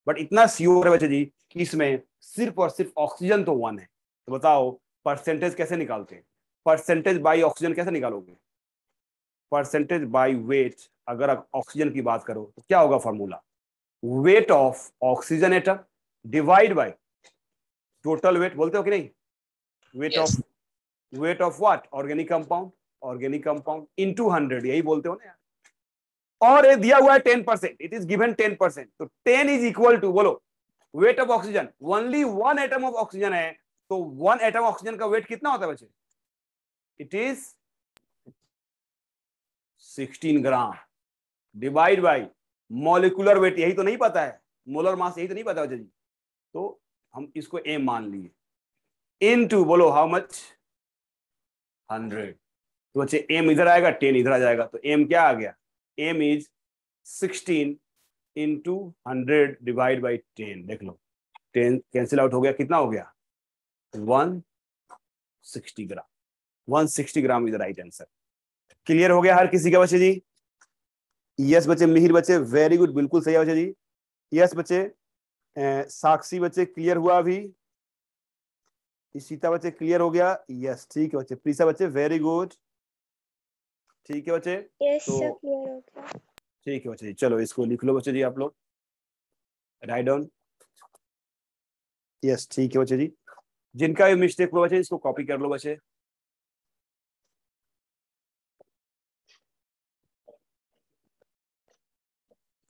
बट इतना सियोर है बच्चे जी कि इसमें सिर्फ और सिर्फ ऑक्सीजन तो वन है तो बताओ परसेंटेज कैसे निकालते हैं परसेंटेज बाई ऑक्सीजन कैसे निकालोगे परसेंटेज बाई वेट अगर ऑक्सीजन की बात करो तो क्या होगा formula weight of oxygen atom divide by total weight बोलते हो कि नहीं weight of weight of what organic compound organic compound into hundred यही बोलते हो ना यार और ये दिया हुआ है ten percent it is given ten percent तो टेन इज इक्वल टू बोलो weight of oxygen only one atom of oxygen है तो वन एटम ऑक्सीजन का वेट कितना होता है बच्चे it is sixteen gram divide by molecular weight यही तो नहीं पता है मोलर मास यही तो नहीं पता बच्चे जी तो हम इसको ए मान लिए इन टू बोलो हाउ मच हंड्रेड तो बच्चे एम इधर आएगा टेन इधर आ जाएगा तो एम क्या आ गया m is 16 into hundred divide by ten देख लो टेन कैंसिल आउट हो गया कितना हो गया one sixty gram one sixty gram is right answer clear हो गया हर किसी का बच्चे जी यस बच्चे मिहिर बच्चे वेरी गुड बिल्कुल सही है बच्चे जी यस बच्चे ए, साक्षी बच्चे क्लियर हुआ अभी सीता बच्चे क्लियर हो गया यस ठीक है बच्चे प्रीसा बच्चे वेरी गुड ठीक है बच्चे तो ठीक है बच्चे जी चलो इसको लिख लो बच्चे जी आप लोग राइट डाउन यस ठीक है बच्चे जी जिनका भी मिस्टेक हुआ बच्चे इसको कॉपी कर लो बच्चे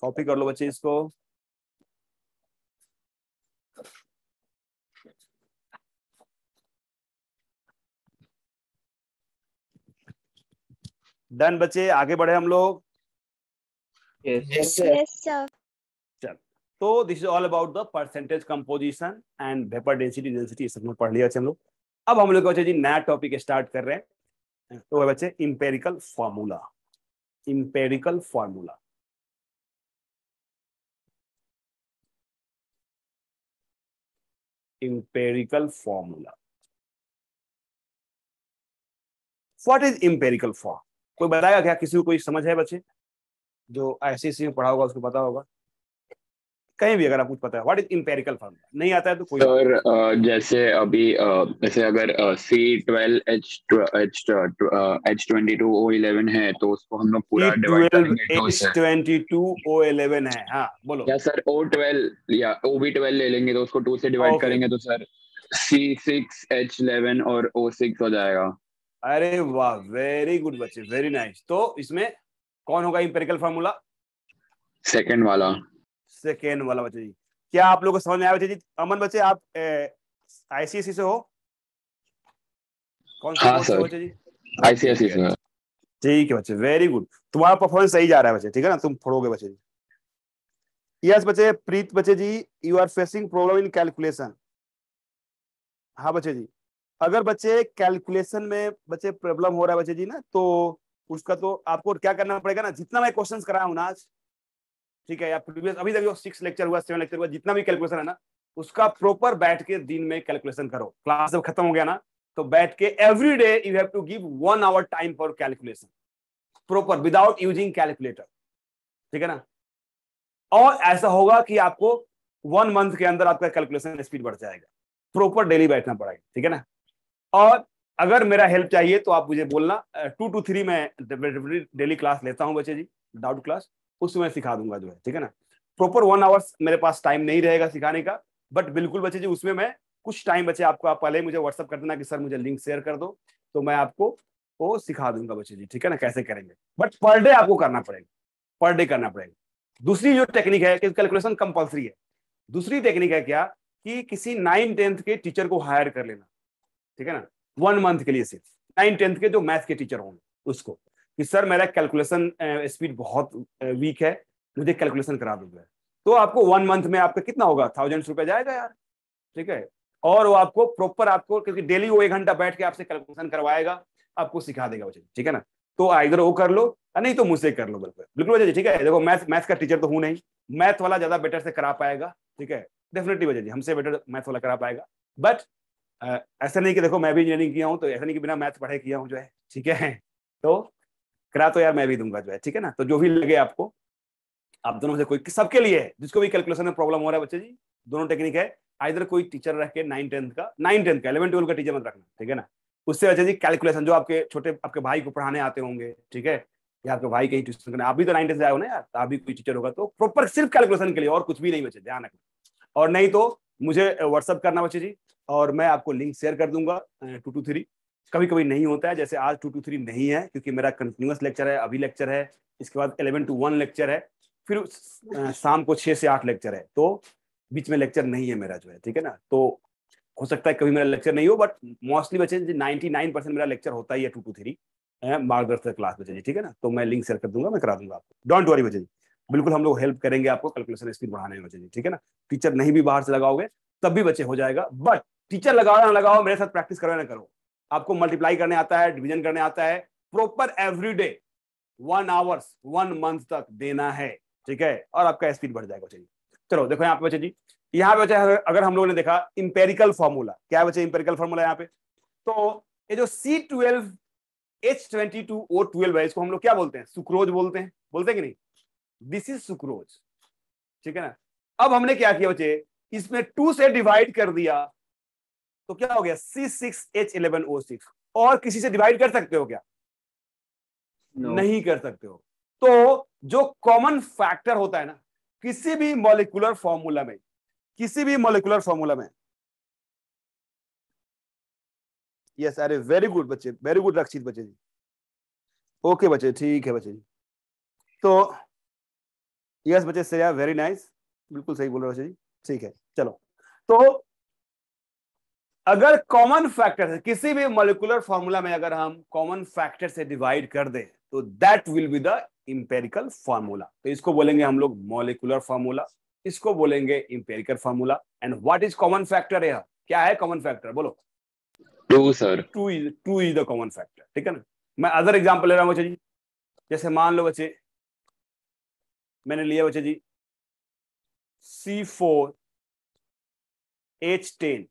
कॉपी कर लो बच्चे इसको डन बच्चे आगे बढ़े हम लोग तो this is all about the percentage composition and vapour density density सब पढ़ लिया बच्चे हम लोग अब हम लोग बच्चे जी नया टॉपिक स्टार्ट कर रहे हैं तो है बच्चे empirical formula empirical formula empirical formula. What is empirical form कोई बताएगा क्या किसी को कोई समझ है बच्चे जो आईसीएससी में पढ़ा होगा उसको पता होगा कहीं भी अगर आप कुछ पता है व्हाट इज इंपेरिकल फार्मूला नहीं आता है तो कोई सर जैसे अभी जैसे अगर सी है तो उसको हम लोग पूरा डिवाइड करेंगे एच ट्वेंटी टू है हाँ बोलो या सर O12 या OB12 ले लेंगे तो उसको 2 से डिवाइड करेंगे तो सर C6H11 और O6 हो जाएगा अरे वाह वेरी गुड बच्चे वेरी नाइस तो इसमें कौन होगा इंपेरिकल फॉर्मूला सेकेंड वाला सेकेंड वाला बच्चे जी क्या आप लोगों को समझ में आया बच्चे जी अमन बच्चे आप आईसीएससी से हो कौन सा हाँ, बच्चे जी आईसीएससी से ठीक है बच्चे वेरी गुड तुम्हारा परफॉर्मेंस सही जा रहा है बच्चे ठीक है ना तुम फोड़ोगे बच्चे जी यस बच्चे प्रीत बच्चे जी you are facing problem in calculation हाँ बच्चे जी अगर बच्चे कैलकुलेशन में बच्चे प्रॉब्लम हो रहा है बच्चे जी ना तो उसका तो आपको क्या करना पड़ेगा ना जितना मैं क्वेश्चन कराया हूँ ना आज ठीक है या प्रीवियस अभी तक सिक्स लेक्चर हुआ सेवन लेक्चर हुआ जितना भी कैलकुलेशन है ना उसका प्रॉपर बैठ के दिन में कैलकुलेशन करो क्लास जब खत्म हो गया ना तो बैठ के every day you have to give one hour time for calculation proper without using calculator ठीक है ना और ऐसा होगा कि आपको वन मंथ के अंदर आपका कैलकुलेशन स्पीड बढ़ जाएगा प्रॉपर डेली बैठना पड़ेगा ठीक है ना और अगर मेरा हेल्प चाहिए तो आप मुझे बोलना टू टू थ्री मैं डेली क्लास लेता हूँ बच्चे जी डाउट क्लास उसमें सिखा दूंगा जो है ठीक है ना प्रॉपर वन आवर्स मेरे पास टाइम नहीं रहेगा सिखाने का बट बिल्कुल बच्चे जी उसमें मैं कुछ टाइम बचे आपको आप पहले मुझे व्हाट्सअप कर देना कि सर मुझे लिंक शेयर कर दो तो मैं आपको वो सिखा दूंगा बच्चे जी ठीक है ना कैसे करेंगे बट पर डे आपको करना पड़ेगा पर डे करना पड़ेगा दूसरी जो टेक्निक है कि कैलकुलेशन कंपल्सरी है दूसरी टेक्निक है क्या कि किसी नाइन टेंथ के टीचर को हायर कर लेना ठीक है ना वन मंथ के लिए सिर्फ नाइन टेंथ के जो मैथ के टीचर होंगे उसको कि सर मेरा कैलकुलेशन स्पीड बहुत वीक है मुझे कैलकुलेशन करा दो तो आपको वन मंथ में आपका कितना होगा थाउजेंड रुपया जाएगा यार ठीक है और वो आपको प्रॉपर आपको क्योंकि डेली वो एक घंटा बैठ के आपसे कैलकुलेशन करवाएगा आपको सिखा देगा वो चीज ठीक है ना तो आइधर वो कर लो नहीं तो मुझसे कर लो बिल्कुल बिल्कुल वजह ठीक है देखो मैथ मैथ का टीचर तो हूं नहीं मैथ वाला ज्यादा बेटर से करा पाएगा ठीक है डेफिनेटली वजह जी हमसे बेटर मैथ वाला करा पाएगा बट ऐसा नहीं कि देखो मैं भी इंजीनियरिंग किया हूँ तो ऐसा नहीं कि बिना मैथ पढ़े किया हूँ जो है ठीक है तो करा तो यार मैं भी दूंगा जो है ठीक है ना तो जो भी लगे आपको आप दोनों से कोई सबके लिए जिसको भी कैलकुलेशन में प्रॉब्लम हो रहा है बच्चे जी दोनों टेक्निक है आइर कोई टीचर रख के नाइन टेंथ का नाइन टेंथ का इलेवन ट्वेल्व का टीचर मत रखना ठीक है ना उससे बच्चे जी कैलकुलेशन जो आपके छोटे आपके भाई को पढ़ाने आते होंगे ठीक है या आपके भाई कहीं ट्यूशन करना आप भी तो नाइन टेंथ से आए हो ना यार तो आप भी कोई टीचर होगा तो प्रॉपर सिर्फ कैलकुलेशन के लिए और कुछ भी नहीं बचे ध्यान रखना और नहीं तो मुझे व्हाट्सअप करना बच्चे जी और मैं आपको लिंक शेयर कर दूंगा टू टू थ्री कभी कभी नहीं होता है जैसे आज टू टू थ्री नहीं है क्योंकि मेरा कंटिन्यूस लेक्चर है अभी लेक्चर है इसके बाद एलेवन टू वन लेक्चर है फिर शाम को छः से आठ लेक्चर है तो बीच में लेक्चर नहीं है मेरा जो है ठीक है ना तो हो सकता है कभी मेरा लेक्चर नहीं हो बट मोस्टली बच्चे नाइन्टी नाइन परसेंट मेरा लेक्चर होता ही है two to three Margdarshak class बच्चे जी ठीक है ना तो मैं लिंक शेयर कर दूंगा मैं करा दूंगा आपको डोंट वरी बच्चे जी बिल्कुल हम लोग हेल्प करेंगे आपको कैलकुलेशन स्पीड बढ़ाने में बच्चे जी ठीक है ना टीचर नहीं भी बाहर से लगाओगे तब भी बच्चे हो जाएगा बट टीचर लगाओ ना लगाओ मेरे साथ प्रैक्टिस करो ना करो आपको मल्टीप्लाई करने आता है डिवीजन करने आता है proper every day one hours one month तक देना है ठीक है और आपका स्पीड बढ़ जाएगा बच्चे चलो देखो यहाँ पे बच्चे जी यहाँ पे बच्चे अगर हम लोगों ने देखा इंपेरिकल फॉर्मूला क्या बच्चे इंपेरिकल फॉर्मूला यहाँ पे तो ये जो C twelve H twenty two O twelve है इसको हम लोग क्या बोलते हैं सुक्रोज बोलते हैं बोलते हैं कि नहीं दिस इज सुक्रोज ठीक है ना अब हमने क्या किया बच्चे इसमें टू से डिवाइड कर दिया तो क्या हो गया C six H eleven O six और किसी से डिवाइड कर सकते हो क्या no. नहीं कर सकते हो तो जो कॉमन फैक्टर होता है ना किसी भी मॉलिकुलर फॉर्मूला में किसी भी मॉलिकुलर फॉर्मूला में यस अरे वेरी गुड बच्चे वेरी गुड रक्षित बच्चे जी ओके बच्चे ठीक है बच्चे जी तो यस बच्चे श्रेया वेरी नाइस बिल्कुल सही बोल रहे हो बच्चे जी ठीक है चलो तो अगर कॉमन फैक्टर किसी भी मोलिकुलर फॉर्मूला में अगर हम कॉमन फैक्टर से डिवाइड कर दें तो that will be the empirical formula तो इसको बोलेंगे हम लोग मोलिकुलर फॉर्मूला इसको बोलेंगे empirical formula and what is common factor यह क्या है कॉमन फैक्टर बोलो two sir two is two is the common factor ठीक है ना मैं अदर एग्जाम्पल ले रहा हूँ बच्चे जी जैसे मान लो बच्चे मैंने लिया बच्चे जी C four H ten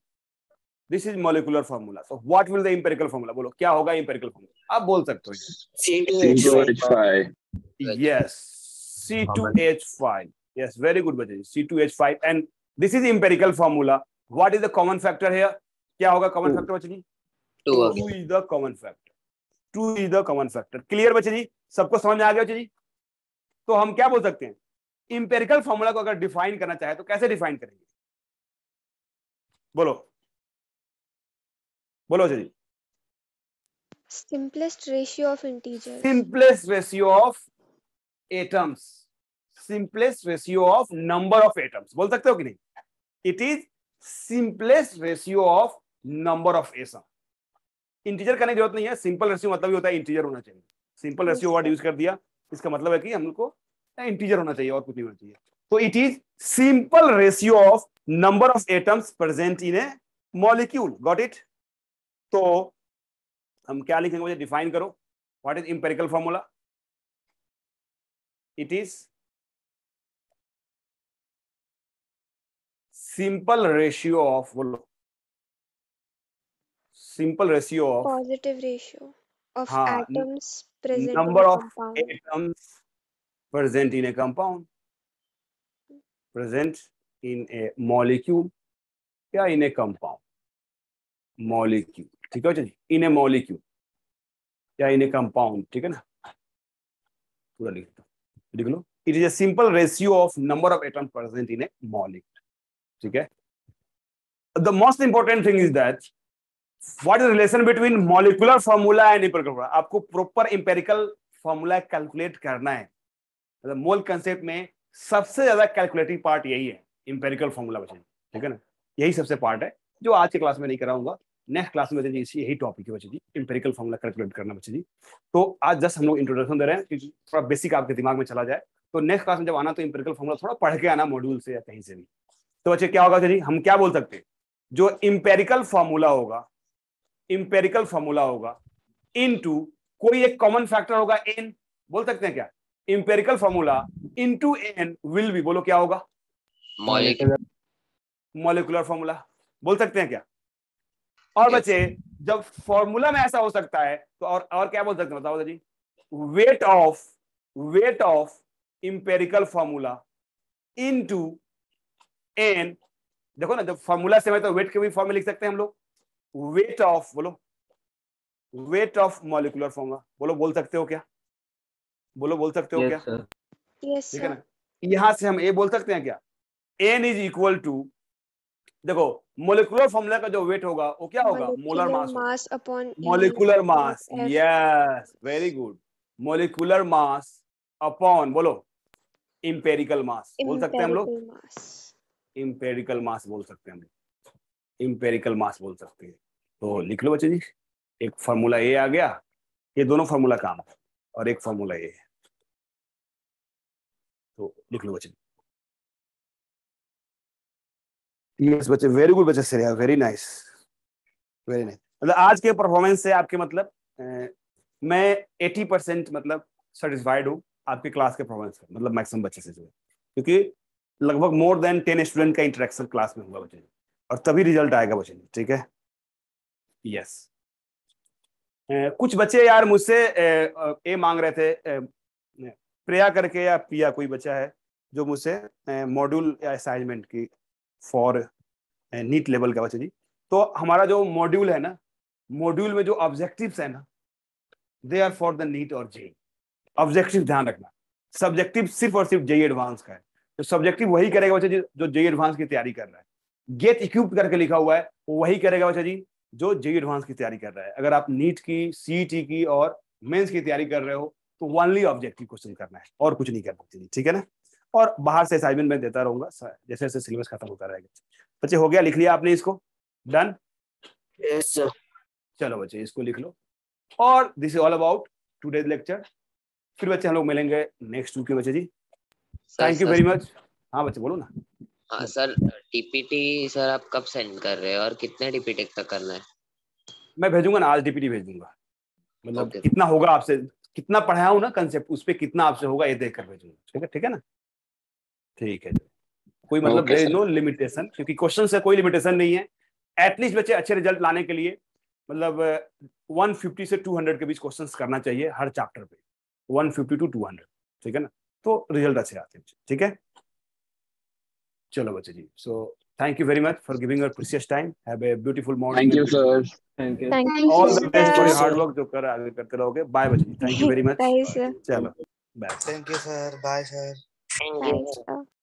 this is molecular formula so what will the empirical formula बोलो क्या होगा एम्पेरिकल फॉर्मूला आप बोल सकते हो C two H five yes C two H five yes very good बच्चे C two H five and this is empirical formula what is the common factor here क्या होगा कॉमन फैक्टर बच्चे जी two is the common factor two is the common factor clear बच्चे जी सबको समझ में आ गया बच्चे जी तो हम क्या बोल सकते हैं इंपेरिकल फॉर्मूला को अगर डिफाइन करना चाहे तो कैसे डिफाइन करेंगे बोलो बोलो जी simplest ratio of integer simplest ratio of atoms simplest ratio of number of atoms बोल सकते हो कि नहीं it is simplest ratio of number of एसम इंटीजर करने की जरूरत नहीं है सिंपल रेशियो मतलब ये होता है इंटीजर होना चाहिए सिंपल रेशियो वर्ड यूज कर दिया इसका मतलब है कि हम को इंटीजर होना चाहिए और कुछ नहीं होना चाहिए तो it is simple ratio of number of atoms present in a molecule got it तो हम क्या लिखेंगे मुझे डिफाइन करो what is empirical formula it is simple ratio of बोलो simple ratio of positive ratio of atoms present number of atoms present in a compound present in a molecule या in a compound molecule ठीक है इन ए molecule या in a compound ठीक है ना पूरा लिख दो लिख लो it is a simple ratio of number of atom present in a molecule ठीक है the most important thing is that what is relation between between formula and and formula आपको प्रॉपर empirical फॉर्मूला कैलकुलेट करना है मतलब mole concept में सबसे ज्यादा calculating part यही है इंपेरिकल फॉर्मूला बचाने ठीक है ना यही सबसे पार्ट है जो आज के क्लास में नहीं कराऊंगा नेक्स्ट क्लास में जी इसी यही टॉपिक है बच्चे जी इम्पेरिकल कैलकुलेट करना बच्चे जी तो आज जस्ट हम लोग इंट्रोडक्शन दे रहे हैं कि थोड़ा बेसिक आपके दिमाग में चला जाए तो नेक्स्ट क्लास में जब आना तो इंपेरिकल फॉर्मुला थोड़ा पढ़ के आना मॉड्यूल से या कहीं से भी तो बच्चे क्या होगा जी हम क्या बोल सकते हैं जो इम्पेरिकल फॉर्मूला होगा इम्पेरिकल फॉर्मूला होगा इन कोई एक कॉमन फैक्टर होगा एन बोल सकते हैं क्या empirical formula into n will be बोलो क्या होगा मॉलिकुलर मॉलिकुलर फॉर्मूला बोल सकते हैं क्या और बच्चे जब फॉर्मूला में ऐसा हो सकता है तो और और क्या बोल सकते हैं बताओ जी weight of weight of empirical formula into n देखो ना जब फॉर्मूला से तो वेट के भी फॉर्म में लिख सकते हैं हम लोग वेट ऑफ बोलो वेट ऑफ मॉलिकुलर फॉर्मूला बोलो बोल सकते हो क्या बोलो बोल सकते हो yes, क्या ठीक yes, है ना यहां से हम ए बोल सकते हैं क्या एन इज इक्वल टू देखो मोलिकुलर फॉर्मूला का जो वेट होगा वो क्या होगा molar mass upon molecular mass yes very good molecular mass upon बोलो इम्पेरिकल मास बोल सकते हैं हम लोग इम्पेरिकल मास बोल सकते हैं हम लोग इम्पेरिकल मास बोल सकते हैं तो लिख लो बच्चे जी एक फॉर्मूला ए आ गया ये दोनों फॉर्मूला काम और एक फॉर्मूला ए है तो लिख लो बच्चे जी यस बच्चे वेरी गुड बच्चे Shreya very nice very nice मतलब आज के परफॉर्मेंस से आपके मतलब ए, मैं 80 परसेंट मतलब सेटिस्फाइड हूँ आपके क्लास के परफॉर्मेंस से मतलब मैक्सिमम बच्चे से जो है क्योंकि लगभग मोर देन टेन स्टूडेंट का इंटरेक्शन क्लास में हुआ बच्चे और तभी रिजल्ट आएगा बच्चे ठीक है यस yes. कुछ बच्चे यार मुझसे ये मांग रहे थे प्रेया करके या पिया कोई बच्चा है जो मुझसे मॉड्यूल या असाइनमेंट की फॉर नीट लेवल का बच्चा जी तो हमारा जो मॉड्यूल है ना मॉड्यूल में जो ऑब्जेक्टिव है ना they are for the NEET और जे ऑब्जेक्टिव ध्यान रखना सब्जेक्टिव सिर्फ और सिर्फ जेई एडवांस का है तो सब्जेक्टिव वही करेगा बच्चा जी जो जेई एडवांस की तैयारी कर रहा है गेट इक्विप्ड करके लिखा हुआ है वही करेगा बच्चा जी जो जेई एडवांस की तैयारी कर रहा है अगर आप नीट की सीई e की और मेन्स की तैयारी कर रहे हो तो वनली ऑब्जेक्टिव क्वेश्चन करना है और कुछ नहीं करना ठीक है ना और बाहर से असाइनमेंट में देता रहूंगा जैसे जैसे सिलेबस खत्म होता रहेगा बच्चे हो गया लिख लिया आपने इसको डन yes, चलो बच्चे इसको लिख लो और this is all about today's lecture फिर बच्चे हम लोग मिलेंगे नेक्स्ट वीक में बच्चे जी थैंक यू वेरी मच हाँ बच्चे बोलो ना हाँ सर डीपीटी सर आप कब सेंड कर रहे हैं और कितने डीपीटी तक करना है मैं भेजूंगा ना आज डीपीटी भेज दूंगा मतलब okay. कितना होगा आपसे कितना पढ़ाया हूँ ना कंसेप्ट उस पर कितना आपसे होगा ये देख कर भेजूंगा ठीक है ठीक है ना ठीक है कोई मतलब देर इज नो लिमिटेशन क्योंकि क्वेश्चन से कोई लिमिटेशन नहीं है एटलीस्ट बच्चे अच्छे रिजल्ट लाने के लिए मतलब 150 uh, से 200 के बीच क्वेश्चंस करना चाहिए हर चैप्टर पे 150 टू 200 ठीक है ना तो रिजल्ट अच्छे आते हैं ठीक है चलो बच्चे जी so thank you very much for giving your precious time have a beautiful morning thank you sir thank you all the best for your hard work जो कर आगे करते रहोगे बाय बच्चे thank you very much bye sir चलो bye thank you sir bye sir Thank you.